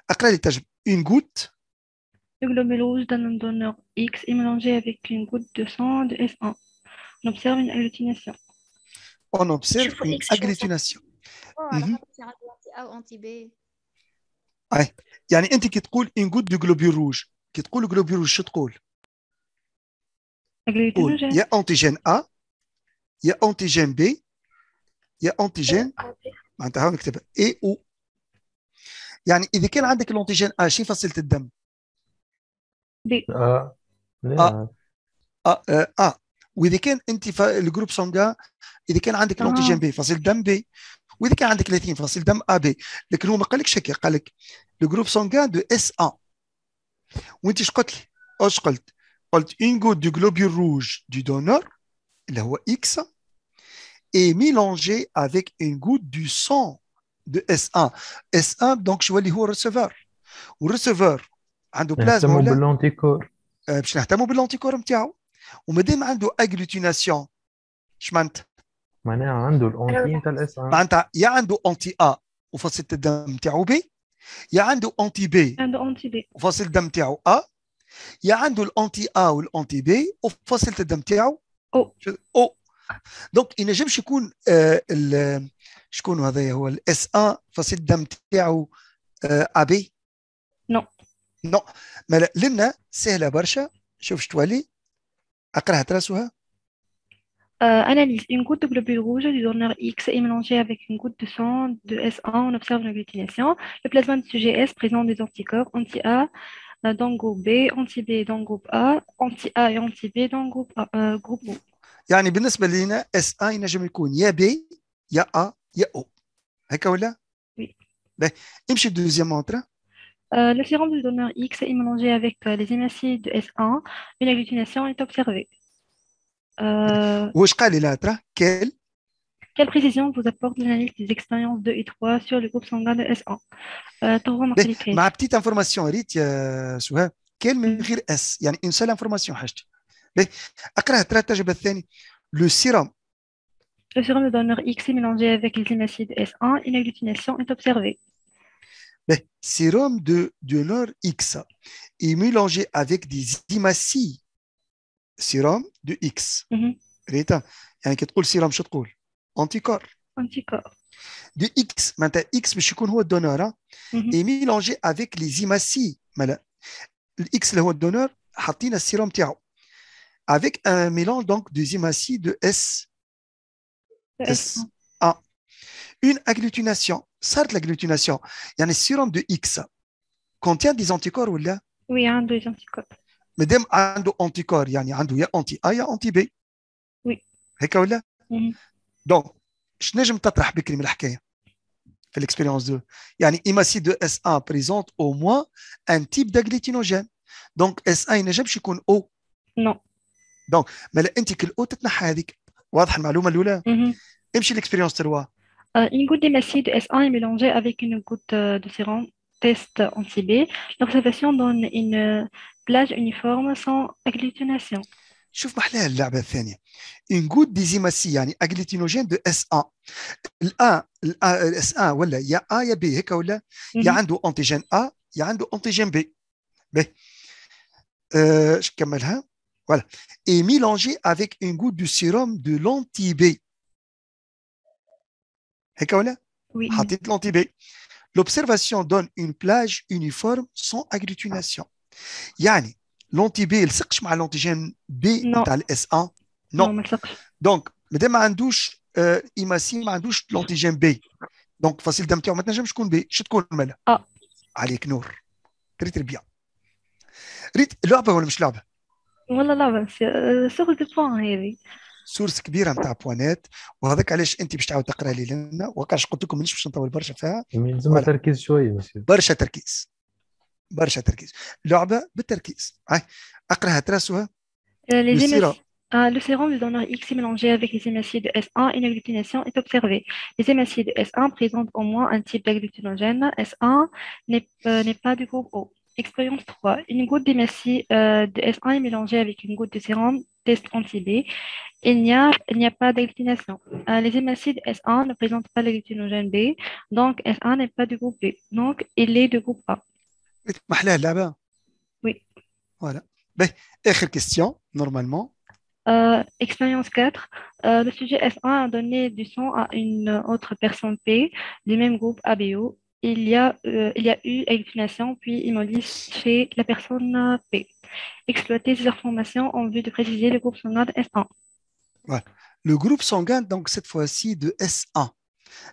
Après l'étage, une goutte. Le globule rouge d'un donneur X est mélangé avec une goutte de sang de s 1 On observe une agglutination. On observe une agglutination. يعني انت كي تقول goutte de globule rouge. Qui rouge, le globule rouge, tu dis قول يا انتيجين ا يا انتيجين بي يا انتيجين معناتها نكتب اي او يعني اذا كان عندك الانتيجين ا شي فصيله الدم بي ا اه اه, ا واذا كان انت في الجروب سونغا اذا كان عندك آه. الانتيجين بي فصيل دم بي واذا كان عندك 30 فصيل دم ا بي لكن هو ما قالكش هكا قالك الجروب سونغا دو اس ا وانت اش قلت لي اش قلت قلت une goutte du globule rouge du donneur, la OX, X, est mélangée avec une goutte du sang de S1. S1, donc, je vais le receveur. Ou receveur, عنده بلازما ولا باش نهتموا بالانتيكور نتاعو ومادام عنده معناها عنده الانتي معناتها يا عنده ا وفصيله الدم بي يا عنده يا عنده الانتي ا والانتي بي وفصيله الدم تاعو او او دونك ما ينجمش يكون آه شكون هذا هو الاس ا فصيله الدم تاعو آه ابي نو نو ما لنا سهله برشا شوف شتولي اقراها تراسها Euh, analyse. Une goutte de globules rouges du donneur X est mélangée avec une goutte de sang de S1. On observe une agglutination. Le plasma du sujet S présente des anticorps anti-A Euh, dans le groupe B, anti-B dans le groupe A, anti-A et anti-B dans le groupe, A, euh, groupe O. يعني بالنسبة لنا s A ينجم يكون يا B يا A يا O. هكا ولا؟ Oui. امشي دوزيام اونترا. Euh, le sérum du donneur X est mélangé avec euh, les imacides de S1. Une agglutination euh, est observée. واش قال لها ترى Quelle quelle précision vous apporte l'analyse des expériences 2 et 3 sur le groupe sanguin de S1 euh, Ma petite information, Rita, euh, سهى Quel من S? Il y a une seule information اقرا Le sérum de donneur X est mélangé avec l'imacide S1, une agglutination est observée. Le sérum de donneur X est mélangé avec des imacides. Sérum de X. Mm -hmm. qui يعني كي sérum, je شو تقول؟ anticorps anticorps de X maintenant X je suis hein donneur, mm-hmm. هو mélangé mélangé les les لي le X, le donneur, a un sérum sérum avec un mélange donc de zymacie de S, s hein. A. Une agglutination. Certes, l'agglutination. Il y a un sérum de X. Contient des anticorps ou là Oui, un y des anticorps. Mais d'un anticorps, il y a anti-A, il y a anti-B. Oui. C'est ça donc, ne نجم تطرح بكري من الحكايه في الاكسبيريونس 2 يعني سي دو اس 1 بريزونت او موا ان تيب داغليتينوجين دونك اس 1 ينجمش يكون او نو دونك مالا انت كل 3 une goutte s est mélangée avec une goutte euh, de sérum test anti-B. L'observation donne une euh, plage uniforme sans agglutination. Une goutte d'isimacy, agglutinogène de SA. L'A, l'SA, il y a A, il y a B. Il y a un antigène A, il y a un antigène B. Je ne suis Voilà. Et mélangé avec une goutte de sérum de l'antibé. L'observation donne une plage uniforme sans agglutination. aglutination. Yannick. لونتي بي يلصقش مع لونتيجين بي نتاع الاس 1 نو ما يلصقش دونك مادام ما عندوش ايماسي آه، ما عندوش لونتيجين بي دونك فاسيل دام تاعو ما تنجمش تكون بي شو تكون مالا اه عليك نور تري بيان ريت لعبه ولا مش لعبه والله لعبه سوغ دو بوان هذه سورس كبيره نتاع بوانات وهذاك علاش انت باش تعاود تقرا لي لنا وكاش قلت لكم مانيش باش نطول برشا فيها لازم تركيز شويه برشا تركيز le sérum du donneur X est mélangé avec les hémacides S1 et agglutination est observée. Les hémacides S1 présentent au moins un type d'agglutinogène. S1 euh, n'est pas du groupe O. Expérience 3. Une goutte d'hémacide euh, de S1 est mélangée avec une goutte de sérum test anti-B. Il n'y a, pas d'agglutination. Euh, les hémacides S1 ne présentent pas l'agglutinogène B, donc S1 n'est pas du groupe B. Donc, il est du groupe A là-bas. Oui. Voilà. Ben, question, normalement. Euh, expérience 4. Euh, le sujet s 1 a donné du sang à une autre personne P du même groupe ABO. Il y a, euh, il y a eu hallucination puis immobilisme chez la personne P. Exploiter ces informations en vue de préciser le groupe sanguin de s 1 Voilà. Le groupe sanguin, donc cette fois-ci, de S1.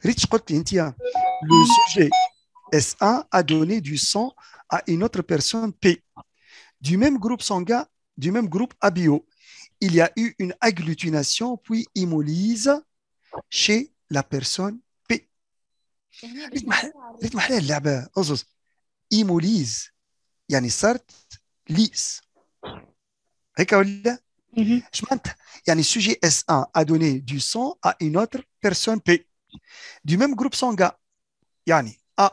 Rich le sujet S1 a donné du sang à une autre personne P du même groupe sanguin, du même groupe ABO, Il y a eu une agglutination puis immolise chez la personne P. Hémolyse, يعني صارت ليس هيك ولا sujet S1 a donné du sang à une autre personne P du même groupe sanguin يعني A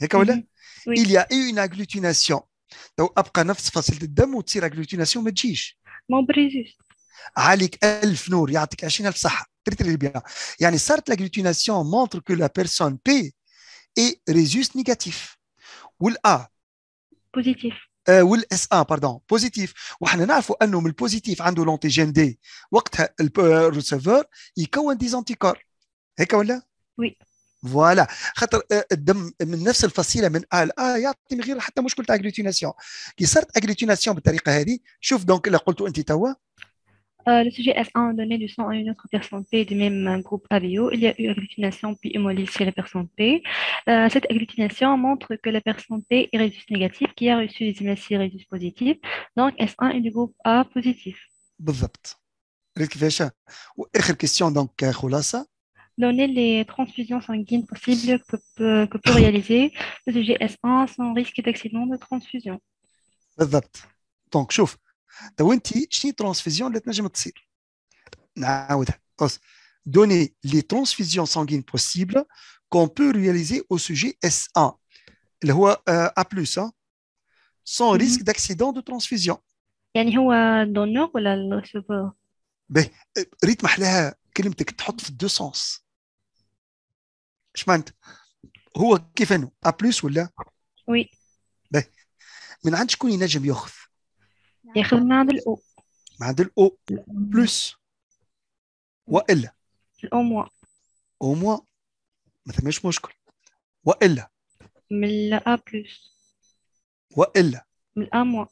هيك ولا؟ il y a une agglutination لو ابقى نفس فصيله الدم وتصير اغلوتيناسيون ما تجيش مون بريزيست عليك ألف نور يعطيك 20000 صحه تري تري بيان يعني صارت لاغلوتيناسيون مونتر كو لا بيرسون بي اي ريزوس نيجاتيف والا بوزيتيف والاس ان باردون بوزيتيف وحنا نعرفوا انه من البوزيتيف عنده لونتيجين دي وقتها الريسيفور آه، يكون دي زانتيكور هيك ولا؟ وي فوالا خاطر الدم من نفس الفصيله من ال ل ا يعطي من غير حتى مشكل تاع اغلوتيناسيون كي صارت اغلوتيناسيون بالطريقه هذه شوف دونك اللي قلته انت توا Euh, le sujet s 1 donné du sang à une autre personne P du même groupe ABO. Il y a eu agglutination puis hémolyse chez la personne P. Euh, cette agglutination montre que la personne P est négative négative, qui a reçu les MSI résus positifs. Donc S1 est du groupe A positif. بالضبط. ريت كيفاش question donc c'est euh, ça donner les transfusions sanguines possibles que peut, que peut réaliser s 1 sans risque d'accident de transfusion. بالضبط دونك شوف تو انت شنو اللي تنجم تصير نعاودها donner les transfusions sanguines possibles qu'on peut réaliser au sujet S1 اللي هو A+, hein, sans mm-hmm. risque d'accident de transfusion. يعني هو دونور ولا الريسيفور؟ به ben, euh, ريت محلاها كلمتك تحط في deux سونس. اش معناتها هو كيف انه ا بلس ولا وي باهي من عند شكون ينجم ياخذ ياخذ من عند الاو من عند الاو بلس والا الاو موا او موا ما ثماش مشكل والا من الا بلس والا من الا موا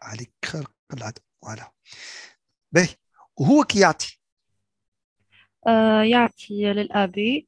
عليك خارق العدد فوالا باهي وهو كي يعطي آه يعطي للابي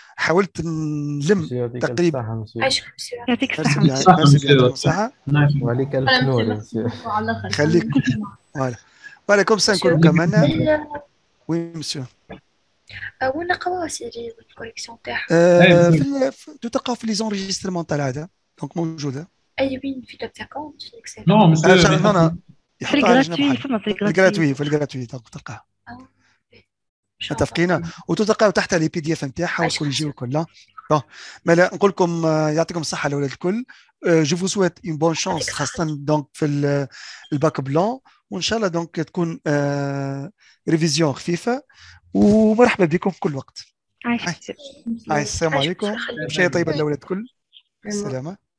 حاولت نلم تقريبا يعطيك الصحة يعني، يعني نعم. وعليك الف نور خليك فوالا فوالا كوم سا نكونو كمان (laughs) وي مسيو وين نلقاوها سيري الكوليكسيون تاعهم تلقاو في لي زونجيسترمون تاع العادة دونك موجودة اي وين في دوت اكونت نو مسيو في الجراتوي في الجراتوي في الجراتوي تلقاها أه. متفقين وتلقاو تحت لي بي دي اف نتاعها وكل يجيو وكل مالا نقول لكم آه، يعطيكم الصحه الاولاد الكل جو فو سويت اون بون شونس خاصه دونك في الباك بلون وان شاء الله دونك تكون ريفيزيون آه، خفيفه ومرحبا بكم في كل وقت السلام عليكم وشي طيبه الاولاد الكل السلامه